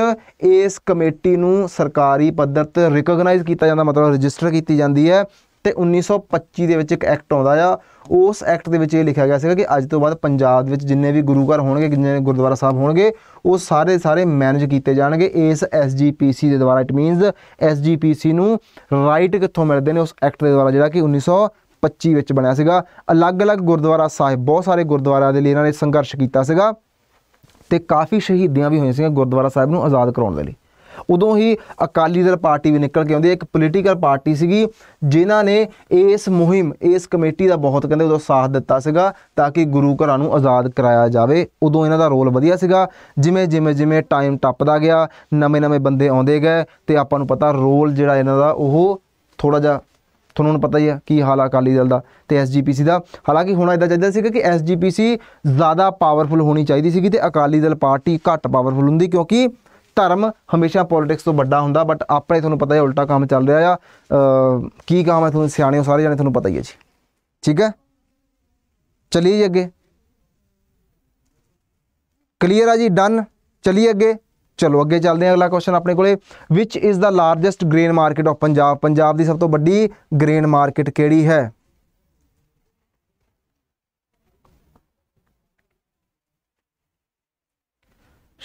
ਇਸ ਕਮੇਟੀ ਨੂੰ ਸਰਕਾਰੀ ਪੱਧਰ ਤੇ ਰਿਕਗਨਾਈਜ਼ ਕੀਤਾ ਜਾਂਦਾ ਮਤਲਬ ਰਜਿਸਟਰ ਕੀਤੀ ਜਾਂਦੀ ਹੈ ਤੇ 1925 ਦੇ ਵਿੱਚ ਇੱਕ ਐਕਟ ਆਉਂਦਾ ਆ ਉਸ ਐਕਟ ਦੇ ਵਿੱਚ ਇਹ ਲਿਖਿਆ ਗਿਆ ਸੀਗਾ ਕਿ ਅੱਜ ਤੋਂ ਬਾਅਦ ਪੰਜਾਬ ਦੇ ਵਿੱਚ ਜਿੰਨੇ ਵੀ ਗੁਰੂ ਘਰ ਹੋਣਗੇ ਜਿੰਨੇ ਗੁਰਦੁਆਰਾ ਸਾਹਿਬ ਹੋਣਗੇ ਉਹ ਸਾਰੇ ਸਾਰੇ ਮੈਨੇਜ ਕੀਤੇ ਜਾਣਗੇ ਇਸ ਐਸਜੀਪੀਸੀ ਦੇ ਦੁਆਰਾ ਇਟ ਮੀਨਸ ਐਸਜੀਪੀਸੀ ਨੂੰ ਰਾਈਟ ਕਿੱਥੋਂ ਮਿਲਦੇ ਨੇ ਉਸ ਐਕਟ ਦੇ ਦੁਆਰਾ ਜਿਹੜਾ ਕਿ 1925 ਵਿੱਚ ਬਣਿਆ ਸੀਗਾ ਅਲੱਗ-ਅਲੱਗ ਗੁਰਦੁਆਰਾ ਸਾਹਿਬ ਬਹੁਤ ਸਾਰੇ ਗੁਰਦੁਆਰਿਆਂ ਦੇ ਲਈ ਇਹਨਾਂ ਨੇ ਸੰਘਰਸ਼ ਕੀਤਾ ਸੀਗਾ ਤੇ ਕਾਫੀ ਸ਼ਹੀਦੀਆਂ ਵੀ ਹੋਈਆਂ ਸੀਗੀਆਂ ਗੁਰਦੁਆਰਾ ਸਾਹਿਬ ਨੂੰ ਆਜ਼ਾਦ ਕਰਾਉਣ ਦੇ ਲਈ ਉਦੋਂ ਹੀ ਅਕਾਲੀ ਦਲ ਪਾਰਟੀ ਵੀ ਨਿਕਲ ਕੇ ਆਉਂਦੀ ਇੱਕ ਪੋਲੀਟੀਕਲ ਪਾਰਟੀ ਸੀਗੀ ਜਿਨ੍ਹਾਂ ਨੇ ਇਸ ਮੁਹਿੰਮ ਇਸ ਕਮੇਟੀ ਦਾ ਬਹੁਤ ਕਹਿੰਦੇ ਉਦੋਂ ਸਾਥ ਦਿੱਤਾ ਸੀਗਾ ਤਾਂ ਕਿ ਗੁਰੂ ਘਰਾਂ ਨੂੰ ਆਜ਼ਾਦ ਕਰਾਇਆ ਜਾਵੇ ਉਦੋਂ ਇਹਨਾਂ ਦਾ ਰੋਲ ਵਧੀਆ ਸੀਗਾ ਜਿਵੇਂ ਜਿਵੇਂ ਜਿਵੇਂ ਟਾਈਮ ਟੱਪਦਾ ਗਿਆ ਨਵੇਂ-ਨਵੇਂ ਬੰਦੇ ਆਉਂਦੇ ਗਏ ਤੇ ਆਪਾਂ ਨੂੰ ਪਤਾ ਰੋਲ ਜਿਹੜਾ ਇਹਨਾਂ ਦਾ ਉਹ ਥੋੜਾ ਜਿਹਾ ਤੁਹਾਨੂੰ ਪਤਾ ਹੀ ਆ ਕੀ ਹਾਲ ਆ ਅਕਾਲੀ ਦਲ ਦਾ ਤੇ ਐਸਜੀਪੀਸੀ ਦਾ ਹਾਲਾਂਕਿ ਹੁਣ ਇਦਾਂ ਚਾਹੀਦਾ ਸੀਗਾ ਕਿ ਐਸਜੀਪੀਸੀ ਜ਼ਿਆਦਾ ਪਾਵਰਫੁਲ ਹੋਣੀ ਚਾਹੀਦੀ ਸੀਗੀ ਤੇ ਅਕਾਲੀ ਦਲ ਪਾਰਟੀ ਘੱਟ ਪਾਵਰਫੁਲ ਹੁੰਦੀ ਕਿਉਂਕਿ ਧਰਮ ਹਮੇਸ਼ਾ ਪੋਲਿਟਿਕਸ ਤੋਂ ਵੱਡਾ ਹੁੰਦਾ ਬਟ ਆਪਣੇ ਤੁਹਾਨੂੰ ਪਤਾ ਹੈ ਉਲਟਾ ਕੰਮ ਚੱਲ ਰਿਹਾ ਆ ਕੀ ਕੰਮ ਹੈ ਤੁਹਾਨੂੰ ਸਿਆਣੇ ਸਾਰੇ ਜਾਣੇ ਤੁਹਾਨੂੰ ਪਤਾ ਹੀ ਹੈ ਜੀ ਠੀਕ ਹੈ ਚਲਿਏ ਜੀ ਅੱਗੇ ਕਲੀਅਰ ਆ ਜੀ ਡਨ ਚਲਿਏ ਅੱਗੇ ਚਲੋ ਅੱਗੇ ਚੱਲਦੇ ਹਾਂ ਅਗਲਾ ਕੁਐਸਚਨ ਆਪਣੇ ਕੋਲੇ which is the largest grain market of Punjab Punjab ਦੀ ਸਭ ਤੋਂ ਵੱਡੀ ਗ੍ਰੇਨ ਮਾਰਕੀਟ ਕਿਹੜੀ ਹੈ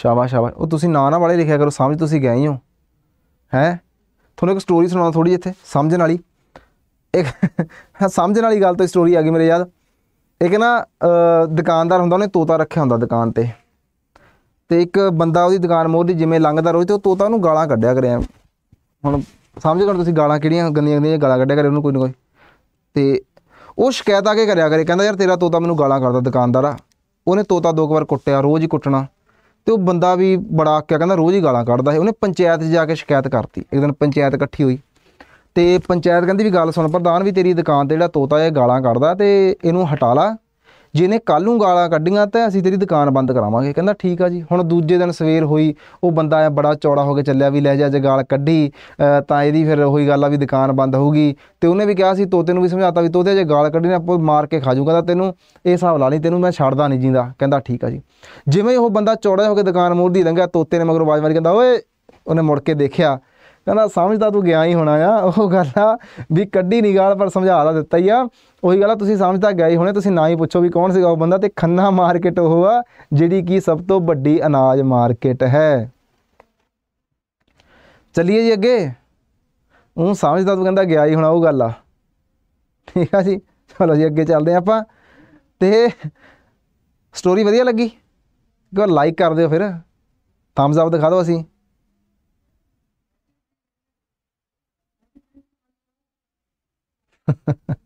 ਸ਼ਾਬਾਸ਼ ਸ਼ਾਬਾਸ਼ ਉਹ ਤੁਸੀਂ ਨਾਂ ਨਾ ਵਾਲੇ ਲਿਖਿਆ ਕਰੋ ਸਮਝ ਤੁਸੀਂ ਗਏ ਹੋ ਹੈ ਤੁਹਾਨੂੰ ਇੱਕ ਸਟੋਰੀ ਸੁਣਾਉਣਾ ਥੋੜੀ ਇੱਥੇ ਸਮਝਣ ਵਾਲੀ ਇੱਕ ਸਮਝਣ ਵਾਲੀ ਗੱਲ ਤੋਂ ਸਟੋਰੀ ਆ ਗਈ ਮੇਰੇ ਯਾਦ ਇੱਕ ਨਾ ਦੁਕਾਨਦਾਰ ਹੁੰਦਾ ਉਹਨੇ ਤੋਤਾ ਰੱਖਿਆ ਹੁੰਦਾ ਦੁਕਾਨ ਤੇ ਤੇ ਇੱਕ ਬੰਦਾ ਉਹਦੀ ਦੁਕਾਨ ਮੋੜ ਦੀ ਜਿਵੇਂ ਲੰਘਦਾ ਰੋਜ਼ ਤੇ ਉਹ ਤੋਤਾ ਉਹਨੂੰ ਗਾਲਾਂ ਕੱਢਿਆ ਕਰਿਆ ਹੁਣ ਸਮਝ ਗਏ ਤੁਸੀਂ ਗਾਲਾਂ ਕਿਹੜੀਆਂ ਗੰਦੀਆਂ ਗੰਦੀਆਂ ਗਾਲਾਂ ਕੱਢਿਆ ਕਰੇ ਉਹਨੂੰ ਕੋਈ ਨਾ ਕੋਈ ਤੇ ਉਹ ਸ਼ਿਕਾਇਤ ਆ ਕੇ ਕਰਿਆ ਕਰੇ ਕਹਿੰਦਾ ਯਾਰ ਤੇਰਾ ਤੋਤਾ ਮੈਨੂੰ ਗਾਲਾਂ ਕੱਢਦਾ ਦੁਕਾਨਦਾਰ ਆ ਉਹਨੇ ਤੋਤਾ ਦੋ ਵਾਰ ਕੁੱਟਿਆ ਰੋਜ਼ ਹੀ ਕੁੱਟਣਾ ਤੇ ਉਹ ਬੰਦਾ ਵੀ ਬੜਾ ਆਕਿਆ ਕਹਿੰਦਾ ਰੋਜ਼ ਹੀ ਗਾਲਾਂ ਕੱਢਦਾ ਹੈ ਉਹਨੇ ਪੰਚਾਇਤ 'ਚ ਜਾ ਕੇ ਸ਼ਿਕਾਇਤ ਕਰਤੀ ਇੱਕ ਦਿਨ ਪੰਚਾਇਤ ਇਕੱਠੀ ਹੋਈ ਤੇ ਪੰਚਾਇਤ ਕਹਿੰਦੀ ਵੀ ਗੱਲ ਸੁਣ ਪ੍ਰਧਾਨ ਵੀ ਤੇਰੀ ਦੁਕਾਨ ਤੇ ਜਿਹੜਾ ਤੋਤਾ ਇਹ ਗਾਲਾਂ ਕੱਢਦਾ ਤੇ ਇਹਨੂੰ ਹਟਾ ਲਾ ਜਿਹਨੇ ਕੱਲ ਨੂੰ ਗਾਲਾਂ ਕੱਢੀਆਂ ਤਾਂ ਅਸੀਂ ਤੇਰੀ ਦੁਕਾਨ ਬੰਦ ਕਰਾਵਾਂਗੇ ਕਹਿੰਦਾ ਠੀਕ ਆ ਜੀ ਹੁਣ ਦੂਜੇ ਦਿਨ ਸਵੇਰ ਹੋਈ ਉਹ ਬੰਦਾ ਆ ਬੜਾ ਚੌੜਾ ਹੋ ਕੇ ਚੱਲਿਆ ਵੀ ਲੈ ਜਾ ਜੇ ਗਾਲ ਕੱਢੀ ਤਾਂ ਇਹਦੀ ਫਿਰ ਉਹੀ ਗੱਲ ਆ ਵੀ ਦੁਕਾਨ ਬੰਦ ਹੋਊਗੀ ਤੇ ਉਹਨੇ ਵੀ ਕਿਹਾ ਸੀ ਤੋਤੇ ਨੂੰ ਵੀ ਸਮਝਾਤਾ ਵੀ ਤੋਤੇ ਜੇ ਗਾਲ ਕੱਢੀ ਨਾ ਆਪੋ ਮਾਰ ਕੇ ਖਾ ਜੂਗਾ ਤਾਂ ਤੈਨੂੰ ਇਹ ਹਿਸਾਬ ਲਾ ਲਈ ਤੈਨੂੰ ਮੈਂ ਛੱਡਦਾ ਨਹੀਂ ਜਿੰਦਾ ਕਹਿੰਦਾ ਠੀਕ ਆ ਜੀ ਜਿਵੇਂ ਉਹ ਬੰਦਾ ਚੌੜਾ ਹੋ ਕੇ ਦੁਕਾਨ ਮੋੜ ਦੀ ਲੰਘਿਆ ਤੋਤੇ ਨੇ ਮਗਰੋਂ ਆਵਾਜ਼ ਮਾਰੀ ਕਹਿੰਦਾ ਓਏ ਉਹਨੇ ਮੁੜ ਕੇ ਦੇਖਿਆ ਕਹਿੰਦਾ ਸਮਝਦਾ ਤੂੰ ਗਿਆ ਹੀ ਹੋਣਾ ਆ ਉਹ ਗੱਲ ਆ ਵੀ ਕੱਢੀ ਨਹੀਂ ਗਾਲ ਪਰ ਸਮਝਾ ਦਾ ਦਿੱਤਾ ਹੀ ਆ ਉਹੀ ਗੱਲ ਆ ਤੁਸੀਂ ਸਮਝਦਾ ਗਏ ਹੋਣੇ ਤੁਸੀਂ ਨਾ ਹੀ ਪੁੱਛੋ ਵੀ ਕੌਣ ਸੀਗਾ ਉਹ ਬੰਦਾ ਤੇ ਖੰਨਾ ਮਾਰਕੀਟ ਉਹ ਆ ਜਿਹੜੀ ਕੀ ਸਭ ਤੋਂ ਵੱਡੀ ਅਨਾਜ ਮਾਰਕੀਟ ਹੈ ਚਲਿਏ ਜੀ ਅੱਗੇ ਉਹ ਸਮਝਦਾ ਤੂੰ ਕਹਿੰਦਾ ਗਿਆ ਹੀ ਹੋਣਾ ਉਹ ਗੱਲ ਆ ਠੀਕ ਆ ਜੀ ਚਲੋ ਜੀ ਅੱਗੇ ਚੱਲਦੇ ਆਪਾਂ ਤੇ ਸਟੋਰੀ ਵਧੀਆ ਲੱਗੀ ਇੱਕ ਵਾਰ ਲਾਈਕ ਕਰ ਦਿਓ ਫਿਰ ਥੰਬਸ ਅਪ ਦਿਖਾ ਦਿਓ ਅਸੀਂ *laughs*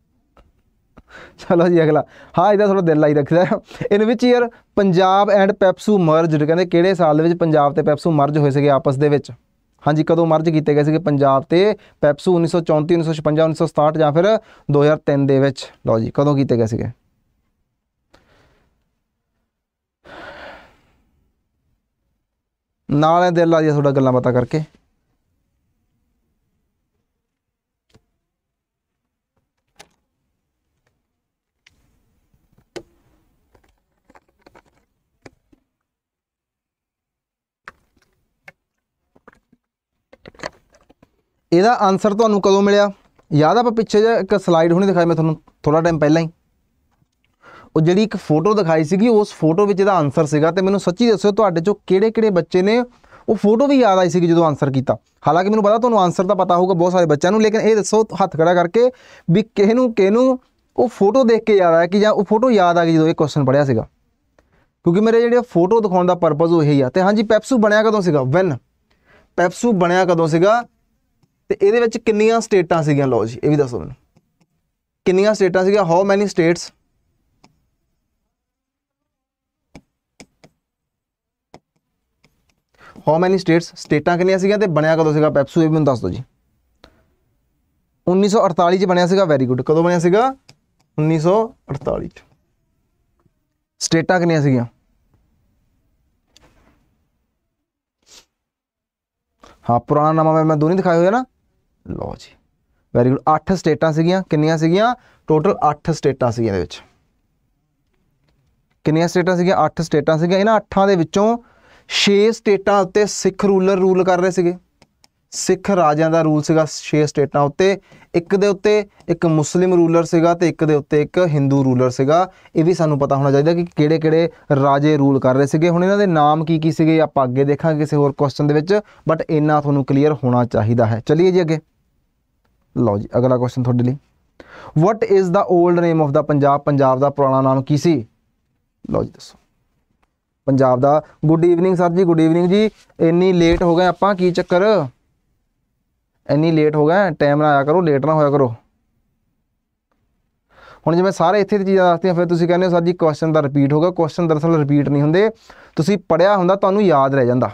ਚਲੋ ਜੀ ਅਗਲਾ ਹਾਂ ਇਹਦਾ ਥੋੜਾ ਦਿਲ ਲਾਈ ਰੱਖਦਾ in which year Punjab and PEPSU merged ਕਹਿੰਦੇ ਕਿਹੜੇ ਸਾਲ ਦੇ ਵਿੱਚ ਪੰਜਾਬ ਤੇ ਪੈਪਸੂ ਮਰਜ ਹੋਏ ਸੀਗੇ ਆਪਸ ਦੇ ਵਿੱਚ ਹਾਂਜੀ ਕਦੋਂ ਮਰਜ ਕੀਤੇ ਗਏ ਸੀਗੇ ਪੰਜਾਬ ਤੇ ਪੈਪਸੂ 1934 1956 1967 ਜਾਂ ਫਿਰ 2003 ਦੇ ਵਿੱਚ ਲਓ ਜੀ ਕਦੋਂ ਕੀਤੇ ਗਏ ਸੀਗੇ ਨਾਲੇ ਦਿਲ ਆ ਜੀ ਤੁਹਾਡਾ ਗੱਲਾਂ ਬਾਤਾਂ ਕਰਕੇ ਇਹਦਾ ਆਨਸਰ ਤੁਹਾਨੂੰ ਕਦੋਂ ਮਿਲਿਆ ਯਾਦ ਆਪਾਂ ਪਿੱਛੇ ਜੇ ਇੱਕ ਸਲਾਈਡ ਹੁਣੇ ਦਿਖਾਈ ਮੈਂ ਤੁਹਾਨੂੰ ਥੋੜਾ ਟਾਈਮ ਪਹਿਲਾਂ ਹੀ ਉਹ ਜਿਹੜੀ ਇੱਕ ਫੋਟੋ ਦਿਖਾਈ ਸੀਗੀ ਉਸ ਫੋਟੋ ਵਿੱਚ ਇਹਦਾ ਆਨਸਰ ਸੀਗਾ ਤੇ ਮੈਨੂੰ ਸੱਚੀ ਦੱਸੋ ਤੁਹਾਡੇ ਚੋਂ ਕਿਹੜੇ-ਕਿਹੜੇ ਬੱਚੇ ਨੇ ਉਹ ਫੋਟੋ ਵੀ ਯਾਦ ਆਈ ਸੀਗੀ ਜਦੋਂ ਆਨਸਰ ਕੀਤਾ ਹਾਲਾਂਕਿ ਮੈਨੂੰ ਪਤਾ ਤੁਹਾਨੂੰ ਆਨਸਰ ਦਾ ਪਤਾ ਹੋਊਗਾ ਬਹੁਤ ਸਾਰੇ ਬੱਚਿਆਂ ਨੂੰ ਲੇਕਿਨ ਇਹ ਦੱਸੋ ਹੱਥ ਖੜਾ ਕਰਕੇ ਵੀ ਕਿਸ ਨੂੰ ਕਿਸ ਨੂੰ ਉਹ ਫੋਟੋ ਦੇਖ ਕੇ ਯਾਦ ਆਇਆ ਕਿ ਜਾਂ ਉਹ ਫੋਟੋ ਯਾਦ ਆ ਗਈ ਜਦੋਂ ਇਹ ਕੁਐਸਚਨ ਪੜਿਆ ਸੀਗਾ ਕਿਉਂਕਿ ਮੇਰੇ ਜਿਹੜੇ ਫੋਟੋ ਦਿਖਾਉਣ ਦਾ ਪਰਪਸ ਉਹ ਆ ਤੇ ਹਾਂਜੀ ਪੈਪਸੂ ਬਣਿਆ ਕਦੋਂ ਸੀਗਾ ਵੈਨ ਪੈਪਸੂ ਬਣਿਆ ਕਦੋਂ ਸੀਗਾ ਤੇ ਇਹਦੇ ਵਿੱਚ ਕਿੰਨੀਆਂ ਸਟੇਟਾਂ ਸੀਗੀਆਂ ਲਓ ਜੀ ਇਹ ਵੀ ਦੱਸੋ ਮੈਨੂੰ ਕਿੰਨੀਆਂ ਸਟੇਟਾਂ ਸੀਗੀਆਂ how many status how many status ਸਟੇਟਾਂ ਕਿੰਨੀਆਂ ਸੀਗੀਆਂ ਤੇ ਬਣਿਆ ਕਦੋਂ ਸੀਗਾ ਪੈਪਸੂ ਇਹ ਵੀ ਮੈਨੂੰ ਦੱਸ ਦਿਓ ਜੀ 1948 ਚ ਬਣਿਆ ਸੀਗਾ ਵੈਰੀ ਗੁੱਡ ਕਦੋਂ ਬਣਿਆ ਸੀਗਾ 1948 ਚ ਸਟੇਟਾਂ ਕਿੰਨੀਆਂ ਸੀਗੀਆਂ ਹਾਂ ਪੁਰਾਣਾ ਨਾਮ ਮੈਂ ਦੋ ਨਹੀਂ ਦਿਖਾਏ ਹੋਏ ਨਾ ਲਓ ਜੀ ਵੈਰੀ ਗੁੱਡ 8 ਸਟੇਟਾਂ ਸੀਗੀਆਂ ਕਿੰਨੀਆਂ ਸੀਗੀਆਂ ਟੋਟਲ 8 ਸਟੇਟਾਂ ਸੀਗੀਆਂ ਇਹਦੇ ਵਿੱਚ ਕਿੰਨੀਆਂ ਸਟੇਟਾਂ ਸੀਗੀਆਂ 8 ਸਟੇਟਾਂ ਸੀਗੀਆਂ ਇਹਨਾਂ 8ਾਂ ਦੇ ਵਿੱਚੋਂ 6 ਸਟੇਟਾਂ ਉੱਤੇ ਸਿੱਖ ਰੂਲਰ ਰੂਲ ਕਰ ਰਹੇ ਸੀਗੇ ਸਿੱਖ ਰਾਜਿਆਂ ਦਾ ਰੂਲ ਸੀਗਾ 6 ਸਟੇਟਾਂ ਉੱਤੇ ਇੱਕ ਦੇ ਉੱਤੇ ਇੱਕ ਮੁਸਲਿਮ ਰੂਲਰ ਸੀਗਾ ਤੇ ਇੱਕ ਦੇ ਉੱਤੇ ਇੱਕ ਹਿੰਦੂ ਰੂਲਰ ਸੀਗਾ ਇਹ ਵੀ ਸਾਨੂੰ ਪਤਾ ਹੋਣਾ ਚਾਹੀਦਾ ਕਿ ਕਿਹੜੇ ਕਿਹੜੇ ਰਾਜੇ ਰੂਲ ਕਰ ਰਹੇ ਸੀਗੇ ਹੁਣ ਇਹਨਾਂ ਦੇ ਨਾਮ ਕੀ ਕੀ ਸੀਗੇ ਆਪਾਂ ਅੱਗੇ ਦੇਖਾਂਗੇ ਕਿਸੇ ਹੋਰ ਕੁਐਸਚਨ ਦੇ ਵਿੱਚ ਬਟ ਇੰਨਾ ਤੁਹਾਨੂੰ ਕਲੀਅਰ ਹੋਣਾ ਚਾਹੀਦਾ ਹੈ ਚਲਿਏ ਜੀ ਅੱਗੇ ਲਓ ਜੀ ਅਗਲਾ ਕੁਐਸਚਨ ਤੁਹਾਡੇ ਲਈ what is the old name of the Punjab Punjab ਦਾ ਪੁਰਾਣਾ ਨਾਮ ਕੀ ਸੀ ਲਓ ਜੀ ਦੱਸੋ ਪੰਜਾਬ ਦਾ ਗੁੱਡ ਈਵਨਿੰਗ ਸਰ ਜੀ ਗੁੱਡ ਈਵਨਿੰਗ ਜੀ ਇੰਨੀ ਲੇਟ ਹੋ ਗਏ ਆਪਾਂ ਕੀ ਚੱਕਰ ਇੰਨੀ ਲੇਟ ਹੋ ਗਏ ਟਾਈਮ ਨਾ ਆਇਆ ਕਰੋ ਲੇਟ ਨਾ ਹੋਇਆ ਕਰੋ ਹੁਣ ਜਿਵੇਂ ਸਾਰੇ ਇੱਥੇ ਦੀ ਚੀਜ਼ਾਂ ਦੱਸਦੀਆਂ ਫਿਰ ਤੁਸੀਂ ਕਹਿੰਦੇ ਹੋ ਸਰ ਜੀ ਕੁਐਸਚਨ ਦਾ ਰਿਪੀਟ ਹੋ ਗਿਆ ਕੁਐਸਚਨ ਦਰਸਲ ਰਿਪੀਟ ਨਹੀਂ ਹੁੰਦੇ ਤੁਸੀਂ ਪੜਿਆ ਹੁੰਦਾ ਤੁਹਾਨੂੰ ਯਾਦ ਰਹਿ ਜਾਂਦਾ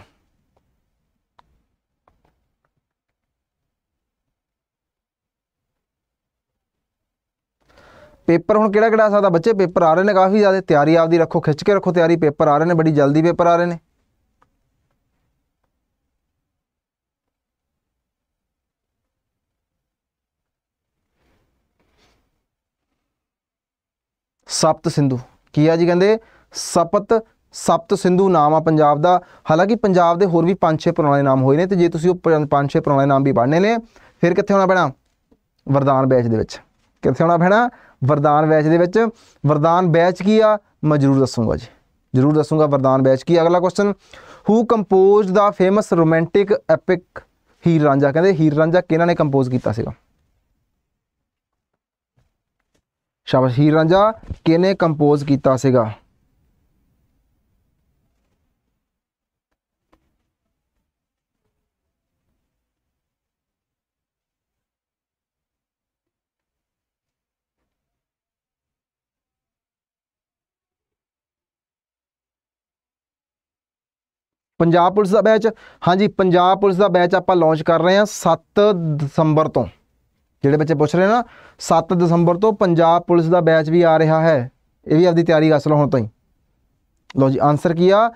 ਪੇਪਰ ਹੁਣ ਕਿਹੜਾ ਕਿਹੜਾ ਆ ਸਕਦਾ ਬੱਚੇ ਪੇਪਰ ਆ ਰਹੇ ਨੇ ਕਾਫੀ ਜ਼ਿਆਦਾ ਤਿਆਰੀ ਆਪਦੀ ਰੱਖੋ ਖਿੱਚ ਕੇ ਰੱਖੋ ਤਿਆਰੀ ਪੇਪਰ ਆ ਰਹੇ ਨੇ ਬੜੀ ਜਲਦੀ ਪੇਪਰ ਆ ਰਹੇ ਨੇ ਸਪਤ ਸਿੰਧੂ ਕੀ ਆ ਜੀ ਕਹਿੰਦੇ ਸਪਤ ਸਪਤ ਸਿੰਧੂ ਨਾਮ ਆ ਪੰਜਾਬ ਦਾ ਹਾਲਾਂਕਿ ਪੰਜਾਬ ਦੇ ਹੋਰ ਵੀ 5-6 ਪੁਰਾਣੇ ਨਾਮ ਹੋਏ ਨੇ ਤੇ ਜੇ ਤੁਸੀਂ ਉਹ 5-6 ਪੁਰਾਣੇ ਨਾਮ ਵੀ ਪੜ੍ਹਨੇ ਨੇ ਫਿਰ ਕਿੱਥੇ ਹੋਣਾ ਪੈਣਾ ਵਰਦਾਨ ਬੈਚ ਦੇ ਵਿੱਚ ਕਿੱਥੇ ਹੋਣਾ ਪੈਣਾ ਵਰਦਾਨ ਬੈਚ ਦੇ ਵਿੱਚ ਵਰਦਾਨ ਬੈਚ ਕੀ ਆ ਮੈਂ ਜ਼ਰੂਰ ਦੱਸੂਗਾ ਜੀ ਜ਼ਰੂਰ ਦੱਸੂਗਾ ਵਰਦਾਨ ਬੈਚ ਕੀ ਅਗਲਾ question who composed the famous romantic epic Heer Ranjha ਕਹਿੰਦੇ ਹੀਰ ਰਾਂਝਾ ਕਿਹਨਾਂ ਨੇ ਕੰਪੋਜ਼ ਕੀਤਾ ਸੀਗਾ ਸ਼ਾਬਾਸ਼ ਹੀਰ ਰਾਂਝਾ ਕਿਹਨੇ ਕੰਪੋਜ਼ ਕੀਤਾ ਸੀਗਾ ਪੰਜਾਬ ਪੁਲਿਸ ਦਾ ਬੈਚ ਹਾਂਜੀ ਪੰਜਾਬ ਪੁਲਿਸ ਦਾ ਬੈਚ ਆਪਾਂ ਲਾਂਚ ਕਰ ਰਹੇ ਹਾਂ 7 ਦਸੰਬਰ ਤੋਂ ਜਿਹੜੇ ਬੱਚੇ ਪੁੱਛ ਰਹੇ ਨਾ 7 ਦਸੰਬਰ ਤੋਂ ਪੰਜਾਬ ਪੁਲਿਸ ਦਾ ਬੈਚ ਵੀ ਆ ਰਿਹਾ ਹੈ ਇਹ ਵੀ ਆਪਦੀ ਤਿਆਰੀ ਅਸਲ ਹੁਣ ਤੋਂ ਹੀ ਲਓ ਜੀ ਆਨਸਰ ਕੀ ਆ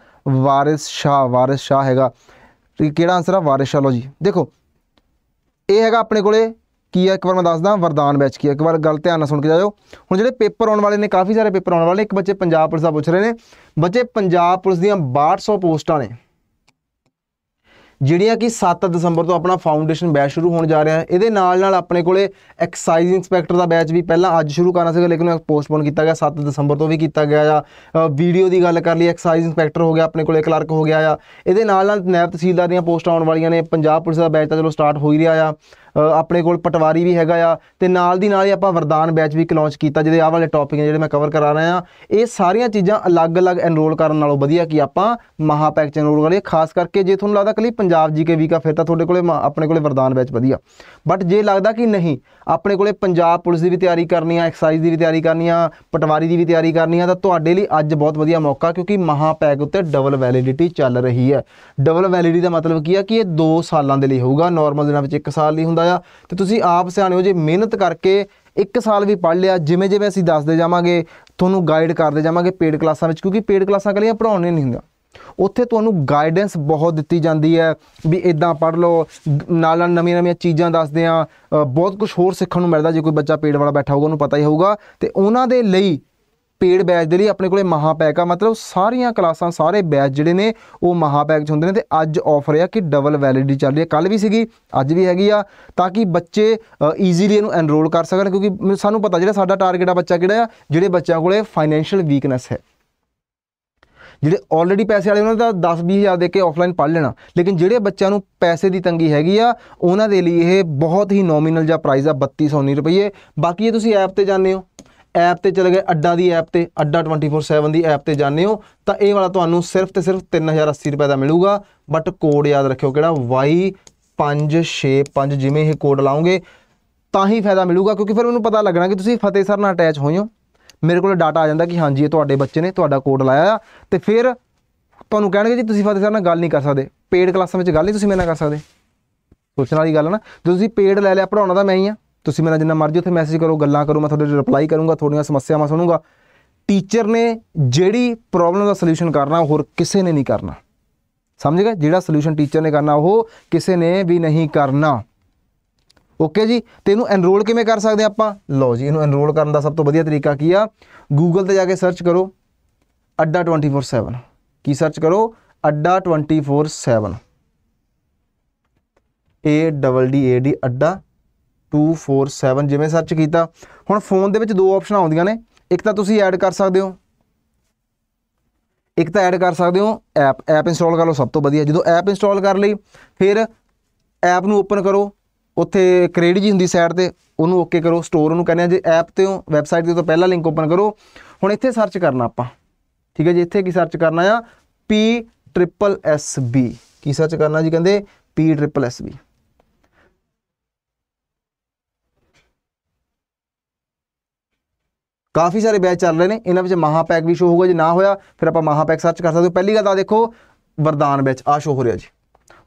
ਵਾਰਿਸ ਸ਼ਾ ਵਾਰਿਸ ਸ਼ਾ ਹੈਗਾ ਕਿਹੜਾ ਆਨਸਰ ਆ ਵਾਰਿਸ ਸ਼ਾ ਲਓ ਜੀ ਦੇਖੋ ਇਹ ਹੈਗਾ ਆਪਣੇ ਕੋਲੇ ਕੀ ਹੈ ਇੱਕ ਵਾਰ ਮੈਂ ਦੱਸਦਾ ਵਰਦਾਨ ਬੈਚ ਕੀ ਹੈ ਇੱਕ ਵਾਰ ਗੱਲ ਧਿਆਨ ਨਾਲ ਸੁਣ ਕੇ ਜਾਓ ਹੁਣ ਜਿਹੜੇ ਪੇਪਰ ਆਉਣ ਵਾਲੇ ਨੇ ਕਾਫੀ ਸਾਰੇ ਪੇਪਰ ਆਉਣ ਵਾਲੇ ਇੱਕ ਬੱਚੇ ਪੰਜਾਬ ਪੁਲਿਸ ਦਾ ਪੁੱਛ ਰਹੇ ਨੇ ਬੱਚੇ ਪੰਜਾਬ ਪੁਲਿਸ ਦੀਆਂ 6200 ਪੋਸਟਾਂ ਨੇ ਜਿਹੜੀਆਂ ਕਿ 7 ਦਸੰਬਰ ਤੋਂ ਆਪਣਾ ਫਾਊਂਡੇਸ਼ਨ ਬੈਚ ਸ਼ੁਰੂ ਹੋਣ ਜਾ ਰਿਹਾ ਹੈ ਇਹਦੇ ਨਾਲ ਨਾਲ ਆਪਣੇ ਕੋਲੇ ਐਕਸਾਈਜ਼ ਇਨਸਪੈਕਟਰ ਦਾ ਬੈਚ ਵੀ ਪਹਿਲਾਂ ਅੱਜ ਸ਼ੁਰੂ ਕਰਨਾ ਸੀਗਾ ਲੇਕਿਨ ਉਹ ਪੋਸਟਪੋਨ ਕੀਤਾ ਗਿਆ 7 ਦਸੰਬਰ ਤੋਂ ਵੀ ਕੀਤਾ ਗਿਆ ਆ ਵੀਡੀਓ ਦੀ ਗੱਲ ਕਰ ਲਈ ਐਕਸਾਈਜ਼ ਇਨਸਪੈਕਟਰ ਹੋ ਗਿਆ ਆਪਣੇ ਕੋਲੇ ਕਲਰਕ ਹੋ ਗਿਆ ਆ ਇਹਦੇ ਨਾਲ ਨਾਲ ਨਾਇਬ ਤਹਿਸੀਲਦਾਰ ਦੀਆਂ ਪੋਸਟਾਂ ਆਉਣ ਵਾਲੀਆਂ ਨੇ ਪੰਜਾਬ ਪੁਲਿਸ ਦਾ ਬੈਚ ਤਾਂ ਚਲੋ ਸਟਾਰਟ ਹੋ ਹੀ ਰਿਹਾ ਆ ਆਪਣੇ ਕੋਲ ਪਟਵਾਰੀ ਵੀ ਹੈਗਾ ਆ ਤੇ ਨਾਲ ਦੀ ਨਾਲ ਹੀ ਆਪਾਂ ਵਰਦਾਨ ਬੈਚ ਵੀ ਲਾਂਚ ਕੀਤਾ ਜਿਹਦੇ ਆਹ ਵਾਲੇ ਟੌਪਿਕ ਜਿਹੜੇ ਮੈਂ ਕਵਰ ਕਰਾ ਰਿਹਾ ਆ ਇਹ ਸਾਰੀਆਂ ਚੀਜ਼ਾਂ ਅਲੱਗ-ਅਲੱਗ ਐਨਰੋਲ ਕਰਨ ਨਾਲੋਂ ਵਧੀਆ ਕਿ ਆਪਾਂ ਮਹਾਪੈਕ ਚ ਐਨਰੋਲ ਕਰੀਏ ਖਾਸ ਕਰਕੇ ਜੇ ਤੁਹਾਨੂੰ ਲੱਗਦਾ ਕਿ ਪੰਜਾਬ ਜੀਕੇ ਵੀਕਾ ਫਿਰ ਤਾਂ ਤੁਹਾਡੇ ਕੋਲੇ ਆਪਣੇ ਕੋਲੇ ਵਰਦਾਨ ਬੈਚ ਵਧੀਆ ਬਟ ਜੇ ਲੱਗਦਾ ਕਿ ਨਹੀਂ ਆਪਣੇ ਕੋਲੇ ਪੰਜਾਬ ਪੁਲਿਸ ਦੀ ਵੀ ਤਿਆਰੀ ਕਰਨੀ ਆ ਐਕਸਾਈਜ਼ ਦੀ ਵੀ ਤਿਆਰੀ ਕਰਨੀ ਆ ਪਟਵਾਰੀ ਦੀ ਵੀ ਤਿਆਰੀ ਕਰਨੀ ਆ ਤਾਂ ਤੁਹਾਡੇ ਲਈ ਅੱਜ ਬਹੁਤ ਵਧੀਆ ਮੌਕਾ ਕਿਉਂਕਿ ਮਹਾਪੈਕ ਉੱਤੇ ਡਬਲ ਵੈਲਿਡਿਟੀ ਚੱਲ ਰਹੀ ਹੈ ਡਬਲ ਵੈਲਿਡਿਟੀ ਦਾ ਮਤਲਬ ਕੀ ਆ ਕਿ ਇਹ 2 ਸਾਲਾਂ ਦੇ ਲਈ ਹੋਊਗਾ ਨਾਰਮਲ ਦਿਨਾਂ ਵਿੱਚ 1 ਸਾਲ ਲਈ ਹੁੰਦਾ ਆ ਤੇ ਤੁਸੀਂ ਆਪ ਸਿਆਣੇ ਹੋ ਜੇ ਮਿਹਨਤ ਕਰਕੇ ਇੱਕ ਸਾਲ ਵੀ ਪੜ ਲਿਆ ਜਿਵੇਂ ਜਿਵੇਂ ਅਸੀਂ ਦੱਸਦੇ ਜਾਵਾਂਗੇ ਤੁਹਾਨੂੰ ਗਾਈਡ ਕਰਦੇ ਜਾਵਾਂਗੇ ਪੇਡ ਕਲਾਸਾਂ ਵਿੱਚ ਕਿਉਂਕਿ ਪੇਡ ਕਲਾਸਾਂ ਕਲੀਆਂ ਪੜਾਉਣੇ ਨਹੀਂ ਹੁੰਦਾ ਉੱਥੇ ਤੁਹਾਨੂੰ ਗਾਈਡੈਂਸ ਬਹੁਤ ਦਿੱਤੀ ਜਾਂਦੀ ਹੈ ਵੀ ਇਦਾਂ ਪੜ ਲਓ ਨਾਲ ਨਾਲ ਨਵੀਆਂ-ਨਵੀਆਂ ਚੀਜ਼ਾਂ ਦੱਸਦੇ ਆ ਬਹੁਤ ਕੁਝ ਹੋਰ ਸਿੱਖਣ ਨੂੰ ਮਿਲਦਾ ਜੇ ਕੋਈ ਬੱਚਾ ਪੇਡ ਵਾਲਾ ਬੈਠਾ ਹੋਊਗਾ ਉਹਨੂੰ ਪਤਾ ਹੀ ਹੋਊਗਾ ਤੇ ਉਹਨਾਂ ਦੇ ਲਈ ਪੇਡ ਬੈਚ ਦੇ ਲਈ ਆਪਣੇ ਕੋਲੇ ਮਹਾ ਪੈਕ ਆ ਮਤਲਬ ਸਾਰੀਆਂ ਕਲਾਸਾਂ ਸਾਰੇ ਬੈਚ ਜਿਹੜੇ ਨੇ ਉਹ ਮਹਾ ਪੈਕ 'ਚ ਹੁੰਦੇ ਨੇ ਤੇ ਅੱਜ ਆਫਰ ਆ ਕਿ ਡਬਲ ਵੈਲਿਡਿਟੀ ਚੱਲ ਰਹੀ ਹੈ ਕੱਲ ਵੀ ਸੀਗੀ ਅੱਜ ਵੀ ਹੈਗੀ ਆ ਤਾਂ ਕਿ ਬੱਚੇ ਈਜ਼ੀਲੀ ਇਹਨੂੰ ਐਨਰੋਲ ਕਰ ਸਕਣ ਕਿਉਂਕਿ ਸਾਨੂੰ ਪਤਾ ਜਿਹੜਾ ਸਾਡਾ ਟਾਰਗੇਟ ਆ ਬੱਚਾ ਕਿਹੜਾ ਆ ਜਿਹੜੇ ਬੱਚਿਆਂ ਕੋਲੇ ਫਾਈਨੈਂਸ਼ੀਅਲ ਵੀਕਨੈਸ ਹੈ ਜਿਹੜੇ ਆਲਰੇਡੀ ਪੈਸੇ ਵਾਲੇ ਉਹਨਾਂ ਦਾ 10 20000 ਦੇ ਕੇ ਆਫਲਾਈਨ ਪੜ ਲੈਣਾ ਲੇਕਿਨ ਜਿਹੜੇ ਬੱਚਿਆਂ ਨੂੰ ਪੈਸੇ ਦੀ ਤੰਗੀ ਹੈਗੀ ਆ ਉਹਨਾਂ ਦੇ ਲਈ ਇਹ ਬਹੁਤ ਹੀ ਨੋਮੀਨਲ ਜਿਹਾ ਪ੍ਰਾਈਸ ਆ 3200 ਰੁਪਏ ਬਾਕੀ ਇਹ ਤੁਸੀਂ ਐਪ ਤੇ ਜਾਣਦੇ ਹੋ ਐਪ ਤੇ ਚਲੇ ਗਏ ਅੱਡਾ ਦੀ ਐਪ ਤੇ ਅੱਡਾ 24/7 ਦੀ ਐਪ ਤੇ ਜਾਂਦੇ ਹੋ ਤਾਂ ਇਹ ਵਾਲਾ ਤੁਹਾਨੂੰ ਸਿਰਫ ਤੇ ਸਿਰਫ 3080 ਰੁਪਏ ਦਾ ਮਿਲੂਗਾ ਬਟ ਕੋਡ ਯਾਦ ਰੱਖਿਓ ਕਿਹੜਾ Y565 ਜਿਵੇਂ ਇਹ ਕੋਡ ਲਾਉਂਗੇ ਤਾਂ ਹੀ ਫਾਇਦਾ ਮਿਲੂਗਾ ਕਿਉਂਕਿ ਫਿਰ ਉਹਨੂੰ ਪਤਾ ਲੱਗਣਾ ਕਿ ਤੁਸੀਂ ਫਤਿਹ ਸਰ ਨਾਲ ਅਟੈਚ ਹੋਏ ਹੋ ਮੇਰੇ ਕੋਲ ਡਾਟਾ ਆ ਜਾਂਦਾ ਕਿ ਹਾਂਜੀ ਇਹ ਤੁਹਾਡੇ ਬੱਚੇ ਨੇ ਤੁਹਾਡਾ ਕੋਡ ਲਾਇਆ ਆ ਤੇ ਫਿਰ ਤੁਹਾਨੂੰ ਕਹਿਣਗੇ ਜੀ ਤੁਸੀਂ ਫਤਿਹ ਸਰ ਨਾਲ ਗੱਲ ਨਹੀਂ ਕਰ ਸਕਦੇ ਪੇਡ ਕਲਾਸਾਂ ਵਿੱਚ ਗੱਲ ਨਹੀਂ ਤੁਸੀਂ ਮੇਰੇ ਨਾਲ ਕਰ ਸਕਦੇ ਸੋਚਣ ਵਾਲੀ ਗੱਲ ਨਾ ਜੇ ਤੁਸੀਂ ਪੇਡ ਲੈ ਲਿਆ ਪੜਾਉਣਾ ਤਾਂ ਮੈਂ ਹੀ ਆ ਤੁਸੀਂ ਮੇਰਾ ਜਿੰਨਾ ਮਰਜ਼ੀ ਉੱਥੇ ਮੈਸੇਜ ਕਰੋ ਗੱਲਾਂ ਕਰੋ ਮੈਂ ਤੁਹਾਡੇ ਰਿਪਲਾਈ ਕਰੂੰਗਾ ਤੁਹਾਡੀਆਂ ਸਮੱਸਿਆਵਾਂ ਸੁਣੂੰਗਾ ਟੀਚਰ ਨੇ ਜਿਹੜੀ ਪ੍ਰੋਬਲਮ ਦਾ ਸੋਲੂਸ਼ਨ ਕਰਨਾ ਹੋਰ ਕਿਸੇ ਨੇ ਨਹੀਂ ਕਰਨਾ ਸਮਝ ਗਏ ਜਿਹੜਾ ਸੋਲੂਸ਼ਨ ਟੀਚਰ ਨੇ ਕਰਨਾ ਉਹ ਕਿਸੇ ਨੇ ਵੀ ਨਹੀਂ ਕਰਨਾ ਓਕੇ ਜੀ ਤੇ ਇਹਨੂੰ ਐਨਰੋਲ ਕਿਵੇਂ ਕਰ ਸਕਦੇ ਆਪਾਂ ਲਓ ਜੀ ਇਹਨੂੰ ਐਨਰੋਲ ਕਰਨ ਦਾ ਸਭ ਤੋਂ ਵਧੀਆ ਤਰੀਕਾ ਕੀ ਆ ਗੂਗਲ ਤੇ ਜਾ ਕੇ ਸਰਚ ਕਰੋ ਅੱਡਾ 24/7 ਕੀ ਸਰਚ ਕਰੋ ਅੱਡਾ 24/7 A D D ਅੱਡਾ 247 ਜਿਵੇਂ ਸਰਚ ਕੀਤਾ ਹੁਣ ਫੋਨ ਦੇ ਵਿੱਚ ਦੋ ਆਪਸ਼ਨਾਂ ਆਉਂਦੀਆਂ ਨੇ ਇੱਕ ਤਾਂ ਤੁਸੀਂ ਐਡ ਕਰ ਸਕਦੇ ਹੋ ਇੱਕ ਤਾਂ ਐਡ ਕਰ ਸਕਦੇ ਹੋ ਐਪ ਐਪ ਇੰਸਟਾਲ ਕਰ ਲਓ ਸਭ ਤੋਂ ਵਧੀਆ ਜਦੋਂ ਐਪ ਇੰਸਟਾਲ ਕਰ ਲਈ ਫਿਰ ਐਪ ਨੂੰ ਓਪਨ ਕਰੋ ਉੱਥੇ ਕ੍ਰੈਡਿਟ ਜੀ ਹੁੰਦੀ ਸਾਈਡ ਤੇ ਉਹਨੂੰ ਓਕੇ ਕਰੋ ਸਟੋਰ ਨੂੰ ਕਹਿੰਦੇ ਆ ਜੇ ਐਪ ਤੇ ਹੋ ਵੈਬਸਾਈਟ ਤੇ ਤੋਂ ਪਹਿਲਾਂ ਲਿੰਕ ਓਪਨ ਕਰੋ ਹੁਣ ਇੱਥੇ ਸਰਚ ਕਰਨਾ ਆਪਾਂ ਠੀਕ ਹੈ ਜੀ ਇੱਥੇ ਕੀ ਸਰਚ ਕਰਨਾ ਆ ਪੀ ਟ੍ਰਿਪਲ ਐਸ ਬੀ ਕੀ ਸਰਚ ਕਰਨਾ ਜੀ ਕਹਿੰਦੇ ਪੀ ਟ੍ਰਿਪਲ ਐਸ ਬੀ ਕਾਫੀ ਸਾਰੇ ਬੈਚ ਚੱਲ ਰਹੇ ਨੇ ਇਹਨਾਂ ਵਿੱਚ ਮਹਾਪੈਕ ਵੀ ਸ਼ੋ ਹੋਊਗਾ ਜੇ ਨਾ ਹੋਇਆ ਫਿਰ ਆਪਾਂ ਮਹਾਪੈਕ ਸਰਚ ਕਰ ਸਕਦੇ ਹੋ ਪਹਿਲੀ ਗੱਲ ਤਾਂ ਦੇਖੋ ਵਰਦਾਨ ਵਿੱਚ ਆ ਸ਼ੋ ਹੋ ਰਿਹਾ ਜੀ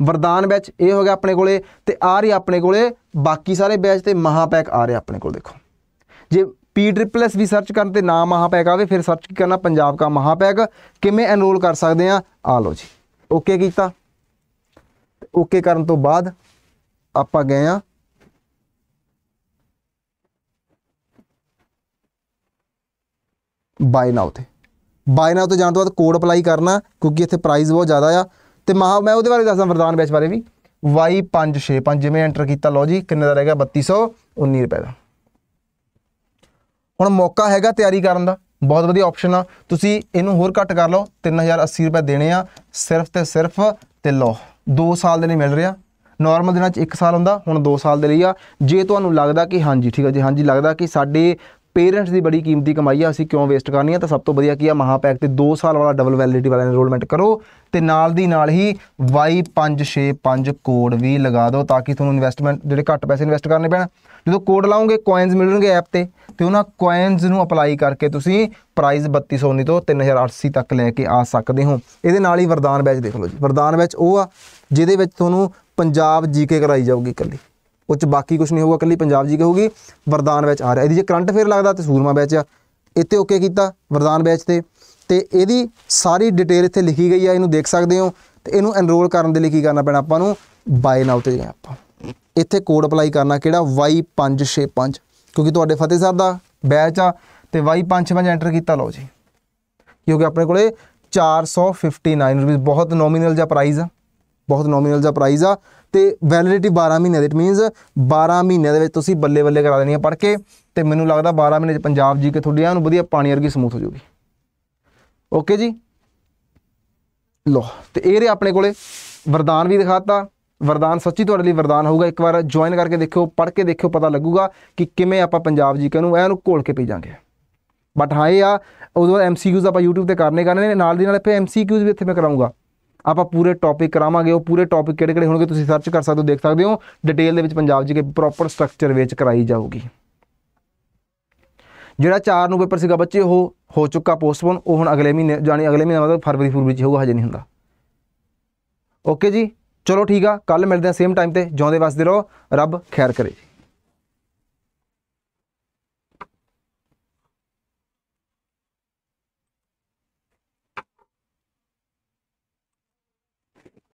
ਵਰਦਾਨ ਵਿੱਚ ਇਹ ਹੋ ਗਿਆ ਆਪਣੇ ਕੋਲੇ ਤੇ ਆ ਰਹੀ ਆਪਣੇ ਕੋਲੇ ਬਾਕੀ ਸਾਰੇ ਬੈਚ ਤੇ ਮਹਾਪੈਕ ਆ ਰਿਹਾ ਆਪਣੇ ਕੋਲ ਦੇਖੋ ਜੇ ਪੀ ਟ੍ਰਿਪਲ ਐਸ ਵੀ ਸਰਚ ਕਰਨ ਤੇ ਨਾ ਮਹਾਪੈਕ ਆਵੇ ਫਿਰ ਸਰਚ ਕੀ ਕਰਨਾ ਪੰਜਾਬ ਦਾ ਮਹਾਪੈਕ ਕਿਵੇਂ ਐਨਰੋਲ ਕਰ ਸਕਦੇ ਆ ਆ ਲਓ ਜੀ ਓਕੇ ਕੀਤਾ ਓਕੇ ਕਰਨ ਤੋਂ ਬਾਅਦ ਆਪਾਂ ਗਏ ਆ ਬਾਏ ਨਾਓ ਤੇ ਬਾਏ ਨਾਓ ਤੇ ਜਾਣ ਤੋਂ ਬਾਅਦ ਕੋਡ ਅਪਲਾਈ ਕਰਨਾ ਕਿਉਂਕਿ ਇੱਥੇ ਪ੍ਰਾਈਸ ਬਹੁਤ ਜ਼ਿਆਦਾ ਆ ਤੇ ਮਹਾ ਮੈਂ ਉਹਦੇ ਬਾਰੇ ਦੱਸਦਾ ਵਰਦਾਨ ਬੈਚ ਬਾਰੇ ਵੀ Y565 ਜਿਵੇਂ ਐਂਟਰ ਕੀਤਾ ਲਓ ਜੀ ਕਿੰਨੇ ਦਾ ਰਹਿ ਗਿਆ 3219 ਰੁਪਏ ਦਾ ਹੁਣ ਮੌਕਾ ਹੈਗਾ ਤਿਆਰੀ ਕਰਨ ਦਾ ਬਹੁਤ ਵਧੀਆ ਆਪਸ਼ਨ ਆ ਤੁਸੀਂ ਇਹਨੂੰ ਹੋਰ ਘੱਟ ਕਰ ਲਓ 3080 ਰੁਪਏ ਦੇਣੇ ਆ ਸਿਰਫ ਤੇ ਸਿਰਫ ਤੇ ਲਓ 2 ਸਾਲ ਦੇ ਲਈ ਮਿਲ ਰਿਹਾ ਨਾਰਮਲ ਦਿਨਾਂ 'ਚ 1 ਸਾਲ ਹੁੰਦਾ ਹੁਣ 2 ਸਾਲ ਦੇ ਲਈ ਆ ਜੇ ਤੁਹਾਨੂੰ ਲੱਗਦਾ ਕਿ ਹਾਂਜੀ ਠੀਕ ਆ ਜੀ ਹਾਂਜੀ ਲੱਗਦਾ ਕਿ ਸਾਡੇ ਪੇਰੈਂਟਸ ਦੀ ਬੜੀ ਕੀਮਤੀ ਕਮਾਈ ਆ ਅਸੀਂ ਕਿਉਂ ਵੇਸਟ ਕਰਨੀ ਆ ਤਾਂ ਸਭ ਤੋਂ ਵਧੀਆ ਕੀ ਆ ਮਹਾਪੈਕ ਤੇ 2 ਸਾਲ ਵਾਲਾ ਡਬਲ ਵੈਲਿਡਿਟੀ ਵਾਲਾ ਐਨਰੋਲਮੈਂਟ ਕਰੋ ਤੇ ਨਾਲ ਦੀ ਨਾਲ ਹੀ Y565 ਕੋਡ ਵੀ ਲਗਾ ਦਿਓ ਤਾਂ ਕਿ ਤੁਹਾਨੂੰ ਇਨਵੈਸਟਮੈਂਟ ਜਿਹੜੇ ਘੱਟ ਪੈਸੇ ਇਨਵੈਸਟ ਕਰਨੇ ਪੈਣ ਜਦੋਂ ਕੋਡ ਲਾਉਂਗੇ ਕੋਇਨਸ ਮਿਲਣਗੇ ਐਪ ਤੇ ਤੇ ਉਹਨਾਂ ਕੋਇਨਸ ਨੂੰ ਅਪਲਾਈ ਕਰਕੇ ਤੁਸੀਂ ਪ੍ਰਾਈਸ 3219 ਤੋਂ 3080 ਤੱਕ ਲੈ ਕੇ ਆ ਸਕਦੇ ਹੋ ਇਹਦੇ ਨਾਲ ਹੀ ਵਰਦਾਨ ਬੈਚ ਦੇਖ ਲਓ ਜੀ ਵਰਦਾਨ ਬੈਚ ਉਹ ਆ ਜਿਹਦੇ ਵਿੱਚ ਤੁਹਾਨੂੰ ਪੰਜਾਬ ਜੀਕੇ ਕਰਾਈ ਜਾਊਗੀ ਇਕੱਲੀ ਉਹ ਚ ਬਾਕੀ ਕੁਝ ਨਹੀਂ ਹੋਊਗਾ ਇਕੱਲੀ ਪੰਜਾਬ ਜੀ ਹੋਊਗੀ ਵਰਦਾਨ ਵਿੱਚ ਆ ਰਿਹਾ ਇਹਦੀ ਜੇ ਕਰੰਟ ਫੇਰ ਲੱਗਦਾ ਤੇ ਸੂਰਮਾ ਵਿੱਚ ਆ ਇੱਥੇ ਓਕੇ ਕੀਤਾ ਵਰਦਾਨ ਵਿੱਚ ਤੇ ਤੇ ਇਹਦੀ ਸਾਰੀ ਡਿਟੇਲ ਇੱਥੇ ਲਿਖੀ ਗਈ ਆ ਇਹਨੂੰ ਦੇਖ ਸਕਦੇ ਹੋ ਤੇ ਇਹਨੂੰ ਐਨਰੋਲ ਕਰਨ ਦੇ ਲਈ ਕੀ ਕਰਨਾ ਪੈਣਾ ਆਪਾਂ ਨੂੰ ਬਾਏ ਨਾਉ ਤੇ ਜਾਣਾ ਆਪਾਂ ਇੱਥੇ ਕੋਡ ਅਪਲਾਈ ਕਰਨਾ ਕਿਹੜਾ Y565 ਕਿਉਂਕਿ ਤੁਹਾਡੇ ਫਤਿਹ ਸਾਹਿਬ ਦਾ ਬੈਚ ਆ ਤੇ Y565 ਐਂਟਰ ਕੀਤਾ ਲਓ ਜੀ ਕਿਉਂਕਿ ਆਪਣੇ ਕੋਲੇ 459 ਰੁਪਏ ਬਹੁਤ ਨੋਮੀਨਲ ਜਿਹਾ ਪ੍ਰਾਈਸ ਆ ਬਹੁਤ ਨੋਮੀਨਲ ਜਿਹਾ ਪ੍ਰਾਈਸ ਆ ਤੇ ਵੈਲਿਡਿਟੀ 12 ਮਹੀਨੇ ਦੇ ਇਟ ਮੀਨਸ 12 ਮਹੀਨੇ ਦੇ ਵਿੱਚ ਤੁਸੀਂ ਬੱਲੇ ਬੱਲੇ ਕਰਾ ਦੇਣੀ ਹੈ ਪੜ ਕੇ ਤੇ ਮੈਨੂੰ ਲੱਗਦਾ 12 ਮਹੀਨੇ ਦੇ ਪੰਜਾਬ ਜੀ ਕੇ ਤੁਹਾਡੀ ਨੂੰ ਵਧੀਆ ਪਾਣੀ ਵਰਗੀ ਸਮੂਥ ਹੋ ਜੂਗੀ ਓਕੇ ਜੀ ਲੋ ਤੇ ਇਹ ਰੇ ਆਪਣੇ ਕੋਲੇ ਵਰਦਾਨ ਵੀ ਦਿਖਾਤਾ ਵਰਦਾਨ ਸੱਚੀ ਤੁਹਾਡੇ ਲਈ ਵਰਦਾਨ ਹੋਊਗਾ ਇੱਕ ਵਾਰ ਜੁਆਇਨ ਕਰਕੇ ਦੇਖਿਓ ਪੜ ਕੇ ਦੇਖਿਓ ਪਤਾ ਲੱਗੂਗਾ ਕਿ ਕਿਵੇਂ ਆਪਾਂ ਪੰਜਾਬ ਜੀ ਕੇ ਨੂੰ ਐ ਨੂੰ ਘੋਲ ਕੇ ਪੀਜਾਂਗੇ ਬਟ ਹਾਂ ਇਹ ਆ ਉਦੋਂ ਐਮਸੀਕਿਊਜ਼ ਆਪਾਂ YouTube ਤੇ ਕਰਨੇ ਕਰਨੇ ਨੇ ਨਾਲ ਦੀ ਨਾਲ ਫਿਰ ਐਮਸੀਕਿਊਜ਼ ਵੀ ਇੱਥੇ ਮੈਂ ਕਰਾਉਂਗਾ ਆਪਾਂ ਪੂਰੇ ਟੌਪਿਕ ਕਰਾਵਾਂਗੇ ਉਹ ਪੂਰੇ ਟੌਪਿਕ ਕਿਹੜੇ ਕਿਹੜੇ ਹੋਣਗੇ ਤੁਸੀਂ ਸਰਚ ਕਰ ਸਕਦੇ ਹੋ ਦੇਖ ਸਕਦੇ ਹੋ ਡਿਟੇਲ ਦੇ ਵਿੱਚ ਪੰਜਾਬ ਜੀ ਕੇ ਪ੍ਰੋਪਰ ਸਟਰਕਚਰ ਵਿੱਚ ਕਰਾਈ ਜਾਊਗੀ ਜਿਹੜਾ 4 ਨੂੰ ਪੇਪਰ ਸੀਗਾ ਬੱਚੇ ਉਹ ਹੋ ਚੁੱਕਾ ਪੋਸਟਪੋਨ ਉਹ ਹੁਣ ਅਗਲੇ ਮਹੀਨੇ ਜਾਨੀ ਅਗਲੇ ਮਹੀਨੇ ਮਤਲਬ ਫਰਵਰੀ ਫੁਰਵਰੀ ਚ ਹੋਊਗਾ ਹਜੇ ਨਹੀਂ ਹੁੰਦਾ ਓਕੇ ਜੀ ਚਲੋ ਠੀਕ ਆ ਕੱਲ ਮਿਲਦੇ ਆ ਸੇਮ ਟਾਈਮ ਤੇ ਜਿਉਂਦੇ ਵਸਦੇ ਰਹੋ ਰੱਬ ਖੈਰ ਕਰੇ